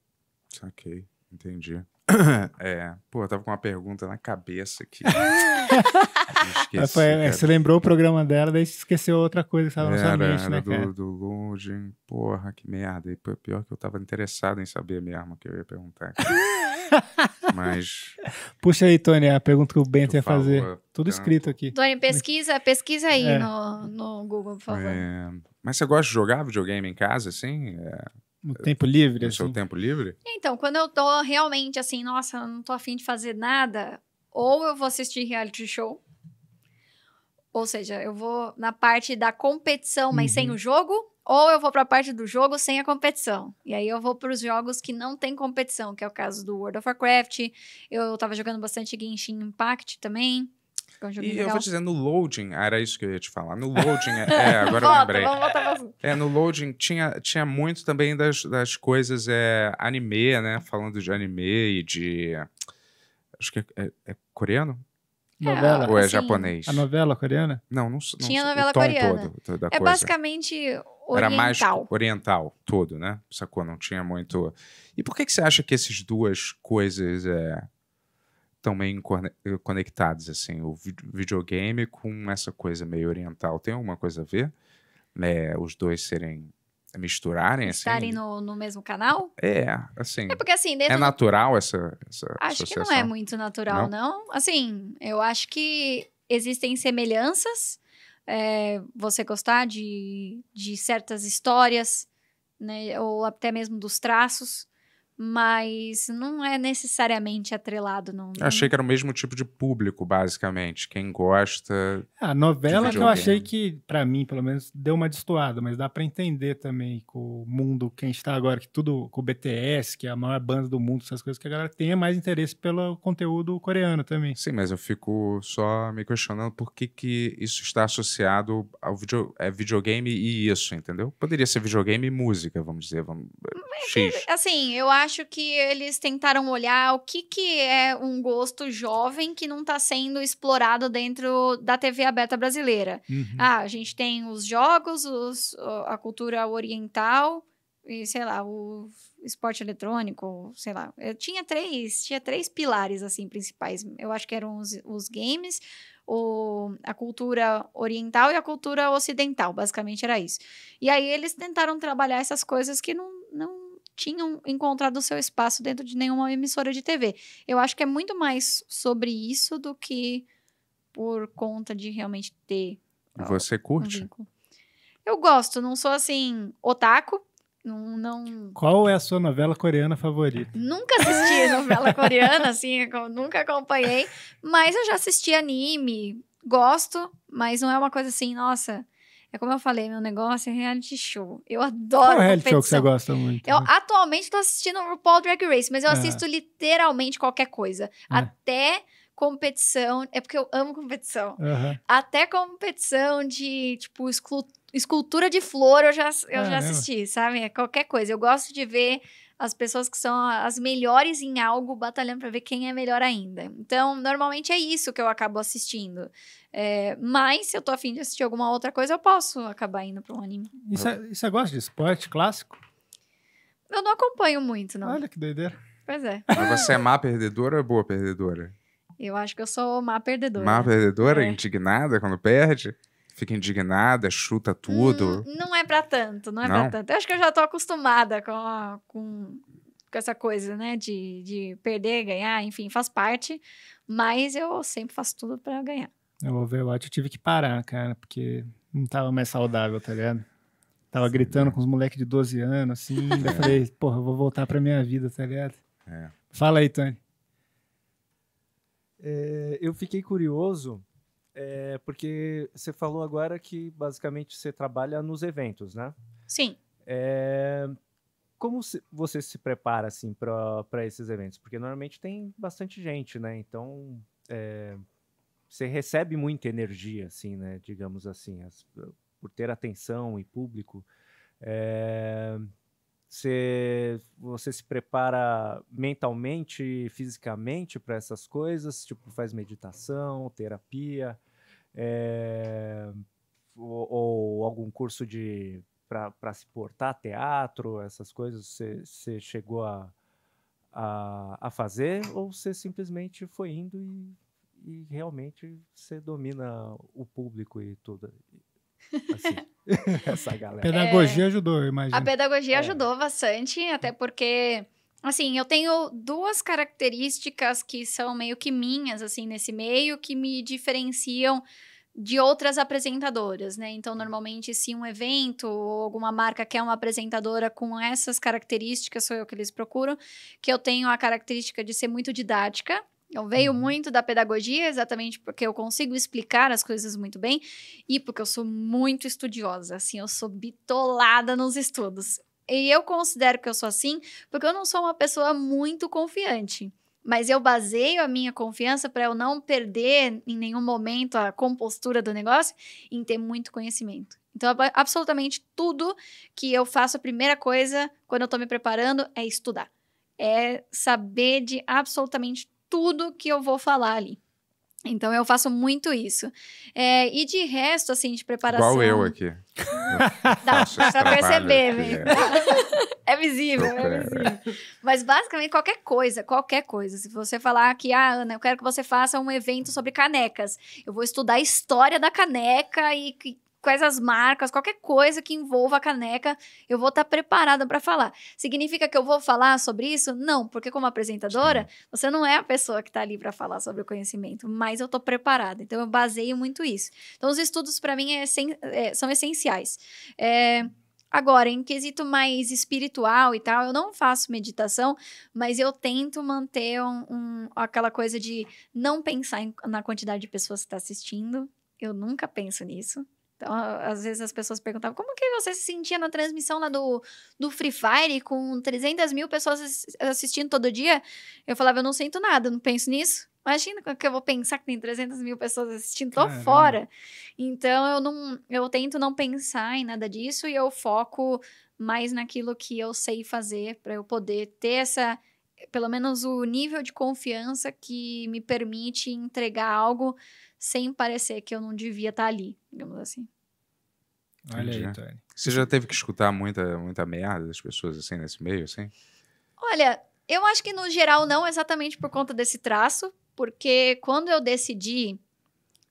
Saquei, entendi. (coughs) É, pô, eu tava com uma pergunta na cabeça aqui. (laughs) esqueci, é, você lembrou o programa dela, daí você esqueceu outra coisa que tava era, na sua mente, né, do, cara? do Lundin, porra, que merda. E pior que eu tava interessado em saber mesmo o que eu ia perguntar. (laughs) Mas... Puxa aí, Tony, a pergunta que o Bento ia fazer. Tudo escrito aqui. Tony, pesquisa, pesquisa aí é. no, no Google, por favor. É, mas você gosta de jogar videogame em casa, assim? É... No tempo livre, no assim. seu tempo livre? Então, quando eu tô realmente assim, nossa, não tô afim de fazer nada, ou eu vou assistir reality show, ou seja, eu vou na parte da competição, mas uhum. sem o jogo, ou eu vou para a parte do jogo sem a competição. E aí eu vou para os jogos que não tem competição, que é o caso do World of Warcraft. Eu tava jogando bastante Genshin Impact também e eu vou dizer, no loading, ah, era isso que eu ia te falar. No loading, é, (laughs) é agora Volta, eu lembrei. Vamos voltar É, no loading tinha, tinha muito também das, das coisas é, anime, né? Falando de anime e de. Acho que é, é, é coreano? É, novela. Ou é assim, japonês? A novela coreana? Não, não, não Tinha não, novela coreana. Todo, é coisa. basicamente oriental. Era mais oriental todo, né? Sacou? Não tinha muito. E por que, que você acha que essas duas coisas é, estão meio eh, conectados, assim, o videogame com essa coisa meio oriental tem alguma coisa a ver? Né, os dois serem misturarem, assim? Estarem assim. no, no mesmo canal? É, assim. É porque assim. É natural do... essa, essa. Acho associação. que não é muito natural, não? não. Assim, eu acho que existem semelhanças. É, você gostar de, de certas histórias, né? Ou até mesmo dos traços mas não é necessariamente atrelado. Não, Achei que era o mesmo tipo de público, basicamente. Quem gosta. A ah, novela que eu achei né? que, para mim, pelo menos, deu uma destoada, mas dá para entender também com o mundo, quem está agora, que tudo com o BTS, que é a maior banda do mundo, essas coisas, que a galera tenha mais interesse pelo conteúdo coreano também. Sim, mas eu fico só me questionando por que, que isso está associado ao video, é, videogame e isso, entendeu? Poderia ser videogame e música, vamos dizer. Vamos, mas, X. É, assim, eu acho acho que eles tentaram olhar o que, que é um gosto jovem que não está sendo explorado dentro da TV aberta brasileira. Uhum. Ah, a gente tem os jogos, os, a cultura oriental e, sei lá, o esporte eletrônico, sei lá. Eu tinha três, tinha três pilares, assim, principais. Eu acho que eram os, os games, o, a cultura oriental e a cultura ocidental, basicamente era isso. E aí eles tentaram trabalhar essas coisas que não tinham encontrado o seu espaço dentro de nenhuma emissora de TV. Eu acho que é muito mais sobre isso do que por conta de realmente ter. Você curte? Um eu gosto, não sou assim, otaku. Não, não... Qual é a sua novela coreana favorita? Nunca assisti novela coreana, assim, nunca acompanhei, mas eu já assisti anime, gosto, mas não é uma coisa assim, nossa, é como eu falei, meu negócio é reality show. Eu adoro Qual é reality show que você gosta muito? Eu né? atualmente tô assistindo o RuPaul Drag Race, mas eu é. assisto literalmente qualquer coisa. É. Até competição, é porque eu amo competição. Uhum. Até competição de, tipo, escultura de flor eu já, eu é, já assisti, sabe? É qualquer coisa. Eu gosto de ver as pessoas que são as melhores em algo batalhando para ver quem é melhor ainda. Então, normalmente é isso que eu acabo assistindo. É, mas, se eu tô afim de assistir alguma outra coisa, eu posso acabar indo para um anime. E você gosta de esporte clássico? Eu não acompanho muito, não. Olha que doideira. Pois é. Mas você é má perdedora ou é boa perdedora? Eu acho que eu sou má perdedora. Má perdedora? É. Indignada quando perde? fica indignada, chuta tudo? Hum, não é para tanto, não é não? pra tanto. Eu acho que eu já tô acostumada com, com, com, essa coisa, né? De, de perder, ganhar, enfim, faz parte. Mas eu sempre faço tudo para ganhar. É, o Overwatch eu tive que parar, cara, porque não tava mais saudável, tá ligado? Tava Sim, gritando com os moleques de 12 anos, assim. É. (laughs) Daí falei, porra, eu vou voltar pra minha vida, tá ligado? É. Fala aí, Tony. É, eu fiquei curioso é, porque você falou agora que basicamente você trabalha nos eventos, né? Sim. É, como você se prepara assim para esses eventos? Porque normalmente tem bastante gente, né? Então é, você recebe muita energia, assim, né? Digamos assim, as, por ter atenção e público. É, você, você se prepara mentalmente, fisicamente para essas coisas? Tipo, faz meditação, terapia, é, ou, ou, algum curso de para se portar, teatro, essas coisas? Você, você chegou a, a, a, fazer ou você simplesmente foi indo e, e realmente você domina o público e tudo? (laughs) Essa galera. A pedagogia é, ajudou, eu imagino. A pedagogia é. ajudou bastante, até porque, assim, eu tenho duas características que são meio que minhas, assim, nesse meio, que me diferenciam de outras apresentadoras, né? Então, normalmente, se um evento ou alguma marca quer uma apresentadora com essas características, sou eu que eles procuram, que eu tenho a característica de ser muito didática. Eu então, veio uhum. muito da pedagogia, exatamente porque eu consigo explicar as coisas muito bem e porque eu sou muito estudiosa, assim, eu sou bitolada nos estudos. E eu considero que eu sou assim porque eu não sou uma pessoa muito confiante. Mas eu baseio a minha confiança para eu não perder em nenhum momento a compostura do negócio em ter muito conhecimento. Então, absolutamente tudo que eu faço, a primeira coisa quando eu estou me preparando é estudar. É saber de absolutamente tudo que eu vou falar ali. Então eu faço muito isso. É, e de resto, assim, de preparação. Igual eu aqui. Dá pra perceber, velho. É. (laughs) é visível, é, é, é visível. Mas basicamente qualquer coisa, qualquer coisa. Se você falar que, ah, Ana, eu quero que você faça um evento sobre canecas. Eu vou estudar a história da caneca e quais as marcas, qualquer coisa que envolva a caneca, eu vou estar tá preparada para falar. Significa que eu vou falar sobre isso? Não, porque como apresentadora, Sim. você não é a pessoa que está ali para falar sobre o conhecimento, mas eu estou preparada. Então eu baseio muito isso. Então os estudos para mim é, é, são essenciais. É, Agora, em quesito mais espiritual e tal, eu não faço meditação, mas eu tento manter um, um, aquela coisa de não pensar em, na quantidade de pessoas que está assistindo. Eu nunca penso nisso. Então, às vezes as pessoas perguntavam, como que você se sentia na transmissão lá do, do Free Fire com 300 mil pessoas assistindo todo dia? Eu falava, eu não sinto nada, não penso nisso. Imagina que eu vou pensar que tem 300 mil pessoas assistindo, tô Caramba. fora. Então, eu não, eu tento não pensar em nada disso e eu foco mais naquilo que eu sei fazer para eu poder ter essa pelo menos o nível de confiança que me permite entregar algo sem parecer que eu não devia estar tá ali, digamos assim. Olha aí, Tony. Você já teve que escutar muita, muita merda das pessoas assim nesse meio, assim? Olha, eu acho que no geral não exatamente por conta desse traço, porque quando eu decidi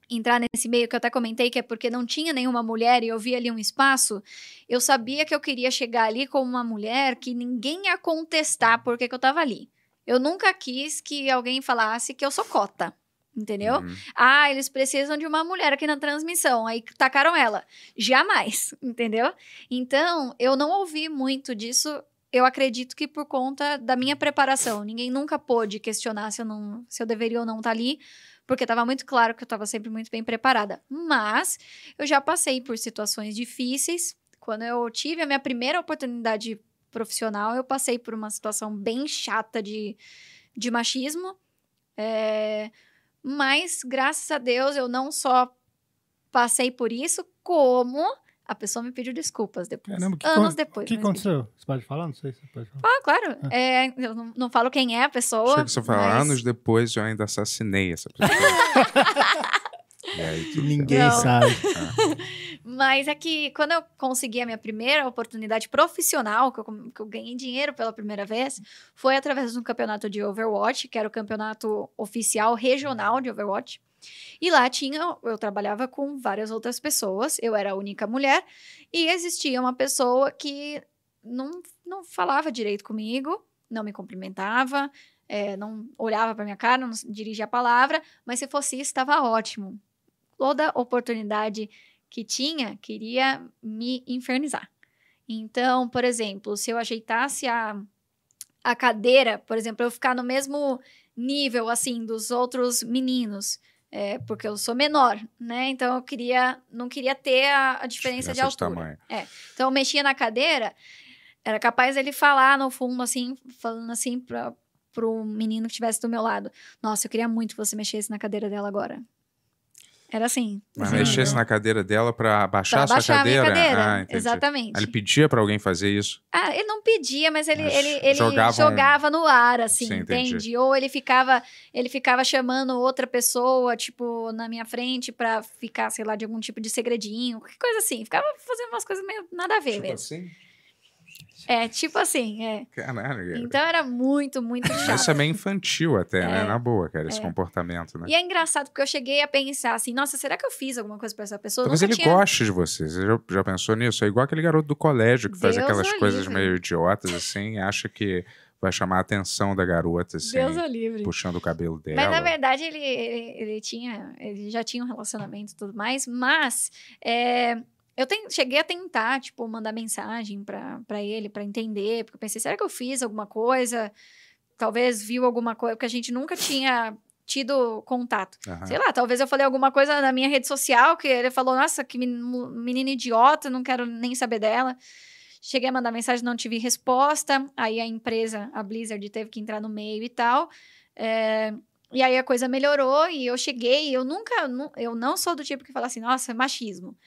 entrar nesse meio que eu até comentei que é porque não tinha nenhuma mulher e eu vi ali um espaço, eu sabia que eu queria chegar ali como uma mulher que ninguém ia contestar porque que eu tava ali. Eu nunca quis que alguém falasse que eu sou cota. Entendeu? Uhum. Ah, eles precisam de uma mulher aqui na transmissão. Aí tacaram ela. Jamais, (laughs) entendeu? Então, eu não ouvi muito disso. Eu acredito que por conta da minha preparação. Ninguém nunca pôde questionar se eu, não, se eu deveria ou não estar tá ali porque estava muito claro que eu estava sempre muito bem preparada. Mas eu já passei por situações difíceis. Quando eu tive a minha primeira oportunidade profissional, eu passei por uma situação bem chata de, de machismo. É, mas, graças a Deus, eu não só passei por isso, como a pessoa me pediu desculpas depois. Caramba, que anos depois. O que aconteceu? Pediu. Você pode falar? Não sei se pode falar. Ah, claro. É. É, eu não, não, falo quem é a pessoa. Chega, você mas... fala, anos depois eu ainda assassinei essa pessoa. (laughs) aí, Ninguém não. sabe. (laughs) mas é que quando eu consegui a minha primeira oportunidade profissional, que eu, que eu ganhei dinheiro pela primeira vez, foi através de um campeonato de Overwatch, que era o campeonato oficial regional de Overwatch. E lá tinha, eu trabalhava com várias outras pessoas, eu era a única mulher, e existia uma pessoa que não, não falava direito comigo, não me cumprimentava, é, não olhava para minha cara, não dirigia a palavra, mas se fosse isso, estava ótimo. Toda oportunidade que tinha, queria me infernizar. Então, por exemplo, se eu ajeitasse a, a cadeira, por exemplo, eu ficar no mesmo nível, assim, dos outros meninos, é, porque eu sou menor, né? Então eu queria, não queria ter a, a diferença de altura. De é. Então eu mexia na cadeira, era capaz ele falar no fundo assim, falando assim para o menino que estivesse do meu lado: "Nossa, eu queria muito que você mexesse na cadeira dela agora". Era assim. Mas assim, mexesse na cadeira dela para baixar a sua baixar cadeira? A minha cadeira. Ah, Exatamente. Ele pedia para alguém fazer isso? Ah, ele não pedia, mas ele, mas ele, ele jogava, jogava um... no ar, assim, Sim, entende? Ou ele ficava, ele ficava chamando outra pessoa, tipo, na minha frente para ficar, sei lá, de algum tipo de segredinho, coisa assim. Ficava fazendo umas coisas meio nada a ver Chupa tipo mesmo. Assim? gente. É, tipo assim, é. Caralho. Cara. Então era muito, muito chato. Isso é meio infantil até, né? é, né? Na boa, cara, é. esse comportamento, né? E é engraçado, porque eu cheguei a pensar assim, nossa, será que eu fiz alguma coisa pra essa pessoa? Mas ele tinha... de você. Você já, já, pensou nisso? É igual aquele garoto do colégio que Deus faz aquelas coisas livre. meio idiotas, assim, acha que vai chamar a atenção da garota, assim. Deus o livre. Puxando o cabelo dela. Mas, na verdade, ele, ele, ele tinha... Ele já tinha um relacionamento e tudo mais, mas... É, eu cheguei a tentar, tipo, mandar mensagem para ele, para entender, porque eu pensei, será que eu fiz alguma coisa? Talvez viu alguma coisa, porque a gente nunca tinha tido contato. Uhum. Sei lá, talvez eu falei alguma coisa na minha rede social que ele falou, nossa, que menina idiota, não quero nem saber dela. Cheguei a mandar mensagem, não tive resposta. Aí a empresa, a Blizzard, teve que entrar no meio e tal. É... E aí a coisa melhorou e eu cheguei. Eu nunca, eu não sou do tipo que fala assim, nossa, é machismo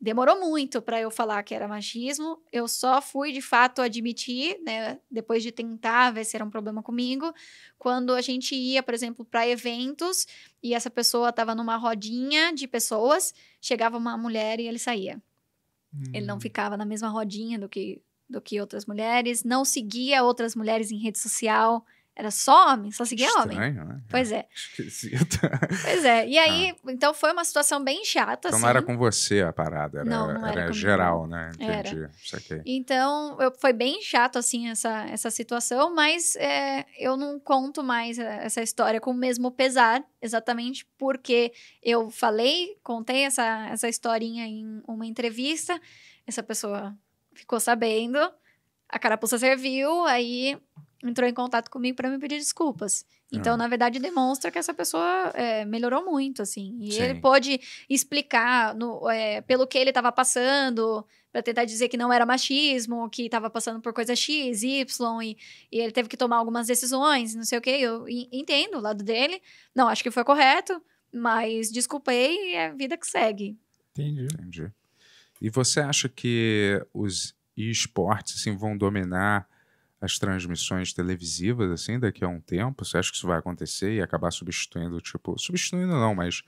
demorou muito para eu falar que era machismo. Eu só fui de fato admitir, né, depois de tentar ver se era um problema comigo, quando a gente ia, por exemplo, para eventos e essa pessoa estava numa rodinha de pessoas, chegava uma mulher e ele saía. Hum. Ele não hum. ficava na mesma rodinha do que do que outras mulheres, não seguia outras mulheres em rede social. Era só homem, só seguia Estranho, homem. Né? Pois é, é. Esquisito. Pois é. E aí, ah. então foi uma situação bem chata. Então assim. não era assim. com você a parada, era, não, não era, era geral, né? Entendi. Era. Então eu, foi bem chato, assim, essa, essa situação, mas é, eu não conto mais é, essa história com o mesmo pesar, exatamente porque eu falei, contei essa, essa historinha em uma entrevista, essa pessoa ficou sabendo, a carapuça serviu, aí entrou em contato comigo para me pedir desculpas. Então, ah. na verdade, demonstra que essa pessoa é, melhorou muito, assim. E Sim. ele pôde explicar no, é, pelo que ele estava passando, para tentar dizer que não era machismo, que estava passando por coisa X, Y, e, e, ele teve que tomar algumas decisões, não sei o quê. Eu entendo o lado dele. Não, acho que foi correto, mas desculpei e é a vida que segue. Entendi. Entendi. E você acha que os esportes assim, vão dominar as transmissões televisivas, assim, daqui a um tempo? Você acha que isso vai acontecer e acabar substituindo, tipo, substituindo não, mas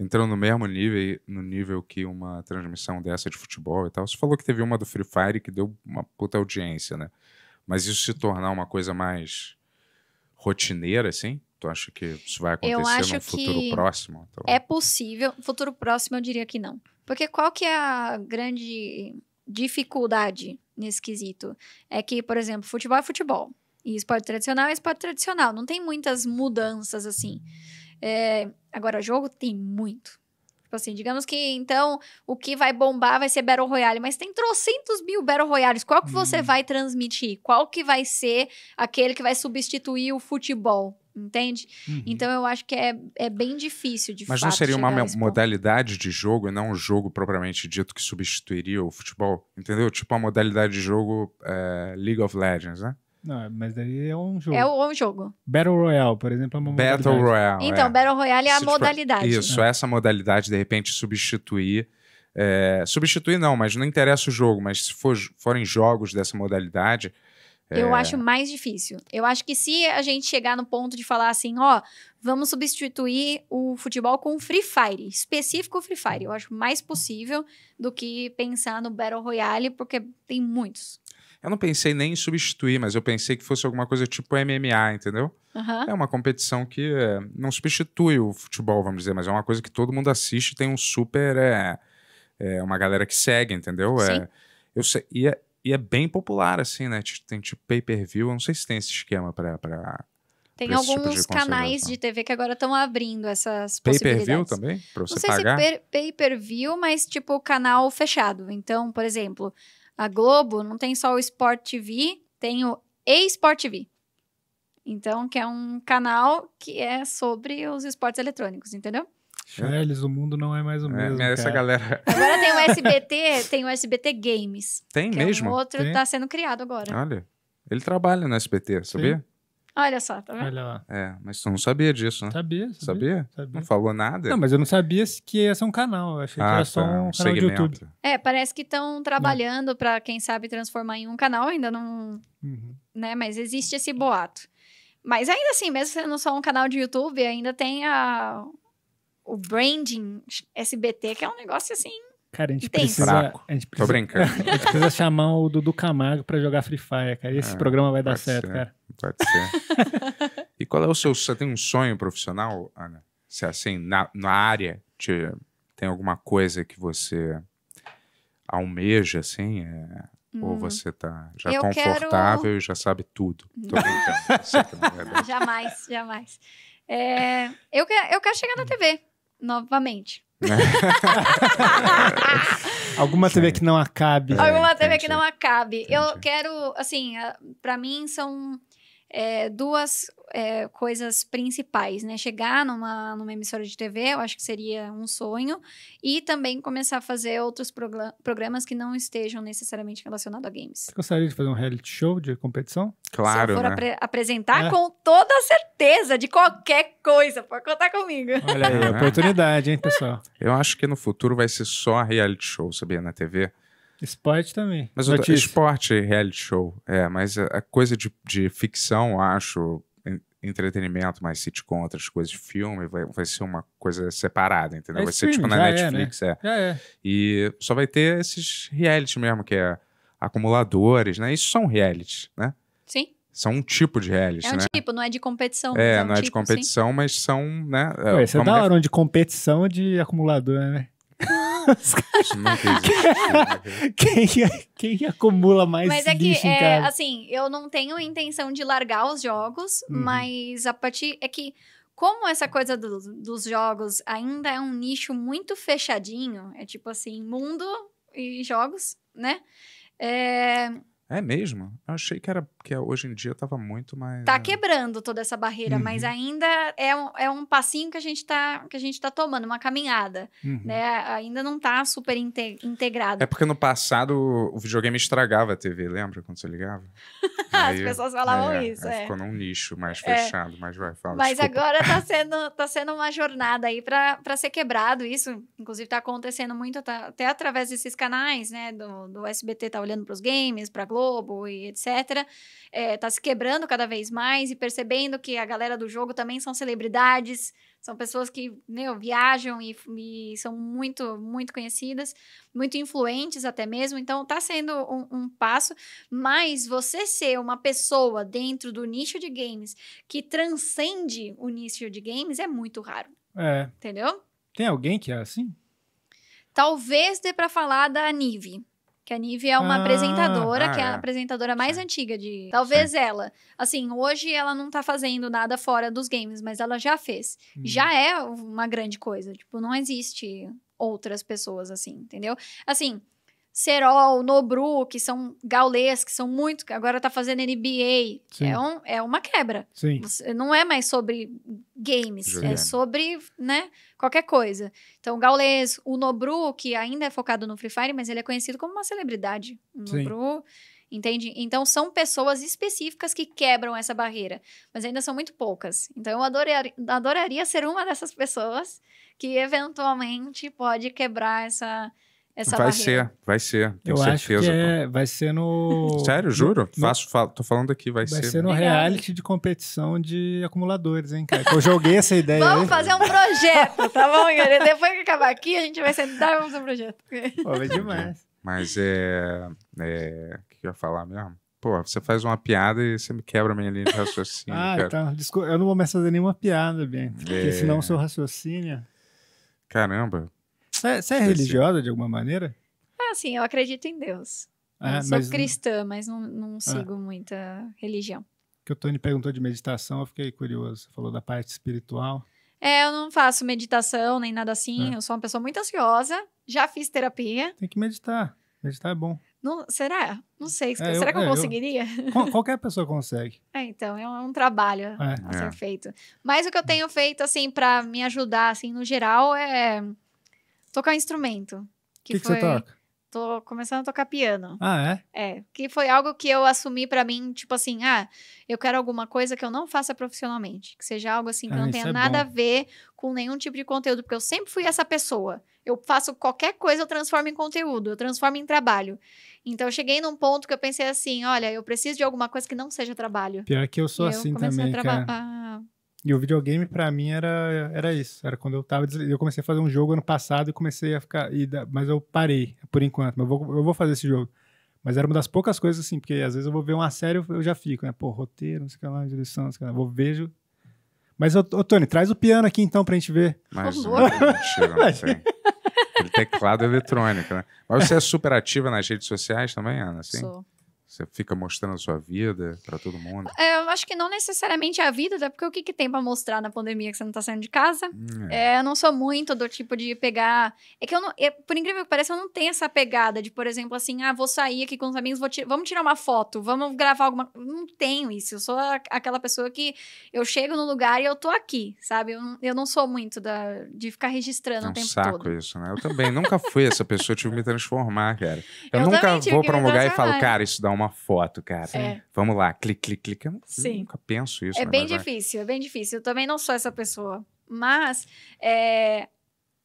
entrando no mesmo nível, no nível que uma transmissão dessa de futebol e tal? Você falou que teve uma do Free Fire que deu uma puta audiência, né? Mas isso se tornar uma coisa mais rotineira, assim? Tu acha que isso vai acontecer no futuro próximo? Então... É possível. Futuro próximo eu diria que não. Porque qual que é a grande dificuldade nesse quesito é que, por exemplo, futebol é futebol. E esporte tradicional é esporte tradicional. Não tem muitas mudanças assim. É, agora, jogo tem muito. Tipo assim, digamos que então o que vai bombar vai ser Battle Royale, mas tem trocentos mil Battle Royales. Qual que você hum. vai transmitir? Qual que vai ser aquele que vai substituir o futebol? Entende? Uhum. Então eu acho que é, é bem difícil de Mas fato, não seria uma modalidade de jogo e não um jogo propriamente dito que substituiria o futebol? Entendeu? Tipo a modalidade de jogo é, League of Legends, né? Não, é, mas daí é um jogo. É um jogo. Battle Royale, por exemplo, é uma modalidade. Battle Royale. Então, é. Battle Royale é a Se, modalidade. Tipo, isso, é. essa modalidade, de repente, substituir é, substituir não, mas não interessa o jogo, mas se for, forem jogos dessa modalidade, eu é. acho mais difícil. Eu acho que se a gente chegar no ponto de falar assim, ó, vamos substituir o futebol com Free Fire, específico Free Fire, eu acho mais possível do que pensar no Battle Royale, porque tem muitos. Eu não pensei nem em substituir, mas eu pensei que fosse alguma coisa tipo MMA, entendeu? Uhum. É uma competição que é, não substitui o futebol, vamos dizer, mas é uma coisa que todo mundo assiste, tem um super. É, é uma galera que segue, entendeu? Sim. É, eu sei, e é, e é bem popular, assim, né? Tem tipo pay-per-view. Eu não sei se tem esse esquema pra. pra tem pra tipo alguns tipo de canais assim. de TV que agora estão abrindo essas Pay-per-view também? Pra você não sei é pagar? se pay-per-view, mas tipo canal fechado. Então, por exemplo, a Globo não tem só o Sport TV, tem o eSport TV. Então, que é um canal que é sobre os esportes eletrônicos, entendeu? Charles, é, o mundo não é mais o é, mesmo. É, essa cara. galera. (laughs) Agora tem o SBT, tem o SBT Games. Tem mesmo? É um outro tem. tá sendo criado agora. Olha, ele trabalha no SBT, sabia? Sim. Olha só, tá vendo? Olha lá. É, mas tu não sabia disso, né? Sabia, sabia. Sabia? sabia. Não falou nada? Não, mas eu não sabia que ia ser um canal. Eu achei ah, que era tá, só um, um canal segmento. de YouTube. É, parece que estão trabalhando para quem sabe, transformar em um canal. Ainda não... Uhum. Né? Mas existe esse boato. Mas ainda assim, mesmo sendo só um canal de YouTube, ainda tem a, o branding SBT, que é um negócio assim. Cara, a gente intenso. precisa. Fraco. A gente precisa, Tô brincando. (laughs) a gente precisa chamar o Dudu Camargo pra jogar Free Fire, cara. E esse é, programa vai dar certo, ser, cara. Pode ser. (laughs) e qual é o seu. Você tem um sonho profissional, Ana? Se é assim, na, na área, te, tem alguma coisa que você almeja, assim? É, hum. Ou você tá já Eu confortável quero... e já sabe tudo? Tô (laughs) brincando. É jamais, jamais. É, eu, quero, eu quero chegar na TV novamente. (laughs) Alguma TV que não acabe. Alguma TV que não acabe. Eu quero, assim, para mim são é, duas é, coisas principais, né? Chegar numa, numa emissora de TV, eu acho que seria um sonho, e também começar a fazer outros programas que não estejam necessariamente relacionados a games. Você gostaria de fazer um reality show de competição? Claro. Se eu for né? apre apresentar, é. com toda certeza, de qualquer coisa, pode contar comigo. Olha aí, é, né? oportunidade, hein, pessoal? Eu acho que no futuro vai ser só reality show, sabia, na TV. Esporte também. Mas o, esporte, reality show, é, mas a, coisa de, de ficção, acho, entretenimento, mais sitcom, outras coisas, filme, vai, vai ser uma coisa separada, entendeu? É vai ser tipo na é, Netflix, é, né? é. Já é. E só vai ter esses reality mesmo, que é acumuladores, né? Isso são reality, né? Sim. São um tipo de reality, né? É um né? tipo, não é de competição. É, é um não tipo, é de tipo, competição, sim. mas são, né? É, Ué, você é da hora, de competição de acumulador, né? (laughs) quem, quem, acumula mais Mas é que, é, assim, eu não tenho intenção de largar os jogos, uhum. mas a partir. É que, como essa coisa do, dos jogos ainda é um nicho muito fechadinho, é tipo assim, mundo e jogos, né? É. É mesmo? Eu achei que era porque hoje em dia estava muito mais. Tá né? quebrando toda essa barreira, uhum. mas ainda é um, é um passinho que a gente está que a gente tá tomando, uma caminhada, uhum. né? Ainda não está super inte integrado. É porque no passado o videogame estragava a TV, lembra quando você ligava? (laughs) As aí, pessoas falavam é, isso, é. Ficou num nicho mais é. fechado, é. mas vai falar. Mas desculpa. agora está (laughs) sendo tá sendo uma jornada aí para ser quebrado isso, inclusive está acontecendo muito tá, até através desses canais, né, do, do SBT tá olhando para os games, para Globo e etc é, tá se quebrando cada vez mais e percebendo que a galera do jogo também são celebridades, são pessoas que, meu, né, viajam e, e são muito, muito conhecidas, muito influentes até mesmo. Então, tá sendo um, um passo, mas você ser uma pessoa dentro do nicho de games que transcende o nicho de games é muito raro. É. Entendeu? Tem alguém que é assim? Talvez dê para falar da Nive. Que a Nive é uma ah, apresentadora, ah, que é a é. apresentadora mais sim. antiga de. Talvez sim. ela. Assim, hoje ela não tá fazendo nada fora dos games, mas ela já fez. Hum. Já uhum. é uma grande coisa. Tipo, não existe outras pessoas assim, entendeu? Assim, Serol, Nobru, que são gaulês, que são muito, agora tá fazendo NBA. É, um, é uma quebra. Sim. Não é mais sobre games, Juliana. é sobre, né, qualquer coisa. Então, gaulês, o Nobru, que ainda é focado no Free Fire, mas ele é conhecido como uma celebridade. O Nobru, entende? Então, são pessoas específicas que quebram essa barreira, mas ainda são muito poucas. Então, eu adoraria ser uma dessas pessoas que eventualmente pode quebrar essa essa vai barreira. ser, vai ser. Tenho eu certeza. Acho que é, vai ser no. Sério, juro? No... Faço, falo, tô falando aqui, vai, vai ser. Vai ser no reality de competição de acumuladores, hein, cara? Eu joguei essa ideia. Vamos aí. fazer um projeto, tá bom, galera? Depois que acabar aqui, a gente vai sentar e vamos fazer um projeto. Pô, é demais. Mas é. é... O que eu ia falar mesmo? Pô, você faz uma piada e você me quebra a minha linha de raciocínio. (laughs) ah, cara. então. Desculpa, eu não vou mais fazer nenhuma piada, bem É... Porque senão o seu raciocínio. Caramba, você é, é religiosa de alguma maneira? Ah, sim, eu acredito em Deus. Ah, eu sou cristã, mas não, não ah. sigo ah. muita religião. Que o Tony perguntou de meditação, eu fiquei curioso. Você falou da parte espiritual. É, eu não faço meditação nem nada assim. É. Eu sou uma pessoa muito ansiosa. Já fiz terapia. Tem que meditar. Meditar é bom. Não, será? Não sei. É, será eu, que eu é, conseguiria? Eu, (laughs) qualquer pessoa consegue. É, então, é um, um trabalho é. a ser é. feito. Mas o que eu tenho feito, assim, para me ajudar, assim, no geral, é tocar instrumento. Que, que, foi... você toca? Tô começando a tocar piano. Ah, é? É. Que foi algo que eu assumi para mim, tipo assim, ah, eu quero alguma coisa que eu não faça profissionalmente. Que seja algo assim que ah, não tenha é nada bom. a ver com nenhum tipo de conteúdo, porque eu sempre fui essa pessoa. Eu faço qualquer coisa, eu transformo em conteúdo, eu transformo em trabalho. Então eu cheguei num ponto que eu pensei assim, olha, eu preciso de alguma coisa que não seja trabalho. Pior que eu sou e assim eu também, a cara. A ah. E o videogame para mim era, era isso. Era quando eu tava eu comecei a fazer um jogo ano passado e comecei a ficar e, mas eu parei por enquanto, mas eu vou, eu vou fazer esse jogo. Mas era uma das poucas coisas assim, porque às vezes eu vou ver uma série eu já fico, né? Pô, roteiro, não sei o que lá, direção, não sei o que lá. Vou vejo. Mas, ô, ô Tony, traz o piano aqui então pra gente ver. Mas, teclado eletrônico, né? Mas você é super ativa nas redes sociais também, Ana? Sim? Sou. Você fica mostrando a sua vida para todo mundo? É, eu acho que não necessariamente a vida, até porque o que, que tem para mostrar na pandemia que você não tá saindo de casa? Hum, é. É, eu não sou muito do tipo de pegar. É que eu não. É, por incrível que pareça, eu não tenho essa pegada de, por exemplo, assim, ah, vou sair aqui com os amigos, vou tira... vamos tirar uma foto, vamos gravar alguma. Não tenho isso. Eu sou a, aquela pessoa que eu chego no lugar e eu tô aqui, sabe? Eu, eu não sou muito da, de ficar registrando é um o tempo saco todo. isso, né? Eu também nunca fui essa pessoa, tive que me transformar, cara. Eu, eu nunca vou para um lugar e falo, é. cara, isso dá uma uma foto, cara. É. Vamos lá, clique, clique, clique. Eu Sim. nunca penso isso. É bem difícil, é bem difícil. Eu também não sou essa pessoa. Mas, é,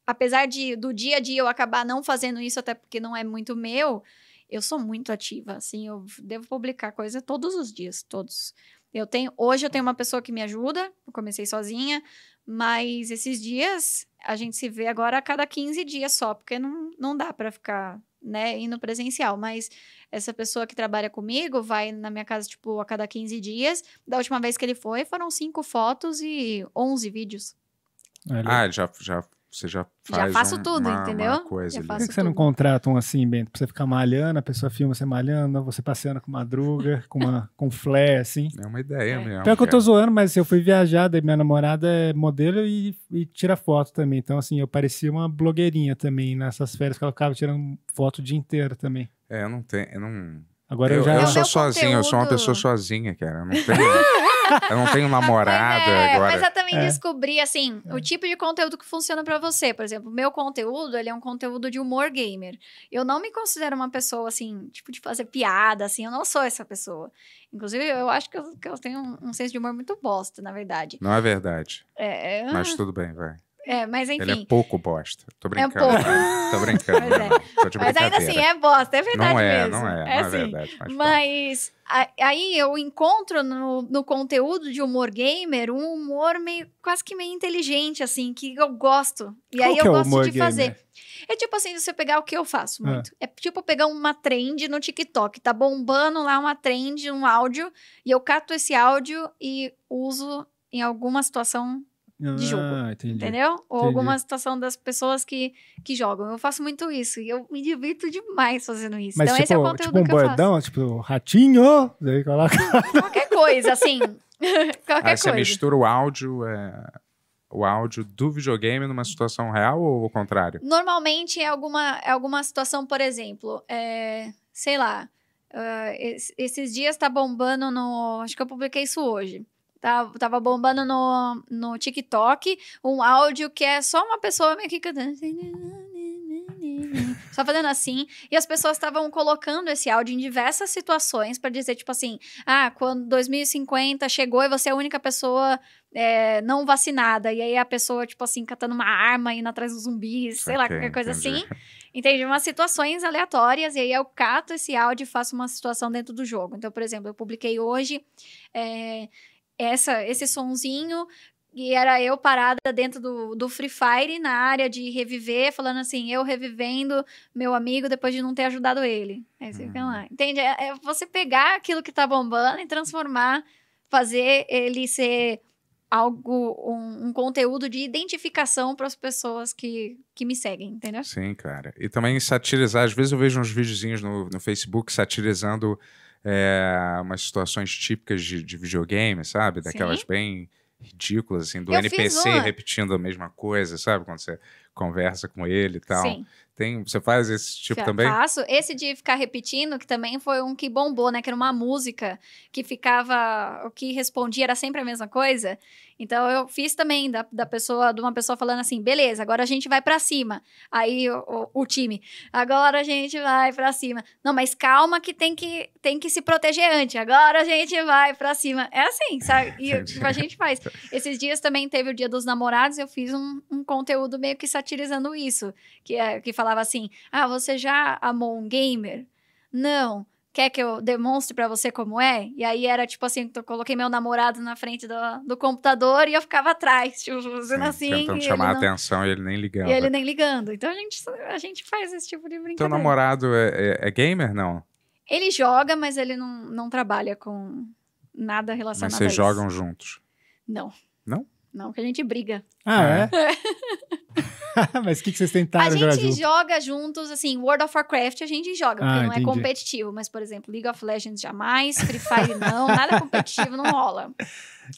apesar de do dia a dia eu acabar não fazendo isso, até porque não é muito meu, eu sou muito ativa, assim, eu devo publicar coisa todos os dias, todos. Eu tenho, hoje eu tenho uma pessoa que me ajuda, eu comecei sozinha, mas esses dias a gente se vê agora a cada 15 dias só, porque não, não dá para ficar né, indo no presencial, mas essa pessoa que trabalha comigo vai na minha casa, tipo, a cada 15 dias. Da última vez que ele foi, foram cinco fotos e 11 vídeos. Ah, ele já, já, você já faz. Já faço um, tudo, uma, entendeu? Uma coisa Por que, você não contrata um assim, Bento? Pra você ficar malhando, a pessoa filma você malhando, você passeando com madruga, (laughs) com, uma, com flare, assim. É uma ideia é. mesmo. Pior que eu tô zoando, mas eu fui viajar, daí minha namorada é modelo e, e tira foto também. Então, assim, eu parecia uma blogueirinha também nessas férias que ela ficava tirando foto o dia inteiro também. É, eu não tenho. Eu não... Agora eu, eu já. Eu é sou sozinho, conteúdo. eu sou uma pessoa sozinha, cara. Eu não (laughs) tenho eu não tenho namorada é, agora. Mas eu também é. descobri, assim, é. o tipo de conteúdo que funciona para você. Por exemplo, meu conteúdo, ele é um conteúdo de humor gamer. Eu não me considero uma pessoa, assim, tipo, de fazer piada, assim. Eu não sou essa pessoa. Inclusive, eu acho que eu, que eu tenho um, um senso de humor muito bosta, na verdade. Não é verdade. É. é. Mas tudo bem, vai. É, mas enfim. Ele é pouco bosta. Tô é brincando. É pouco. Tá? Tô brincando. Mas, é. mas ainda assim, é bosta. É verdade não é, mesmo. Não é, é não é assim. é verdade. Mas, mas aí eu encontro no, no conteúdo de humor gamer um humor meio, quase que meio inteligente, assim, que eu gosto. E Qual aí eu é gosto de gamer? fazer. É tipo assim, você pegar o que eu faço ah. muito. É. é tipo pegar uma trend no TikTok. Tá bombando lá uma trend, um áudio, e eu cato esse áudio e uso em alguma situação de jogo. Ah, entendeu? Ou entendi. alguma situação das pessoas que, que jogam. Eu faço muito isso e eu me divirto demais fazendo isso. Mas, então, tipo, esse é o tipo, conteúdo tipo um que bordão, eu faço. Tipo, ratinho, daí coloca... (laughs) Qualquer coisa, assim. (laughs) Qualquer Aí você coisa. mistura o áudio... É o áudio do videogame numa situação real ou o contrário? Normalmente é alguma, é alguma situação, por exemplo, é, sei lá, uh, es, esses dias tá bombando no. Acho que eu publiquei isso hoje. Tava, tava bombando no, no TikTok um áudio que é só uma pessoa meio que cantando. Só fazendo assim. E as pessoas estavam colocando esse áudio em diversas situações para dizer, tipo assim, ah, quando 2050 chegou e você é a única pessoa é, não vacinada. E aí a pessoa, tipo assim, catando uma arma, indo atrás dos zumbis, sei okay, lá, qualquer coisa entendi. assim. Entende? Umas situações aleatórias. E aí eu cato esse áudio e faço uma situação dentro do jogo. Então, por exemplo, eu publiquei hoje. É, essa, esse sonzinho e era eu parada dentro do, do Free Fire na área de reviver, falando assim, eu revivendo meu amigo depois de não ter ajudado ele. Aí você fica lá. Hum. Entende? É, é você pegar aquilo que tá bombando e transformar, fazer ele ser algo, um, um conteúdo de identificação para as pessoas que, que me seguem, entendeu? Sim, cara. E também satirizar, às vezes eu vejo uns videozinhos no, no Facebook satirizando é, umas situações típicas de, de videogame, sabe? Daquelas Sim. bem ridículas, assim, do eu NPC repetindo a mesma coisa, sabe? Quando você conversa com ele e tal. Sim. Tem, você faz esse tipo Já também? Faço. Esse de ficar repetindo, que também foi um que bombou, né? Que era uma música que ficava. O que respondia era sempre a mesma coisa. Então eu fiz também da, da pessoa, de uma pessoa falando assim, beleza, agora a gente vai para cima. Aí o, o, o, time, agora a gente vai para cima. Não, mas calma que tem que tem que se proteger antes. Agora a gente vai para cima. É assim, sabe? E tipo, a (laughs) gente faz. Esses dias também teve o Dia dos Namorados, eu fiz um, um conteúdo meio que satirizando isso, que é, que falava assim: "Ah, você já amou um gamer?" Não quer que eu demonstre para você como é? E aí era tipo assim, eu coloquei meu namorado na frente do, do computador e eu ficava atrás, tipo, fazendo assim. Tentando chamar a não... atenção e ele nem ligando. E ele nem ligando. Então a gente, a gente faz esse tipo de brincadeira. Teu namorado é, é, é gamer, não? Ele joga, mas ele não, não trabalha com nada relacionado mas vocês jogam juntos? Não. Não? Não, que a gente briga. Ah, é? é. (laughs) mas o que, que vocês tentaram jogar A gente joga juntos, assim, World of Warcraft a gente joga, porque ah, não é entendi. é competitivo. Mas, por exemplo, League of Legends jamais, Free Fire não, nada competitivo não rola. (laughs)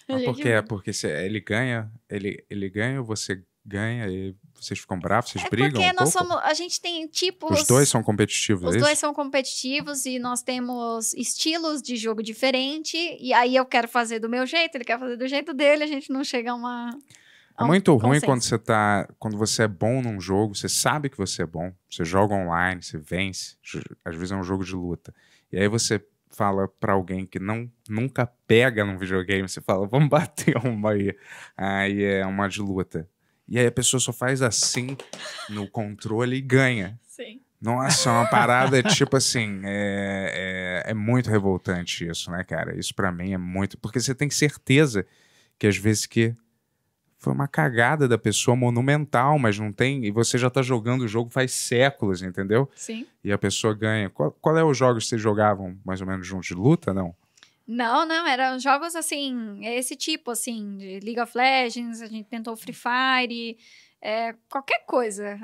Mas gente... porque porque ele ganha, ele, ele ganha ou você ganha e vocês ficam bravos, vocês é brigam? Porque um nós pouco? somos. A gente tem tipos. Os dois são competitivos. É os é dois são competitivos e nós temos estilos de jogo diferente. E aí eu quero fazer do meu jeito, ele quer fazer do jeito dele, a gente não chega a uma. é muito ruim consenso. quando você tá. Quando você é bom num jogo, você sabe que você é bom. Você joga online, você vence. Às vezes é um jogo de luta. E aí você fala para alguém que não nunca pega num videogame, você fala, vamos bater uma aí. Aí é uma de luta. E aí a pessoa só faz assim no controle e ganha. Sim. Nossa, é uma parada (laughs) tipo assim. É, é, é muito revoltante isso, né, cara? Isso para mim é muito. Porque você tem certeza que às vezes que foi uma cagada da pessoa monumental, mas não tem. E você já tá jogando o jogo faz séculos, entendeu? Sim. E a pessoa ganha. Qual, qual é os jogos que vocês jogavam mais ou menos juntos? De luta, não? Não, não, eram jogos assim, esse tipo, assim, de League of Legends, a gente tentou Free Fire, é, qualquer coisa,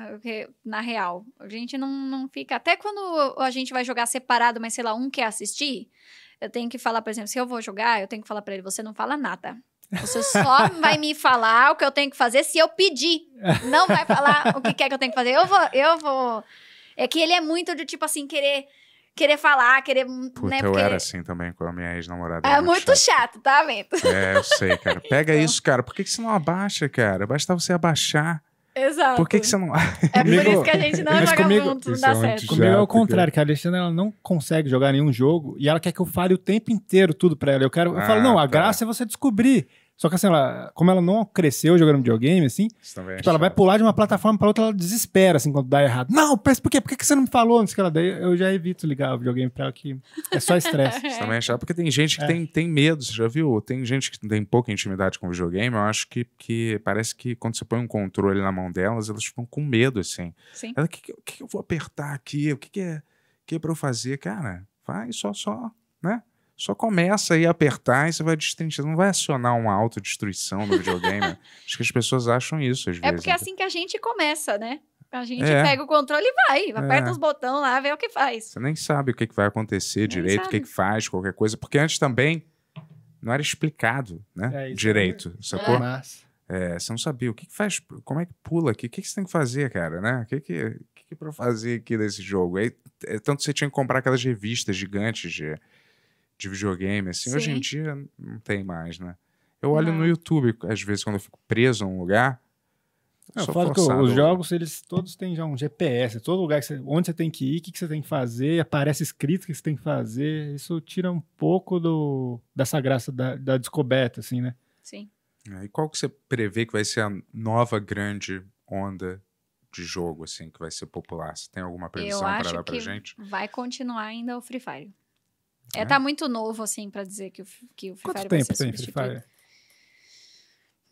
na real. A gente não, não fica. Até quando a gente vai jogar separado, mas sei lá, um quer assistir, eu tenho que falar, por exemplo, se eu vou jogar, eu tenho que falar para ele: você não fala nada. Você só (laughs) vai me falar o que eu tenho que fazer se eu pedir. Não vai falar o que quer que eu tenho que fazer. Eu vou, eu vou. É que ele é muito de tipo assim, querer querer falar, querer. Né, Puta, né, eu porque... era assim também com a minha ex-namorada. É muito chato. chato, tá vendo? É, eu sei, cara. (laughs) Pega então... isso, cara. Por que, que você não abaixa, cara? Basta você abaixar. Exato. Por que, que você não. (laughs) É comigo... por isso que a gente não joga é comigo... junto, não dá é certo. Comigo é o contrário, cara. A Alexandra ela não consegue jogar nenhum jogo e ela quer que eu fale o tempo inteiro tudo pra ela. Eu quero. Eu ah, falo, não, a tá. graça é você descobrir. Só que assim, ela, como ela não cresceu jogando videogame, assim, é tipo, ela vai pular de uma plataforma pra outra, ela desespera, assim, quando dá errado. Não, por quê? Por que você não me falou? Não sei o que ela daí, eu já evito ligar o videogame pra ela que é só estresse. (laughs) também é chato, porque tem gente que é. tem, tem medo, você já viu? Tem gente que tem pouca intimidade com o videogame, eu acho que, que parece que quando você põe um controle na mão delas, elas ficam com medo, assim. Sim. Ela, o que, que, eu vou apertar aqui? O que, que é, que é pra eu fazer? Cara, vai, só, só, né? só começa aí a apertar e você vai destrinchando. Não vai acionar uma autodestruição no videogame. (laughs) Acho que as pessoas acham isso às é vezes. É porque é assim que a gente começa, né? A gente é. pega o controle e vai, aperta é. os botões lá, vê o que faz. Você nem sabe o que, que vai acontecer nem direito, sabe. o que, que faz, qualquer coisa. Porque antes também não era explicado, né? É, direito, sacou? É, é, você não sabia o que, que, faz, como é que pula aqui, o que, que você tem que fazer, cara, né? O que, que, que, que pra fazer aqui nesse jogo? Aí, é, tanto você tinha que comprar aquelas revistas gigantes de de videogame, assim, Sim. hoje em dia não tem mais, né? Eu olho não. no YouTube, às vezes, quando eu fico preso a um lugar. Eu, falo que os jogos, eles todos têm já um GPS, todo lugar você, onde você tem que ir, o que, você tem que fazer, aparece escrito o que você tem que fazer. Isso tira um pouco do, dessa graça da, da descoberta, assim, né? Sim. É, e qual que você prevê que vai ser a nova grande onda de jogo, assim, que vai ser popular? Você tem alguma previsão para dar pra gente? Vai continuar ainda o Free Fire. É, né? tá muito novo, assim, para dizer que o, que o Free Quanto Fire tempo vai ser tem Free Fire?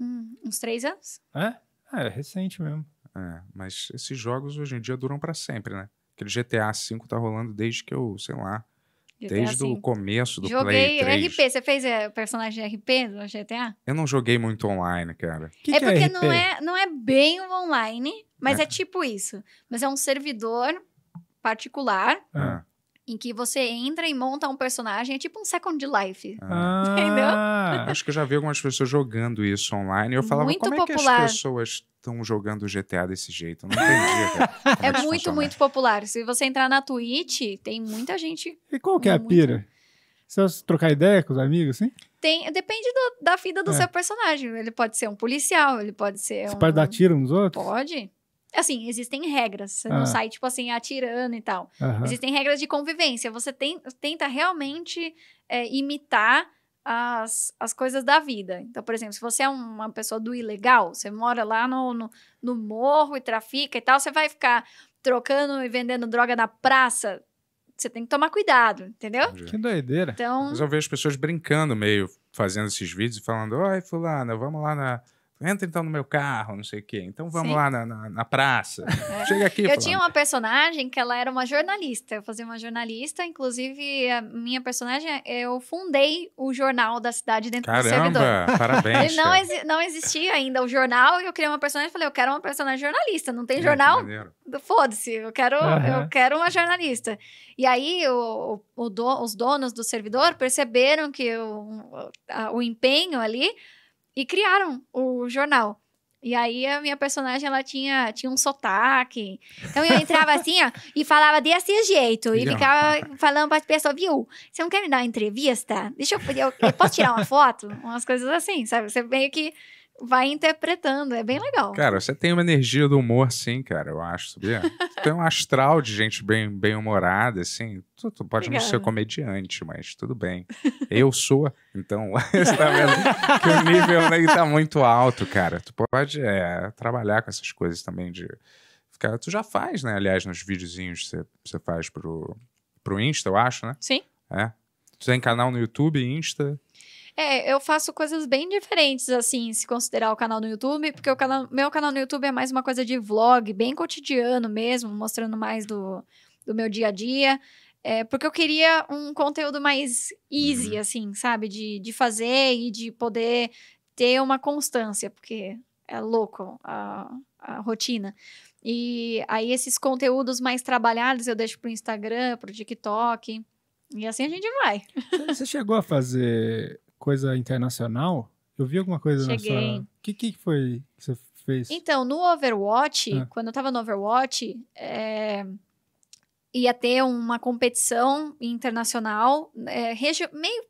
Hum, uns três anos. É? Ah, é recente mesmo. É, mas esses jogos hoje em dia duram para sempre, né? Aquele GTA V tá rolando desde que eu, sei lá, GTA desde o começo do joguei Play 3. Joguei RP. Você fez é, o personagem RP do GTA? Eu não joguei muito online, cara. Que é que é porque é não, é, não é bem o online, mas é. é. tipo isso. Mas é um servidor particular. Ah em que você entra e monta um personagem, é tipo um Second Life. Ah, entendeu? (laughs) Acho que eu já vi algumas pessoas jogando isso online. E eu falava, muito como popular. é que as pessoas estão jogando GTA desse jeito? não entendi. (laughs) é, é muito, muito popular. Se você entrar na Twitch, tem muita gente. E qual que é a muito... pira? Você trocar ideia com os amigos, assim? Tem, depende do, da vida do é. seu personagem. Ele pode ser um policial, ele pode ser. Você um... pode dar tiro nos outros? Pode. Assim, existem regras. Você ah. não sai, tipo assim, atirando e tal. Existem regras de convivência. Você tem, tenta realmente é, imitar as, as coisas da vida. Então, por exemplo, se você é uma pessoa do ilegal, você mora lá no, no, no morro e trafica e tal, você vai ficar trocando e vendendo droga na praça. Você tem que tomar cuidado, entendeu? Que doideira. Então... Eu vejo pessoas brincando meio, fazendo esses vídeos e falando, oi, fulana, vamos lá na Entra então no meu carro, não sei o quê. Então vamos Sim. lá na, na, na praça. É. Chega aqui. Eu falando. tinha uma personagem que ela era uma jornalista. Eu fazia uma jornalista. Inclusive, a minha personagem, eu fundei o jornal da cidade dentro Caramba, do servidor. Caramba, parabéns. não, exi não existia ainda o jornal. e Eu criei uma personagem e falei, eu quero uma personagem jornalista. Não tem é, jornal? Foda-se, eu quero, uhum. eu quero uma jornalista. E aí, o, o do, os donos do servidor perceberam que o, a, o empenho ali e criaram o jornal. E aí a minha personagem, ela tinha, tinha um sotaque. Então eu entrava (laughs) assim, ó, e falava desse jeito. E ficava falando para as pessoas, viu, você não quer me dar uma entrevista? Deixa eu, eu, eu posso tirar uma foto? Umas coisas assim, sabe? Você meio que vai interpretando. É bem legal. Cara, você tem uma energia do humor, sim, cara, eu acho, sabia? tu tem um astral de gente bem, bem humorada, assim. Tu, tu pode Obrigada. não ser comediante, mas tudo bem. Eu sou, então, (laughs) você tá vendo que o nível né, tá muito alto, cara. Tu pode é, trabalhar com essas coisas também de. Ficar, tu já faz, né? Aliás, nos videozinhos que você faz pro, pro Insta, eu acho, né? Sim. É. Tu tem canal no YouTube, Insta. É, eu faço coisas bem diferentes, assim, se considerar o canal no YouTube, porque o canal, meu canal no YouTube é mais uma coisa de vlog, bem cotidiano mesmo, mostrando mais do, do meu dia a dia. É, porque eu queria um conteúdo mais easy, uhum. assim, sabe? De, de fazer e de poder ter uma constância, porque é louco a, a rotina. E aí, esses conteúdos mais trabalhados eu deixo pro Instagram, pro TikTok. E assim a gente vai. Você chegou a fazer coisa internacional? Eu vi alguma coisa Cheguei. na sua... O que, que foi que você fez? Então, no Overwatch, ah. quando eu tava no Overwatch, é... ia ter uma competição internacional, é, regi... meio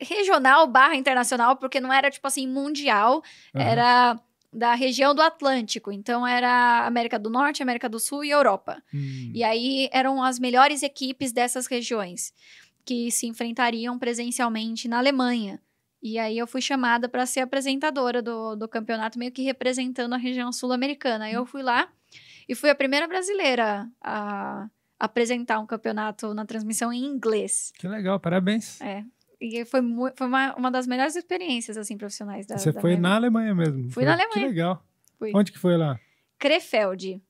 regional barra internacional, porque não era, tipo assim, mundial, era da região do Atlântico. Então era América do Norte, América do Sul e Europa. Hum. E aí eram as melhores equipes dessas regiões que se enfrentariam presencialmente na Alemanha. E aí eu fui chamada para ser apresentadora do, do campeonato, meio que representando a região sul-americana. Eu fui lá e fui a primeira brasileira a apresentar um campeonato na transmissão em inglês. Que legal, parabéns. É. E foi, foi uma, uma das melhores experiências, assim, profissionais da Você da foi na Alemanha mesmo? Fui foi, na Alemanha. Que legal. Fui. Onde que foi lá? Krefeld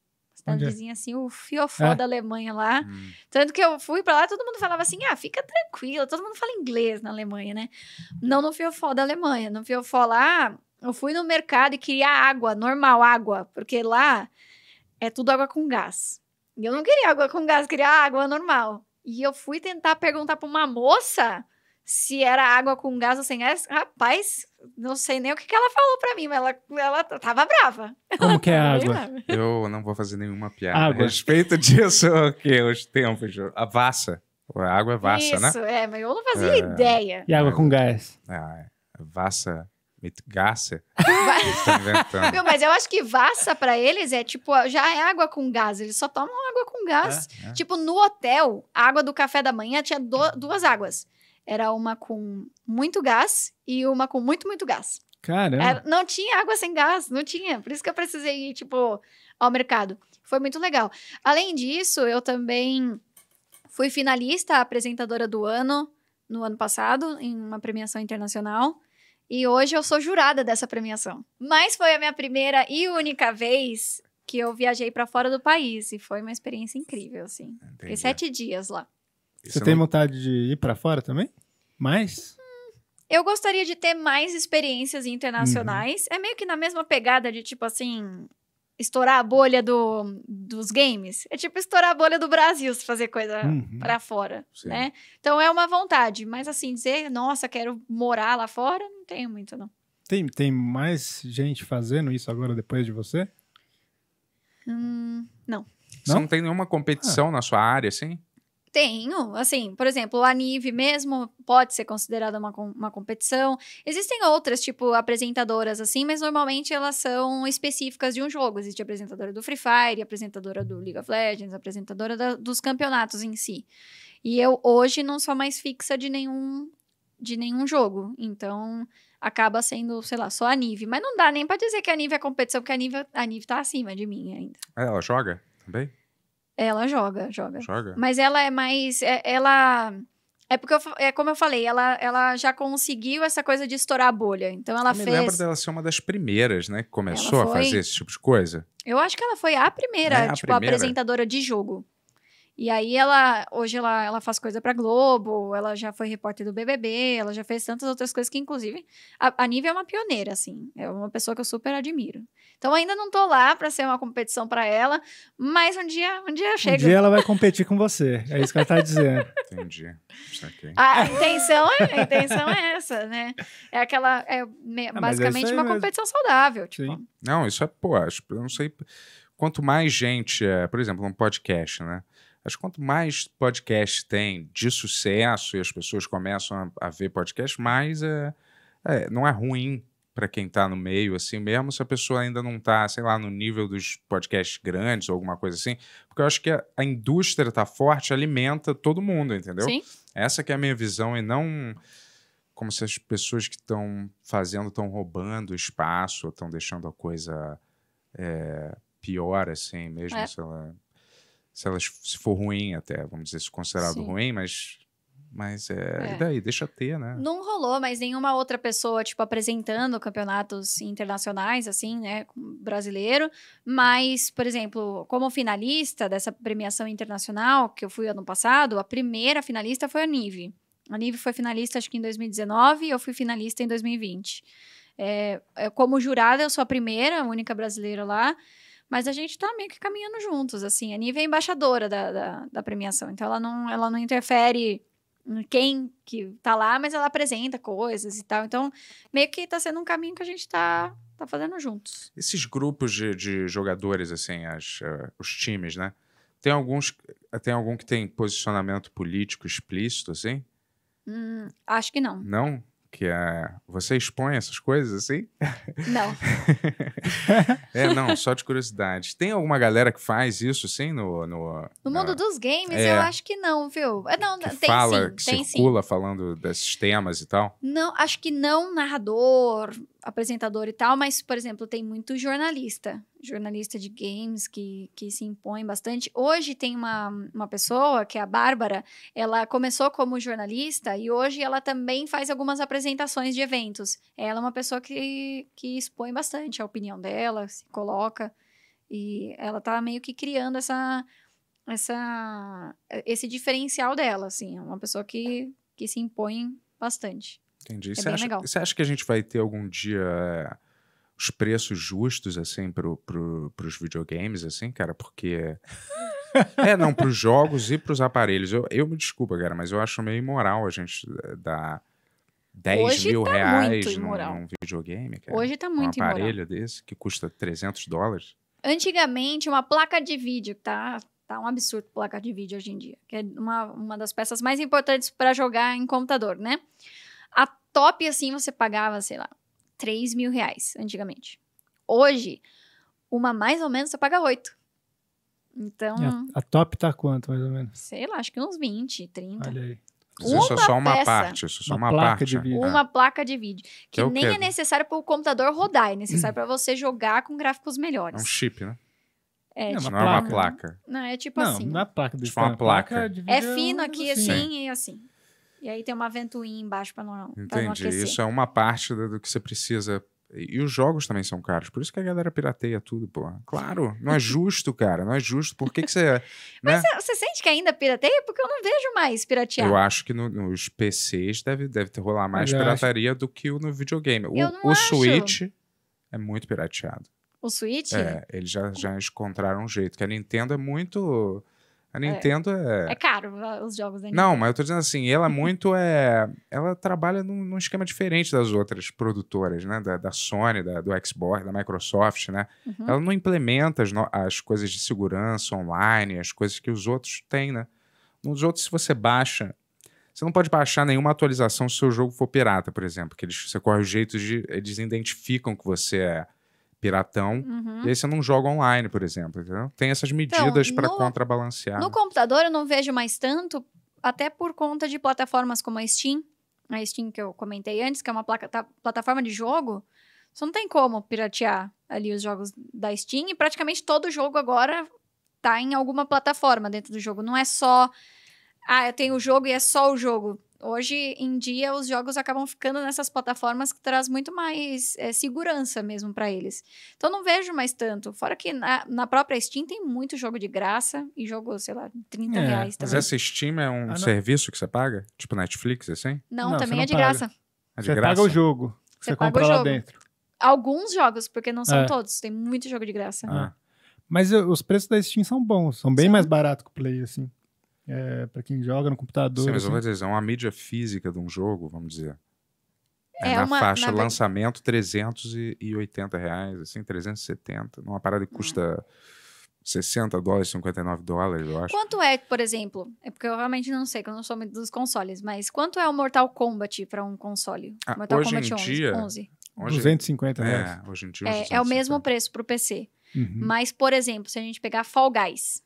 cidadezinha é? assim, o fiofó é? da Alemanha lá. Hum. Tanto que eu fui para lá, todo mundo falava assim: ah, fica tranquila, todo mundo fala inglês na Alemanha, né? Não no fiofó da Alemanha. No fiofó lá, eu fui no mercado e queria água, normal água, porque lá é tudo água com gás. E eu não queria água com gás, queria água normal. E eu fui tentar perguntar para uma moça se era água com gás ou sem gás. Rapaz, não sei nem o que, que ela falou pra mim, mas ela, ela tava brava. (laughs) Como que é a água? Eu não vou fazer nenhuma piada. Água. A respeito disso, o (laughs) que os tempos, a vassa. A água é vassa, Isso, né? Isso, é, mas eu não fazia é... ideia. E água com gás? Ah, é. vassa... Gassa? tá mas eu acho que vassa para eles é tipo, já é água com gás. Eles só tomam água com gás. É, é. Tipo, no hotel, a água do café da manhã tinha duas águas. Era uma com muito gás e uma com muito, muito gás. Caramba. Era, não tinha água sem gás, não tinha. Por isso que eu precisei ir, tipo, ao mercado. Foi muito legal. Além disso, eu também fui finalista apresentadora do ano no ano passado, em uma premiação internacional. E hoje eu sou jurada dessa premiação. Mas foi a minha primeira e única vez que eu viajei para fora do país. E foi uma experiência incrível, assim. Entendi. Fiquei sete dias lá. Você é tem não... vontade de ir para fora também? Mais? Eu gostaria de ter mais experiências internacionais. Uhum. É meio que na mesma pegada de tipo assim, estourar a bolha do, dos games. É tipo estourar a bolha do Brasil se fazer coisa uhum. para fora, Sim. né? Então é uma vontade, mas assim dizer, nossa, quero morar lá fora, não tenho muito não. Tem, tem mais gente fazendo isso agora depois de você? Hum, não. não. não tem nenhuma competição ah. na sua área, assim? Tenho, assim, por exemplo, a Nive mesmo pode ser considerada uma, uma competição. Existem outras, tipo, apresentadoras assim, mas normalmente elas são específicas de um jogo. Existe a apresentadora do Free Fire, apresentadora do League of Legends, apresentadora da, dos campeonatos em si. E eu hoje não sou mais fixa de nenhum de nenhum jogo. Então, acaba sendo, sei lá, só a Nive. Mas não dá nem para dizer que a Nive é competição, porque a Nive, a Nive tá acima de mim ainda. É, ela joga também? Ela joga, joga. Joga. Mas ela é mais. É, ela. É porque eu, é como eu falei, ela, ela já conseguiu essa coisa de estourar a bolha. Então ela eu fez. Me lembro dela ser uma das primeiras, né? Que começou foi... a fazer esse tipo de coisa. Eu acho que ela foi a primeira, é, a tipo, primeira. apresentadora de jogo. E aí ela, hoje ela, ela faz coisa pra Globo, ela já foi repórter do BBB, ela já fez tantas outras coisas que, inclusive, a, a é uma pioneira, assim. É uma pessoa que eu super admiro. Então ainda não tô lá pra ser uma competição pra ela, mas um dia, um dia chega. Um dia ela vai competir com você, é isso que ela tá dizendo. (laughs) Entendi. A intenção, é, a intenção é essa, né? É aquela, é me, ah, é basicamente é uma mesmo. competição saudável, tipo. Sim. Não, isso é, pô, acho, eu não sei... Quanto mais gente, é, por exemplo, um podcast, né? Acho que quanto mais podcast tem de sucesso e as pessoas começam a, a ver podcast, mais é, é não é ruim para quem está no meio, assim, mesmo se a pessoa ainda não está, sei lá, no nível dos podcasts grandes ou alguma coisa assim, porque eu acho que a, a indústria está forte, alimenta todo mundo, entendeu? Sim. Essa que é a minha visão e não como se as pessoas que estão fazendo estão roubando espaço ou estão deixando a coisa é, pior, assim, mesmo, é. sei lá se elas se for ruim até, vamos dizer, se considerado Sim. ruim, mas mas é, é. E daí, deixa ter, né? Não rolou, mas nenhuma outra pessoa, tipo, apresentando campeonatos internacionais, assim, né? Brasileiro. Mas, por exemplo, como finalista dessa premiação internacional que eu fui ano passado, a primeira finalista foi a Nive. A Nive foi finalista, acho que em 2019, e eu fui finalista em 2020. É, é, como jurada, eu sou a primeira, a única brasileira lá. Mas a gente tá meio que caminhando juntos, assim. A Nívia é embaixadora da, da, da premiação, então ela não, ela não interfere quem que tá lá, mas ela apresenta coisas e tal. Então, meio que tá sendo um caminho que a gente tá, tá fazendo juntos. Esses grupos de, de jogadores, assim, as, uh, os times, né? Tem alguns. Tem algum que tem posicionamento político explícito, assim? Hum, acho que não. Não? que é. Você expõe essas coisas assim? Não. (laughs) é, não, só de curiosidade. Tem alguma galera que faz isso assim no. No, no mundo na... dos games, é, eu acho que não, viu? É, não, que tem fala, sim. Que tem circula sim. falando desses temas e tal? Não, acho que não narrador, apresentador e tal, mas, por exemplo, tem muito jornalista, jornalista de games que, que se impõe bastante. Hoje tem uma, uma pessoa, que é a Bárbara, ela começou como jornalista e hoje ela também faz algumas apresentações de eventos. Ela é uma pessoa que, que expõe bastante a opinião dela, se coloca, e ela tá meio que criando essa, essa esse diferencial dela, assim, é uma pessoa que, que se impõe bastante. Entendi. É você, acha, legal. você acha que a gente vai ter algum dia eh, os preços justos, assim, pro, pro, pros videogames, assim, cara? Porque... (laughs) é, não, pros jogos e pros aparelhos. Eu, eu me desculpa, cara, mas eu acho meio imoral a gente eh, dar... 10 Hoje mil tá reais num, num, videogame, cara. Hoje tá muito imoral. Um aparelho imoral. desse que custa 300 dólares. Antigamente, uma placa de vídeo, tá? Tá um absurdo placa de vídeo hoje em dia, que é uma, uma das peças mais importantes para jogar em computador, né? A top, assim, você pagava, sei lá, 3 mil reais antigamente. Hoje, uma mais ou menos você paga 8. Então. A, é, a, top tá quanto, mais ou menos? Sei lá, acho que uns 20, 30. Olha aí. Uma isso é só uma peça, parte, isso é só uma, uma placa parte. De vídeo. Uma é. placa de vídeo. Que, que é nem quero. é necessário para o computador rodar, é necessário para você jogar com gráficos melhores. É um chip, né? É, não, tipo, não é uma né? placa. Não, é tipo não, assim. Não é placa de tipo uma placa. placa é fino aqui, assim, assim e assim. E aí tem uma ventoinha embaixo para não, Entendi. não aquecer. Isso é uma parte do que você precisa e os jogos também são caros. Por isso que a galera pirateia tudo, pô. Claro, não é justo, cara. Não é justo. Por que, que você. (laughs) Né? Mas né? você sente que ainda pirateia? Porque eu não vejo mais piratear. Eu acho que no, nos PCs deve, deve rolar mais eu pirataria acho. do que no videogame. Eu o, o acho. Switch é muito pirateado. O Switch? É, eles já, já encontraram um jeito. Que a Nintendo é muito a é. Nintendo é... é. É, caro os jogos da Nintendo. Não, mas eu tô dizendo assim, ela é (laughs) muito é. Ela trabalha num, num esquema diferente das outras produtoras, né? Da, da Sony, da, do Xbox, da Microsoft, né? Uhum. Ela não implementa as, as coisas de segurança online, as coisas que os outros têm, né? Nos outros, se você baixa você não pode baixar nenhuma atualização se o seu jogo for pirata, por exemplo, que eles, você corre o jeito de. Eles identificam que você é piratão. Uhum. E aí você não joga online, por exemplo. Entendeu? Tem essas então, medidas então, para contrabalancear. No computador eu não vejo mais tanto, até por conta de plataformas como a Steam. A Steam que eu comentei antes, que é uma placa, tá, plataforma de jogo. Você não tem como piratear ali os jogos da Steam. E praticamente todo jogo agora tá em alguma plataforma dentro do jogo. Não é só... Ah, eu tenho o jogo e é só o jogo hoje em dia os jogos acabam ficando nessas plataformas que traz muito mais é, segurança mesmo para eles. Então não vejo mais tanto. Fora que na, na, própria Steam tem muito jogo de graça e jogo, sei lá, 30 é, reais também. Mas essa Steam é um ah, serviço que você paga? Tipo Netflix, assim? Não, não também é de paga. graça. É de você graça? paga o jogo. Você, você compra lá dentro. Alguns jogos, porque não são é. todos. Tem muito jogo de graça. Ah. Mas eh, os preços da Steam são bons, são bem Sim. mais baratos que o Play, assim é, para quem joga no computador. Sim, mas assim. dizer, é uma mídia física de um jogo, vamos dizer. É, é na uma, faixa na... lançamento 380 reais, assim, 370, numa parada que hum. custa hum. 60 dólares, 59 dólares, eu acho. Quanto é, por exemplo, é porque eu realmente não sei, que eu não sou muito dos consoles, mas quanto é o Mortal Kombat para um console? Ah, Mortal hoje Kombat em 11, dia, 11. Hoje, 250 é, reais. É, hoje em dia. É, é o mesmo preço para o PC. Uhum. Mas, por exemplo, se a gente pegar Fall Guys.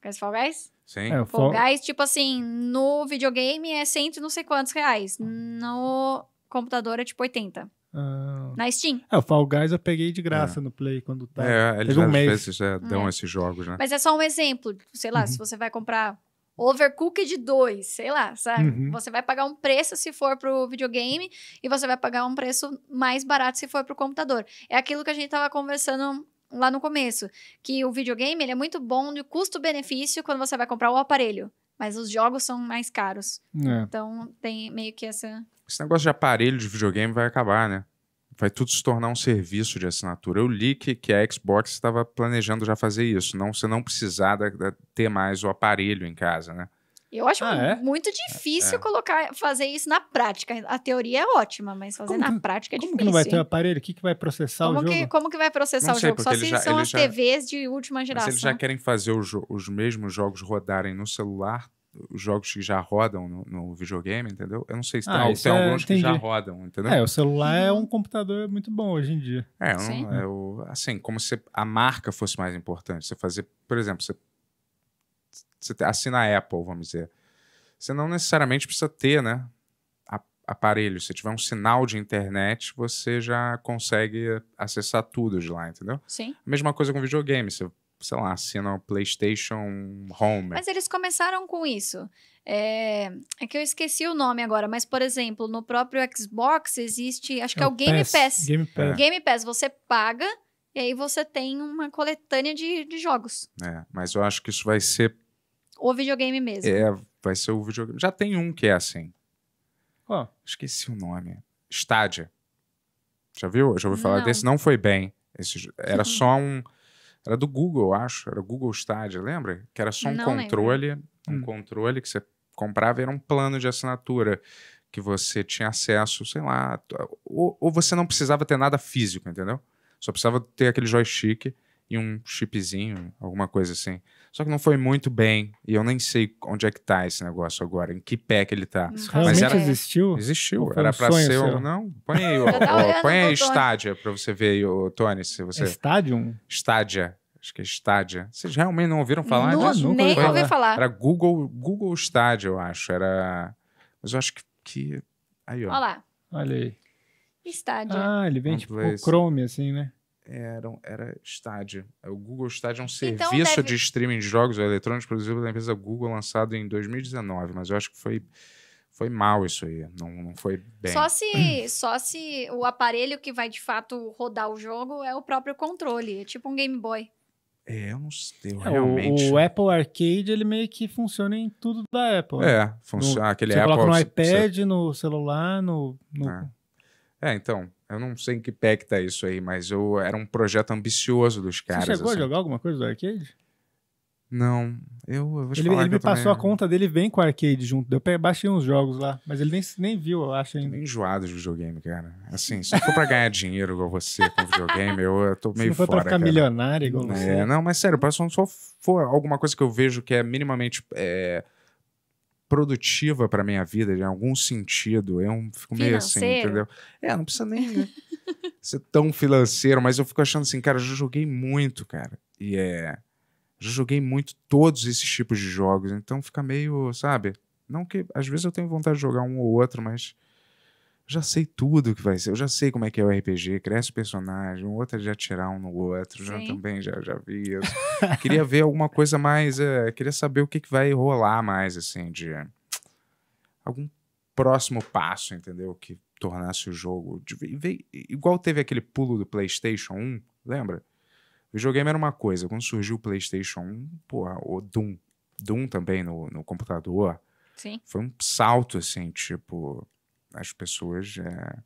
Conhece Fall Guys? Sim. É, Fall Guys, tipo assim, no videogame é cento e não sei quantos reais. Ah. No computador é tipo 80. Ah. Na Steam. É, o Fall Guys eu peguei de graça é. no Play quando tá. É, eles um Vezes, é, dão é. esses jogos, né? Mas é só um exemplo. Sei lá, uhum. se você vai comprar Overcooked 2, sei lá, sabe? Uhum. Você vai pagar um preço se for pro videogame e você vai pagar um preço mais barato se for pro computador. É aquilo que a gente tava conversando lá no começo, que o videogame ele é muito bom de custo-benefício quando você vai comprar o aparelho, mas os jogos são mais caros. É. Então tem meio que essa. Esse negócio de aparelho de videogame vai acabar, né? Vai tudo se tornar um serviço de assinatura. Eu li que, que a Xbox estava planejando já fazer isso, não você não precisar da, da, ter mais o aparelho em casa, né? Eu acho ah, é? muito é, difícil é, colocar, fazer isso na prática. A teoria é ótima, mas fazer como na que, prática é como difícil. Como que não vai ter um aparelho? O que, que vai processar como o jogo? como que vai processar não o sei, jogo? Só se já, são as já, TVs de última geração. Mas eles já querem fazer os, os mesmos jogos rodarem no celular, os jogos que já rodam no, no videogame, entendeu? Eu não sei se ah, tem, é, alguns entendi. que já rodam, entendeu? É, o celular é um uhum. computador muito bom hoje em dia. É, é o, assim, como se a marca fosse mais importante. Você fazer, por exemplo, você você assina a Apple, vamos dizer. Você não necessariamente precisa ter, né? Aparelho. Se tiver um sinal de internet, você já consegue acessar tudo de lá, entendeu? Sim. Mesma coisa com videogame. Você, sei lá, assina o PlayStation Home. Mas eles começaram com isso. É... é, que eu esqueci o nome agora, mas, por exemplo, no próprio Xbox existe, acho que é, é o Game Pass. Pass. Game Pass. Game Pass, você paga e aí você tem uma coletânea de, de jogos. É, mas eu acho que isso vai ser o videogame mesmo. É, vai ser o videogame. Já tem um que é assim. esqueci o nome. Stadia. Já viu? Já ouviu falar não. desse? Não foi bem. Esse, era uhum. só um. Era do Google, acho. Era Google Stadia, lembra? Que era só um não controle. Lembro. Um hum. controle que você comprava era um plano de assinatura que você tinha acesso, sei lá. Ou, ou você não precisava ter nada físico, entendeu? Só precisava ter aquele joystick e um chipzinho, alguma coisa assim. Só que não foi muito bem, e eu nem sei onde é que tá esse negócio agora, em que pé que ele tá. Mas Realmente era... existiu? Existiu. Era um pra ser. Um... Não, põe aí, ó, (laughs) põe aí Estádia pra você ver, o Tony, se você. É estádio? Estádia acho que é estádia. Vocês realmente não ouviram falar? Não, disso? nunca nem ouvi falar. falar. Era Google, Google estádio, eu acho. Era, mas eu acho que, que... aí ó. Olha lá. Olha aí. Stadia. Ah, ele vem um tipo o Chrome assim, né? Era, era Stadia. É, o Google Stadia é um então, serviço deve... de streaming de jogos eletrônicos produzido pela empresa Google, lançado em 2019, mas eu acho que foi foi mal isso aí, não, não foi bem. Só se, (clears throat) só se o aparelho que vai de fato rodar o jogo é o próprio controle, é tipo um Game Boy. É, eu não sei, eu é, realmente... O, Apple Arcade, ele meio que funciona em tudo da Apple. Né? É, funciona, aquele você Apple... Você coloca no iPad, você... no celular, no... no... É. é, então, eu não sei em que pé que tá isso aí, mas eu era um projeto ambicioso dos caras. Você chegou assim. a jogar alguma coisa do arcade? Não, eu, eu vou te Ele, ele me passou também... a conta dele bem com o arcade junto. Eu baixei uns jogos lá, mas ele nem, nem viu, eu acho ainda. Enjoado de videogame, cara. Assim, se for pra ganhar dinheiro igual você com videogame, eu, eu tô meio fora. Se for pra ficar cara. milionário igual é, você. Não, mas sério, se for alguma coisa que eu vejo que é minimamente é, produtiva para minha vida, em algum sentido. Eu fico meio assim, financeiro. assim, entendeu? É, não precisa nem né, (laughs) ser tão financeiro, mas eu fico achando assim, cara, eu já joguei muito, cara. E é. Já joguei muito todos esses tipos de jogos, então fica meio, sabe? Não que. Às vezes eu tenho vontade de jogar um ou outro, mas já sei tudo que vai ser. Eu já sei como é que é o RPG, cresce personagem, um outro já tirar um no outro, já também já, já vi isso. (laughs) queria ver alguma coisa mais, é, queria saber o que, que vai rolar mais, assim, de algum próximo passo, entendeu? Que tornasse o jogo. De... igual teve aquele pulo do PlayStation 1, lembra? O videogame era uma coisa, quando surgiu o PlayStation 1, porra, o Doom. Doom também no, no computador. Sim. Foi um salto, assim, tipo as pessoas. É,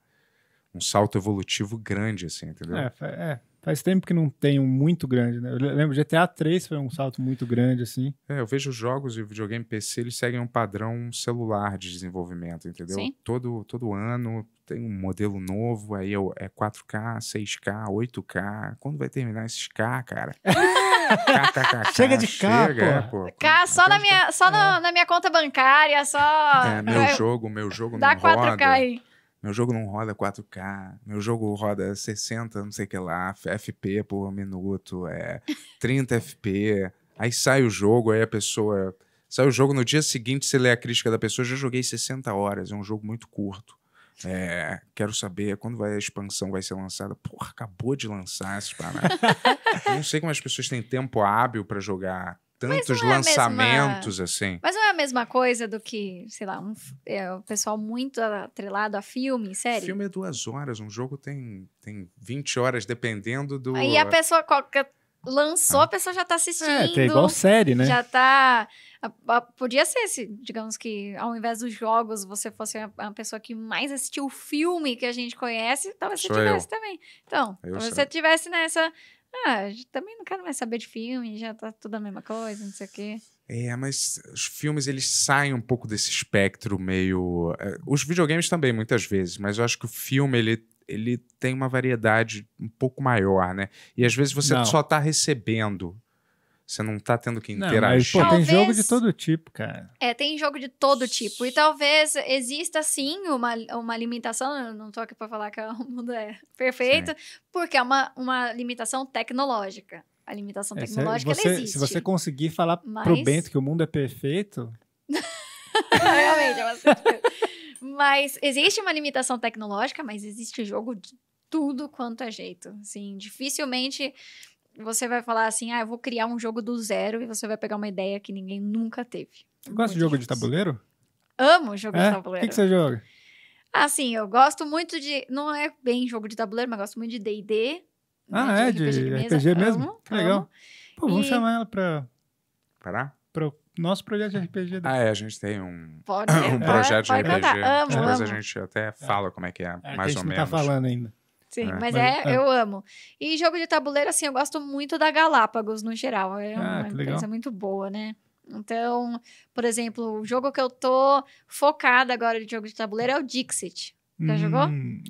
um salto evolutivo grande, assim, entendeu? É, é, faz tempo que não tem um muito grande, né? Eu lembro, GTA 3 foi um salto muito grande, assim. É, eu vejo jogos e videogame PC, eles seguem um padrão celular de desenvolvimento, entendeu? Sim. Todo, todo ano tem um modelo novo, aí é 4K, 6K, 8K. Quando vai terminar esses K, cara? (laughs) Chega de cá, Chega, pô. É, pô. Cá, só, então na minha, então só no, é. na minha conta bancária, só... É, meu jogo, meu jogo Dá não 4K Aí. Meu jogo não roda 4K, meu jogo roda 60, não sei o que lá, FP por minuto, é 30 (laughs) FP. Aí sai o jogo, aí a pessoa... Sai o jogo no dia seguinte, você lê a crítica da pessoa, já joguei 60 horas, é um jogo muito curto. É, quero saber quando vai a expansão vai ser lançada. Porra, acabou de lançar esse parada. (laughs) não sei como as pessoas têm tempo hábil para jogar tantos é lançamentos mesma... assim. Mas não é a mesma coisa do que, sei lá, um, é, o pessoal muito atrelado a filme, sério? Filme é duas horas, um jogo tem, tem 20 horas, dependendo do. Aí a pessoa qualquer lançou, ah. a pessoa já tá assistindo. É, é igual série, né? Já tá. Podia ser se, digamos que, ao invés dos jogos, você fosse uma pessoa que mais assistiu o filme que a gente conhece, talvez Sou você tivesse eu. também. Então, eu talvez sei. você tivesse nessa. Ah, também não quero mais saber de filme, já tá tudo a mesma coisa, não sei o quê. É, mas os filmes eles saem um pouco desse espectro meio. É, os videogames também, muitas vezes, mas eu acho que o filme ele ele tem uma variedade um pouco maior, né? E às vezes você não. só tá recebendo você não tá tendo que interagir. Não, mas, pô, talvez... tem jogo de todo tipo, cara. É, tem jogo de todo tipo. E talvez exista sim uma, uma limitação. Eu não tô aqui pra falar que (laughs) o mundo é perfeito, sim. porque é uma, uma limitação tecnológica. A limitação é, tecnológica é, você, existe. Se você conseguir falar mas... pro Bento que o mundo é perfeito. (laughs) Realmente, é mas existe uma limitação tecnológica, mas existe jogo de tudo quanto é jeito. Assim, dificilmente você vai falar assim: ah, eu vou criar um jogo do zero e você vai pegar uma ideia que ninguém nunca teve. Você gosta de jogo de tabuleiro? Amo jogo é? de tabuleiro. O que, que você joga? Assim, eu gosto muito de. Não é bem jogo de tabuleiro, mas gosto muito de DD. Né, ah, né? é? De, RPG, de RPG mesmo? Amo, que legal. Amo. Pô, vamos e... chamar ela pra. para Pro nosso projeto de RPG. Ah, é, a gente tem um, pode, (laughs) um projeto é, de RPG. Amo, Depois amo. a gente até é. fala como é que é, é mais ou menos. A gente não tá falando ainda. Sim, é, mas, mas é, é, eu amo. E jogo de tabuleiro, assim, eu gosto muito da Galápagos no geral. É ah, uma ah, empresa muito boa, né? Então, por exemplo, o jogo que eu tô focada agora de jogo de tabuleiro é o Dixit. Já hum, jogou?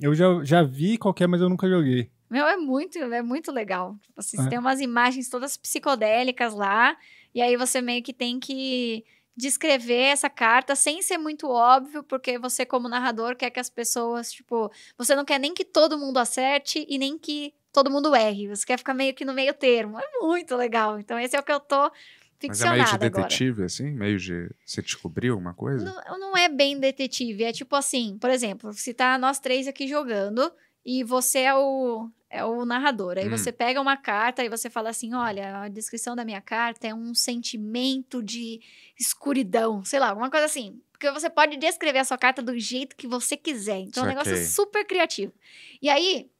Eu já, já vi qualquer, mas eu nunca joguei. Meu, é muito, é muito legal. Tipo assim, é. Você tem umas imagens todas psicodélicas lá, e aí você meio que tem que descrever essa carta sem ser muito óbvio, porque você, como narrador, quer que as pessoas, tipo, você não quer nem que todo mundo acerte e nem que todo mundo erre. Você quer ficar meio que no meio termo. É muito legal. Então, esse é o que eu tô ficcionada Mas é meio de detetive, agora. assim? Meio de você descobrir alguma coisa? Não, não é bem detetive. É tipo assim, por exemplo, se tá nós três aqui jogando e você é o, é o narrador. Aí hum. você pega uma carta e você fala assim: olha, a descrição da minha carta é um sentimento de escuridão, sei lá, alguma coisa assim. Porque você pode descrever a sua carta do jeito que você quiser. Então, o é okay. um negócio é super criativo. E aí,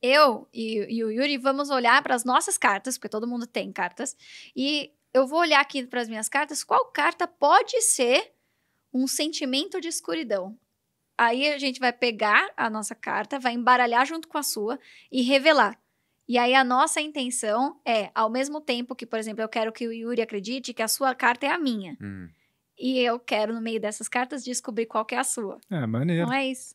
eu e, e o Yuri vamos olhar para as nossas cartas, porque todo mundo tem cartas, e eu vou olhar aqui para as minhas cartas qual carta pode ser um sentimento de escuridão. Aí a gente vai pegar a nossa carta, vai embaralhar junto com a sua e revelar. E aí a nossa intenção é, ao mesmo tempo que, por exemplo, eu quero que o Yuri acredite que a sua carta é a minha. Hum. E eu quero, no meio dessas cartas, descobrir qual que é a sua. É, maneiro. Não é isso.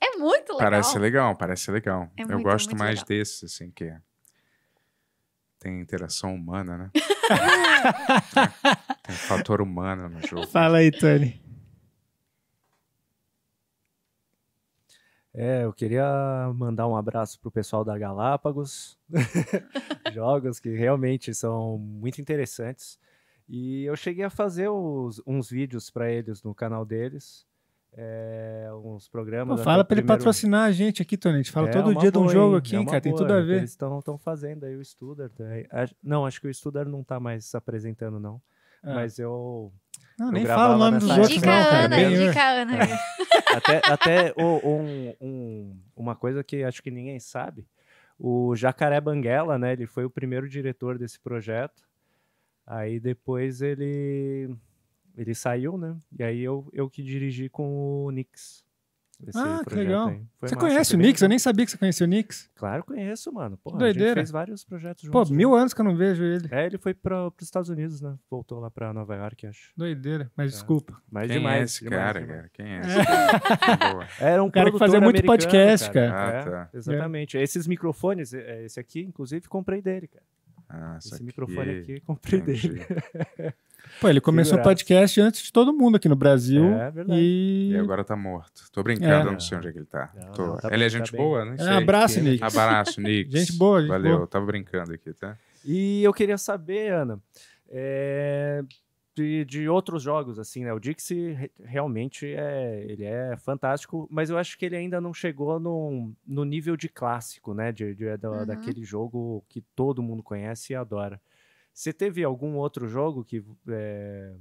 É muito legal. Parece legal, parece legal. É eu gosto muito mais legal. desses, assim, que é... tem interação humana, né? tem, (laughs) tem fator humano no jogo. Fala aí, Tony. É, eu queria mandar um abraço pro pessoal da Galápagos. (laughs) Jogos que realmente são muito interessantes. E eu cheguei a fazer uns, uns vídeos para eles no canal deles. É, uns programas. Pô, fala é para primeiro... ele patrocinar a gente aqui, Tony. A gente fala é todo dia boa, de um jogo aqui, é cara. Boa, tem tudo a ver. Eles estão fazendo aí o Studer. Tá? Não, acho que o Studer não está mais apresentando, não. Ah. Mas eu não, nem fala o nome dos outros, dica não, cara. Ana, dica Ana. É. até até um, um, uma coisa que acho que ninguém sabe, o Jacaré Banguela, né, ele foi o primeiro diretor desse projeto, aí depois ele, ele saiu, né, e aí eu, eu que dirigi com o Nix. Esse ah, que legal. Foi você massa, conhece o Nix? Eu nem sabia que você conhecia o Nix. Claro, conheço, mano. Doideira. a gente fez vários projetos juntos. Pô, mil né? anos que eu não vejo ele. É, ele foi para os Estados Unidos, né? Voltou lá para Nova York, acho. Doideira, mas é. desculpa. Mas Quem é demais, é esse demais, cara, demais. cara? Quem é, é. esse? (laughs) Tá Era um cara que fazia muito podcast, cara. Ah, cara. Ah, tá. é, exatamente. Esses microfones, é, esse aqui, inclusive, comprei dele, cara. Ah, Esse microfone aqui, comprei Entendi. dele. (laughs) Pô, ele começou o podcast antes de todo mundo aqui no Brasil. É verdade. E, e agora tá morto. Tô brincando, é. não sei onde é que ele tá. Não, Tô... não, tá ele é gente tá boa, né? É, abraço, é. Nick. Abraço, Nick. gente boa, gente Valeu, boa. tava brincando aqui, tá? E eu queria saber, Ana, é de, de outros jogos, assim, né? O Dixie realmente é, ele é fantástico, mas eu acho que ele ainda não chegou no, no nível de clássico, né? De, de, é da, uhum. Daquele jogo que todo mundo conhece e adora. Você teve algum outro jogo que é,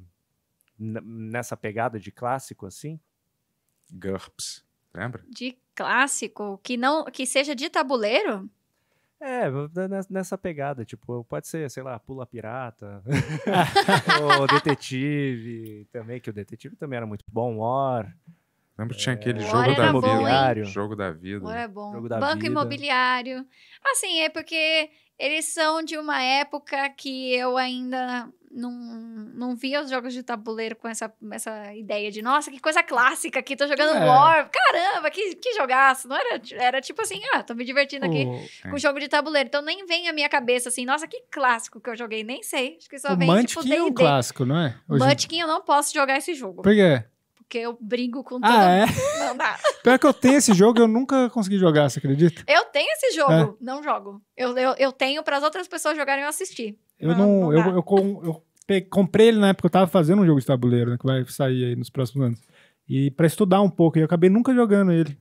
nessa pegada de clássico, assim? GURPS, lembra? De clássico, que não que seja de tabuleiro? É, nessa pegada, tipo, pode ser, sei lá, Pula Pirata, (laughs) ou Detetive também, que o Detetive também era muito bom, War. Lembro que tinha é, aquele é, jogo, da bom, jogo da vida. War é bom. Jogo da Banco vida. imobiliário. Assim, é porque eles são de uma época que eu ainda não, não via os jogos de tabuleiro com essa, essa ideia de, nossa, que coisa clássica aqui, tô jogando é. War, caramba, que, que jogaço. Não era, era tipo assim, ah, tô me divertindo aqui o, com é. jogo de tabuleiro. Então nem vem a minha cabeça assim, nossa, que clássico que eu joguei, nem sei. Acho que só o vem tipo, Munchkin tipo, é um clássico, não é? Hoje... Munchkin eu não posso jogar esse jogo. Por quê? porque eu brigo com tudo. ah, É? Não dá. (laughs) Pior que eu tenho esse jogo, eu nunca consegui jogar, você acredita? Eu tenho esse jogo, é. não jogo. Eu, eu, eu tenho para as outras pessoas jogarem e assistir. Eu não, não, não eu, eu, eu, comprei ele na época, eu tava fazendo um jogo de tabuleiro, né, que vai sair aí nos próximos anos. E para estudar um pouco, e eu acabei nunca jogando ele.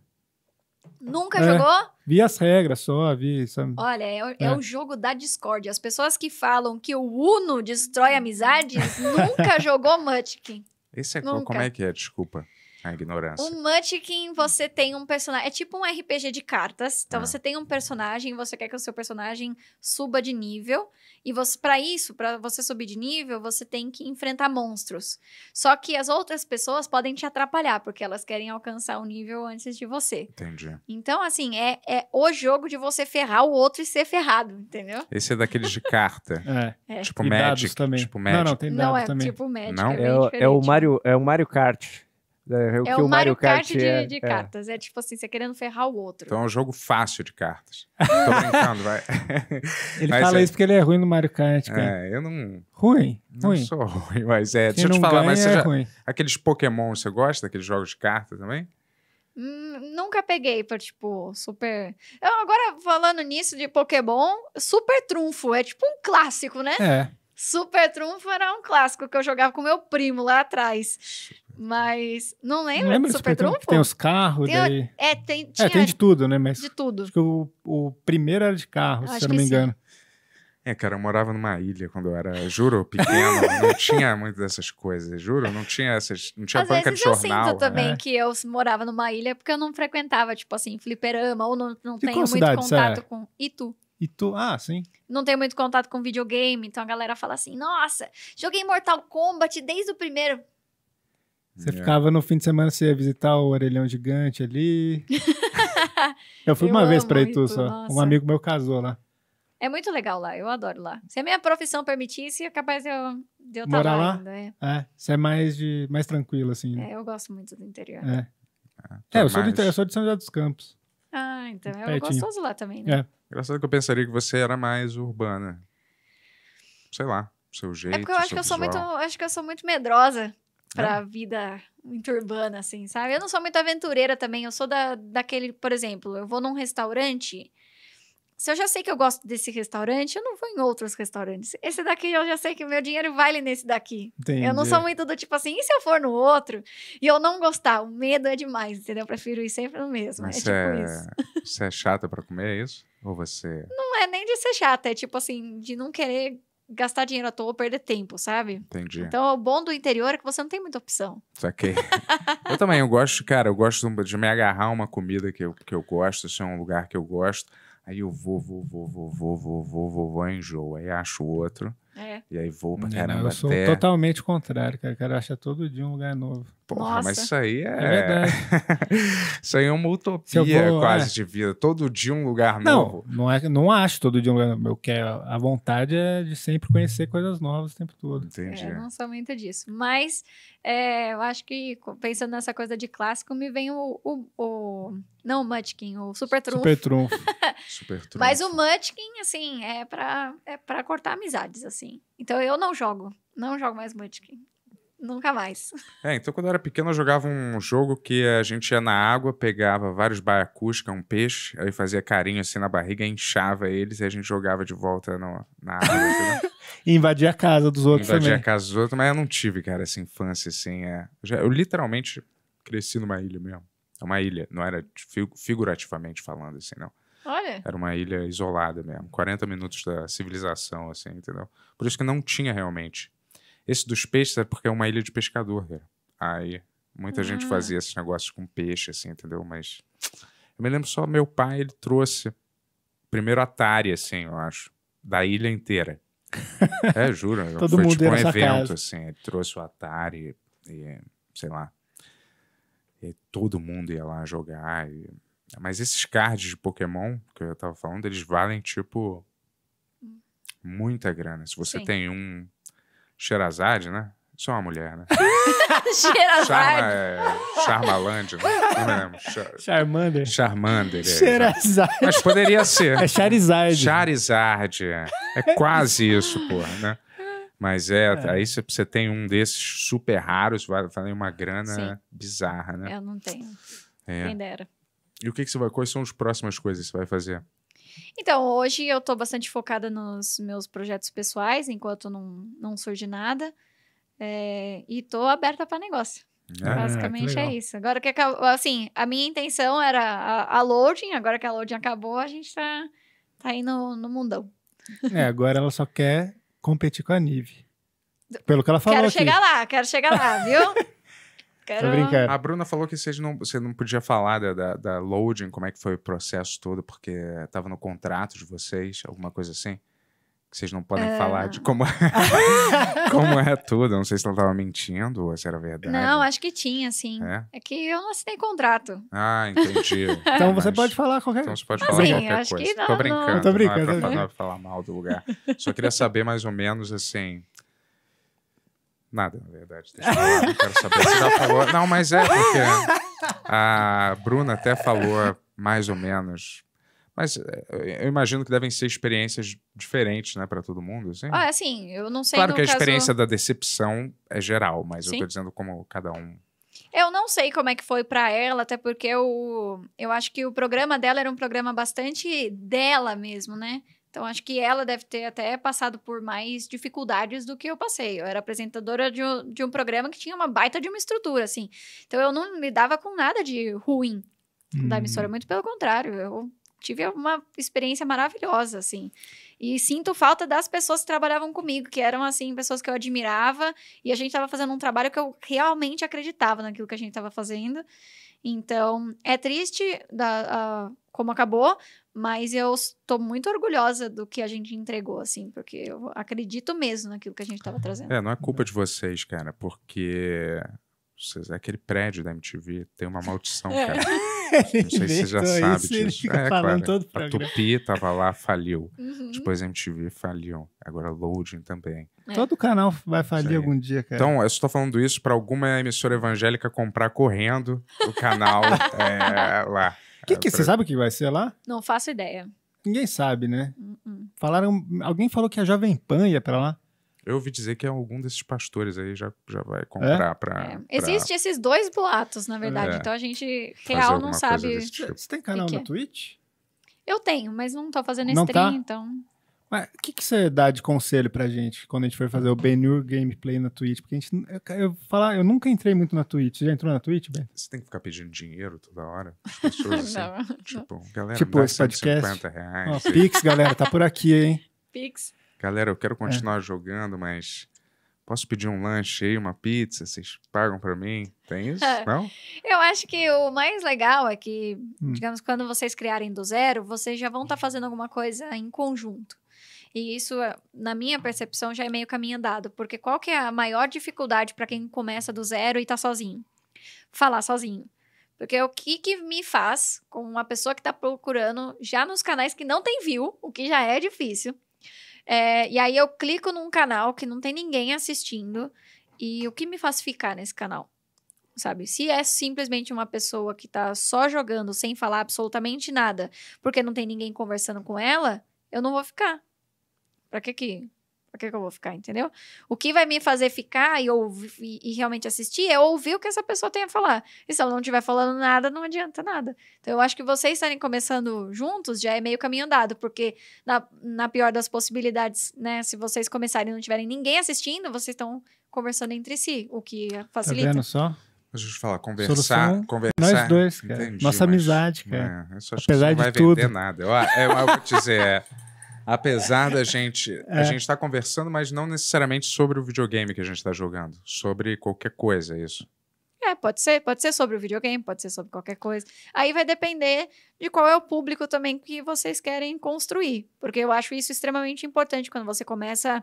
Nunca é, jogou? Vi as regras só, vi, sabe? Olha, é, é, é, o jogo da Discord. As pessoas que falam que o Uno destrói amizades (laughs) nunca jogou Munchkin. Esse é nunca. como é que é? Desculpa. A ignorância. Um Munchkin, você tem um personagem. É tipo um RPG de cartas. Então, ah. você tem um personagem, você quer que o seu personagem suba de nível. E você, para isso, para você subir de nível, você tem que enfrentar monstros. Só que as outras pessoas podem te atrapalhar, porque elas querem alcançar o um nível antes de você. Entendi. Então, assim, é, é o jogo de você ferrar o outro e ser ferrado, entendeu? Esse é daqueles de carta. (laughs) é. Tipo e Magic. Também. Tipo Magic. Não, não, tem dado não é também. tipo Magic. Não? É, é, é o Mario, é o Mario Kart. É, é, o, é o, o Mario Kart, Kart é, de, é. cartas. É tipo assim, você querendo ferrar o outro. Então é um jogo fácil de cartas. (laughs) Tô brincando, vai. (laughs) Ele mas fala é. isso porque ele é ruim no Mario Kart. Cara. É, eu não. Ruim? Não ruim. sou ruim, mas é. Quem deixa eu te falar, mas é já... Ruim. Aqueles Pokémon, você gosta daqueles jogos de cartas também? Hum, nunca peguei pra, tipo, super. Eu, agora, falando nisso de Pokémon, Super Trunfo. É tipo um clássico, né? É. Super Trunfo era um clássico que eu jogava com meu primo lá atrás. Mas não lembro, lembro do Super, Trunfo? Tem os carros, tem, daí... É, tem, tinha, é, tem de tudo, né? Mas de tudo. Acho que o, o primeiro era de carro, se eu não me engano. Sim. É, cara, eu morava numa ilha quando eu era, juro, pequeno, (laughs) não tinha muito dessas coisas, juro, não tinha essas, não tinha Às banca de jornal. eu sinto né? também que eu morava numa ilha porque eu não frequentava, tipo assim, fliperama, ou não, não tenho muito cidade, contato é? com... E tu? E tu, ah, sim. Não tenho muito contato com videogame, então a galera fala assim, nossa, joguei Mortal Kombat desde o primeiro você yeah. É. ficava no fim de semana, você ia visitar o orelhão gigante ali. (laughs) eu fui eu uma vez pra Itu só. Um amigo meu casou lá. É muito legal lá, eu adoro lá. Se a minha profissão permitisse, é capaz eu, de eu tá Morar lá? é. é, você é mais, de, mais tranquilo, assim. Né? É, eu gosto muito do interior. É, ah, é eu, sou do, eu sou de São José dos Campos. Ah, então é Pertinho. gostoso lá também, né? É. Engraçado que eu pensaria que você era mais urbana. Sei lá, seu jeito. É porque eu acho que eu sou muito, acho que eu sou muito medrosa pra é. vida muito urbana, assim, sabe? Eu não sou muito aventureira também, eu sou da, daquele, por exemplo, eu vou num restaurante. Se eu já sei que eu gosto desse restaurante, eu não vou em outros restaurantes. Esse daqui eu já sei que o meu dinheiro vale nesse daqui. Entendi. Eu não sou muito do tipo assim, e se eu for no outro e eu não gostar? O medo é demais, entendeu? Eu prefiro ir sempre no mesmo. Mas é tipo é, isso. Você é chata pra comer, é isso? Ou você. Não é nem de ser chata, é tipo assim, de não querer gastar dinheiro à toa ou perder tempo, sabe? Entendi. Então, o bom do interior é que você não tem muita opção. Saquei. (laughs) eu também, eu gosto, cara, eu gosto de me agarrar a uma comida que eu, que eu gosto, se assim, é um lugar que eu gosto. Aí eu vou, vou, vou, vou, vou, vou, vou, vou, vou enjoo. Aí acho outro. É. E aí vou pra caramba não, eu sou até... totalmente contrário, cara. O cara acha todo dia um lugar novo. Porra, Nossa. mas isso aí é. é (laughs) isso aí é uma utopia vou, quase é. de vida. Todo dia um lugar não, novo. Não, é, não acho todo dia um lugar novo. que é a vontade é de sempre conhecer coisas novas o tempo todo. Entendi. É, não sou muito disso. Mas é, eu acho que, pensando nessa coisa de clássico, me vem o. o, o não o Munchkin, o Super Trunfo. Super Trunfo. (laughs) Super trunfo. Mas o Munchkin, assim, é pra, é pra cortar amizades, assim. Então eu não jogo. Não jogo mais Munchkin nunca mais. É, então quando eu era pequeno eu jogava um jogo que a gente ia na água, pegava vários baiacus, que é um peixe, aí fazia carinho assim na barriga, inchava eles e a gente jogava de volta no, na água. E (laughs) invadia a casa dos outros invadia também. Invadia a casa dos outros, mas eu não tive, cara, essa infância assim. É... Eu, já, eu literalmente cresci numa ilha mesmo. É uma ilha, não era figurativamente falando assim, não. Olha. Era uma ilha isolada mesmo, 40 minutos da civilização, assim, entendeu? Por isso que não tinha realmente esse dos peixes é porque é uma ilha de pescador, velho. Aí muita ah. gente fazia esses negócios com peixe, assim, entendeu? Mas eu me lembro só, meu pai, ele trouxe primeiro Atari, assim, eu acho, da ilha inteira. (laughs) é, juro. Todo foi mundo tipo um evento, casa. assim. Ele trouxe o Atari e, sei lá. E todo mundo ia lá jogar. E... Mas esses cards de Pokémon que eu tava falando, eles valem, tipo, hum. muita grana. Se você Sim. tem um Xerazade, né? Isso é uma mulher, né? Xerazade. (laughs) Charma, é, né? Não Charmander. Charmander. É, Xerazade. Mas poderia ser. É Charizard. Charizard, é. É quase isso, porra, né? Mas é, é. aí você tem um desses super raros, vai uma grana Sim. bizarra, né? Eu não tenho. É. Quem dera. E o que, que você vai... Quais são as próximas coisas que você vai fazer? Então, hoje eu estou bastante focada nos meus projetos pessoais, enquanto não, não surge nada. É, e estou aberta para negócio. Ah, Basicamente é isso. Agora que acabou, assim, a minha intenção era a, a loading, agora que a loading acabou, a gente tá tá aí no, no mundão. É, agora ela só quer competir com a Nive. Pelo que ela falou. Quero aqui. chegar lá, quero chegar lá, viu? Tô brincando. A Bruna falou que vocês não, você não podia falar da, da, da loading, como é que foi o processo todo, porque estava no contrato de vocês, alguma coisa assim que vocês não podem é... falar de como é, (laughs) como é tudo. Não sei se ela estava mentindo ou se era verdade. Não, acho que tinha, sim. É, é que eu não assinei contrato. Ah, entendi. (laughs) então Mas... você pode falar qualquer coisa. Então você pode assim, falar qualquer acho coisa. Que não, tô brincando. Não. tô brincando. Não é pra, não é pra falar mal do lugar. Só queria saber mais ou menos, assim, Nada, na verdade. Deixa eu falar, não quero saber. Você já falou. Não, mas é porque a Bruna até falou mais ou menos. Mas eh, eu imagino que devem ser experiências diferentes, né, para todo mundo, assim. Ah, assim, eu não sei. Claro que a caso... experiência da decepção é geral, mas Sim. eu tô dizendo como cada um eu não sei como é que foi para ela, até porque eu, eu acho que o programa dela era um programa bastante dela mesmo, né? Então, acho que ela deve ter até passado por mais dificuldades do que eu passei. Eu era apresentadora de um, de um programa que tinha uma baita de uma estrutura, assim. Então, eu não lidava com nada de ruim hum. da emissora. Hum. Muito pelo contrário, eu tive uma experiência maravilhosa, assim. E sinto falta das pessoas que trabalhavam comigo, que eram, assim, pessoas que eu admirava. E a gente estava fazendo um trabalho que eu realmente acreditava naquilo que a gente estava fazendo. Então, é triste da, a, como acabou, mas eu estou muito orgulhosa do que a gente entregou, assim, porque eu acredito mesmo naquilo que a gente estava trazendo. É, não é culpa de vocês, cara, porque vocês, é aquele prédio da MTV tem uma maldição, é. cara. Ele (laughs) não sei se você já sabe disso. É, claro. a Tupi tava lá, faliu. Uhum. Depois a MTV faliu. Agora Loading também. É. Todo canal vai falir algum dia, cara. Então, eu estou falando isso para alguma emissora evangélica comprar correndo o canal (laughs) é, lá. O que, que pra... você sabe o que vai ser lá? Não faço ideia. Ninguém sabe, né? Uh -uh. Falaram. Alguém falou que a Jovem Pan ia pra lá. Eu ouvi dizer que é algum desses pastores aí já, já vai é? comprar é? para. É. Existe pra... esses dois boatos, na verdade. É. Então a gente real não sabe. Tipo. Você tem canal que no que é? Twitch? Eu tenho, mas não tô fazendo não tá? stream, tá? então. Mas o que, que você dá de conselho pra gente quando a gente for fazer o Benur Gameplay na Twitch? Porque a gente. Eu, eu, falar, eu nunca entrei muito na Twitch. Você já entrou na Twitch, Ben? Você tem que ficar pedindo dinheiro toda hora? (laughs) assim, não, tipo, galera, tipo, esse podcast. Reais, oh, Pix, galera, tá por aqui, hein? (laughs) Pix. Galera, eu quero é. continuar é. jogando, mas posso pedir um lanche aí, uma pizza, vocês pagam para mim? Tem isso? (laughs) Não? Eu acho que o mais legal é que, hum. digamos, quando vocês criarem do zero, vocês já vão estar tá fazendo alguma coisa em conjunto. E isso, eh, na minha percepção, já é meio caminho andado, porque qual que é a maior dificuldade para quem começa do zero e tá sozinho? Falar sozinho. Porque o que, que me faz com uma pessoa que está procurando já nos canais que não tem view, o que já é difícil. É, e aí eu clico num canal que não tem ninguém assistindo. E o que me faz ficar nesse canal? Sabe? Se é simplesmente uma pessoa que está só jogando sem falar absolutamente nada, porque não tem ninguém conversando com ela, eu não vou ficar. Pra que que... Pra que, que eu vou ficar, entendeu? O que vai me fazer ficar e, ouvir, e realmente assistir é ouvir o que essa pessoa tem a falar. E se ela não estiver falando nada, não adianta nada. Então, eu acho que vocês estarem começando juntos já é meio caminho andado, porque na, na pior das possibilidades, né? Se vocês começarem e não tiverem ninguém assistindo, vocês estão conversando entre si, o que é, tá facilita. Tá vendo só? Deixa eu te falar, conversar, Solução, conversar. Nós dois, cara. Entendi, Nossa mas, amizade, cara. É, Apesar de tudo. não vai tudo. vender nada. Eu, é, eu vou te dizer, é... Apesar da gente. É. A gente está conversando, mas não necessariamente sobre o videogame que a gente está jogando. Sobre qualquer coisa, é isso. É, pode ser, pode ser sobre o videogame, pode ser sobre qualquer coisa. Aí vai depender de qual é o público também que vocês querem construir, porque eu acho isso extremamente importante quando você começa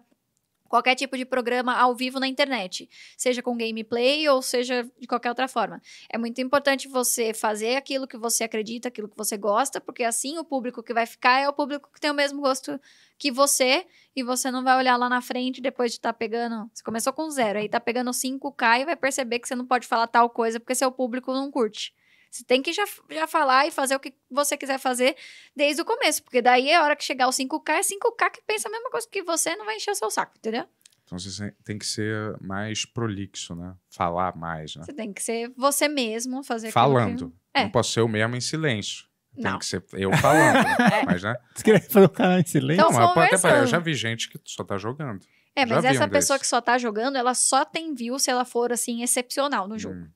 qualquer tipo de programa ao vivo na internet, seja com gameplay ou seja de qualquer outra forma. É muito importante você fazer aquilo que você acredita, aquilo que você gosta, porque assim o público que vai ficar é o público que tem o mesmo gosto que você e você não vai olhar lá na frente depois de estar tá pegando. Você começou com zero, aí tá pegando 5K e vai perceber que você não pode falar tal coisa porque seu público não curte. Você tem que já, já falar e fazer o que você quiser fazer desde o começo, porque daí é a hora que chegar o 5K, é 5K que pensa a mesma coisa que você, não vai encher o seu saco, entendeu? Então você tem que ser mais prolixo, né? Falar mais, né? Você tem que ser você mesmo, fazer Falando. Que... É. Não posso ser eu mesmo em silêncio. Tem não. que ser eu falando. Né? (laughs) é. Mas, né? Você queria fazer o canal em silêncio? Não, mas pode até eu já vi gente que só tá jogando. É, mas essa um pessoa desse. que só tá jogando, ela só tem view se ela for, assim, excepcional no hum. jogo. Hum.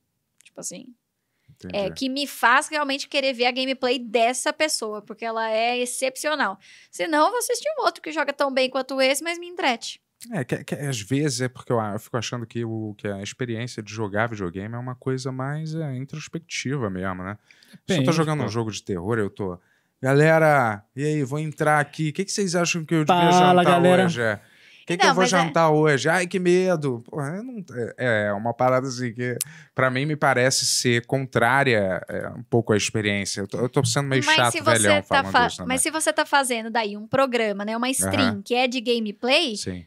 Tipo assim, é, que me faz realmente querer ver a gameplay dessa pessoa, porque ela é excepcional. Senão, eu vou assistir um outro que joga tão bem quanto esse, mas me entrete. É, que, que, às vezes é porque eu, eu, fico achando que, o, que a experiência de jogar videogame é uma coisa mais é, introspectiva mesmo, né? Depende, Se eu tô jogando pô. um jogo de terror, eu tô. Galera, e aí, vou entrar aqui. O que, que vocês acham que eu devia jantar galera. hoje? É que, que eu vou é jantar é... hoje? Ai, que medo. É, não... É, é, uma parada assim que, para mim, me parece ser contrária é, um pouco à experiência. Eu tô, eu tô sendo meio mas chato, se velhão, tá isso né, Mas se você tá fazendo daí um programa, né? Uma stream uhum. que é de gameplay, Sim.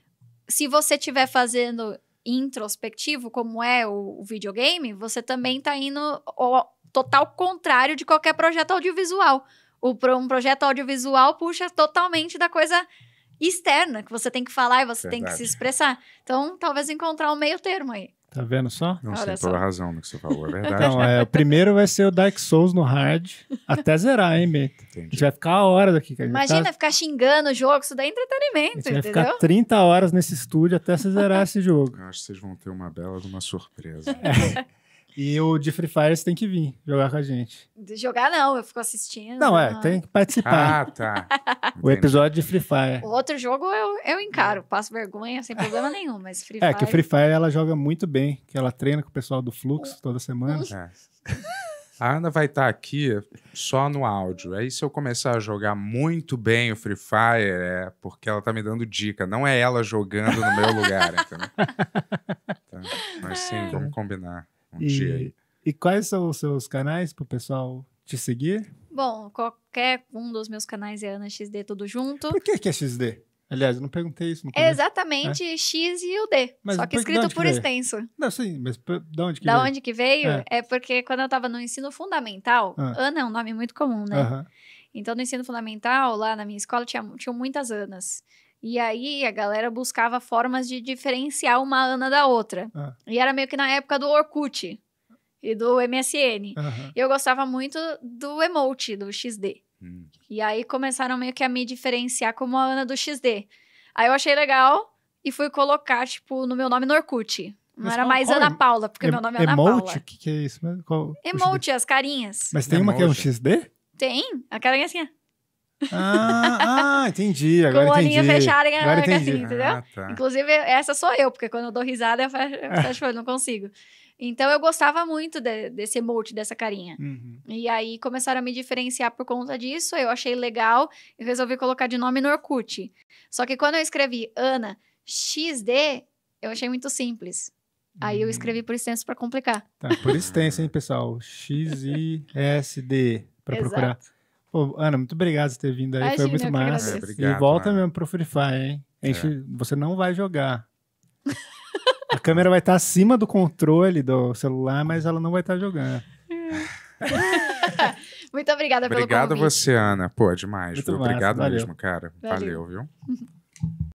se você tiver fazendo introspectivo, como é o, o videogame, você também tá indo ao total contrário de qualquer projeto audiovisual. O, um projeto audiovisual puxa totalmente da coisa externa, que você tem que falar e você Verdade. tem que se expressar. Então, talvez encontrar um meio termo aí. Tá vendo só? Não, sei pela toda a razão no que você falou, é verdade. Então, é, o primeiro vai ser o Dark Souls no hard, até zerar, hein, Bento? A gente vai ficar a hora daqui. A Imagina tá... ficar xingando o jogo, isso daí é entretenimento, A gente vai ficar 30 horas nesse estúdio até você zerar (laughs) esse jogo. Eu acho que vocês vão ter uma bela uma surpresa. É. (laughs) E o de Free Fire você tem que vir jogar com a gente. Jogar não, eu fico assistindo. Não, é, tem que participar. Ah, tá. (laughs) o episódio de Free Fire. O outro jogo eu, eu encaro, passo vergonha sem problema nenhum, mas Free Fire... É, que Free Fire ela joga muito bem, que ela treina com o pessoal do Fluxo toda semana. É. A Ana vai estar tá aqui só no áudio. Aí se eu começar a jogar muito bem o Free Fire, é porque ela tá me dando dica. Não é ela jogando no meu lugar, entendeu? (laughs) Então, mas sim, vamos combinar um e, dia aí. E quais são os seus canais para o pessoal te seguir? Bom, qualquer um dos meus canais é Ana XD tudo junto. Por que, que é XD? Aliás, eu não perguntei isso. é exatamente é? X e o D. Mas só que escrito por extenso. Não, sim, mas da onde que da veio? Da onde que veio? É. é. porque quando eu estava no ensino fundamental, ah. Ana é um nome muito comum, né? Uh -huh. Então, no ensino fundamental, lá na minha escola, tinha, tinham muitas Anas. E aí a galera buscava formas de diferenciar uma Ana da outra. Ah. E era meio que na época do Orkut e do MSN. Uhum. E eu gostava muito do emote, do XD. Hum. E aí começaram meio que a me diferenciar como a Ana do XD. Aí eu achei legal e fui colocar, tipo, no meu nome no Orkut. Não Mas era mais qual? Ana é? Paula, porque meu nome é Ana Paula. Emote? O que, é isso? Qual, emote, as carinhas. Mas tem uma que é um XD? Tem, a carinha assim. Ah, ah entendi. Agora Com entendi. o olhinho fechado e agora assim, entendeu? Ah, tá. Inclusive, essa sou eu, porque quando eu dou risada, eu fecho, eu é. não consigo. Então eu gostava muito de, desse emote, dessa carinha. Uhum. E aí começaram a me diferenciar por conta disso, eu achei legal e resolvi colocar de nome Norcuti. Só que quando eu escrevi Ana XD, eu achei muito simples. Uhum. Aí eu uhum. escrevi por extenso para complicar. Tá, por extenso, hein, pessoal? X I S D para procurar. Pô, Ana, muito obrigado por ter vindo aí. Imagina, Foi muito massa. É, obrigado, e volta mano. mesmo pro Free Fire, hein? A gente, é. Você não vai jogar. A câmera vai estar acima do controle do celular, mas ela não vai estar jogando. (laughs) muito obrigada Obrigado pelo convite. Obrigado você, Ana. Pô, é demais. Muito Massa, Obrigado valeu. mesmo, cara. Valeu, valeu viu? (laughs)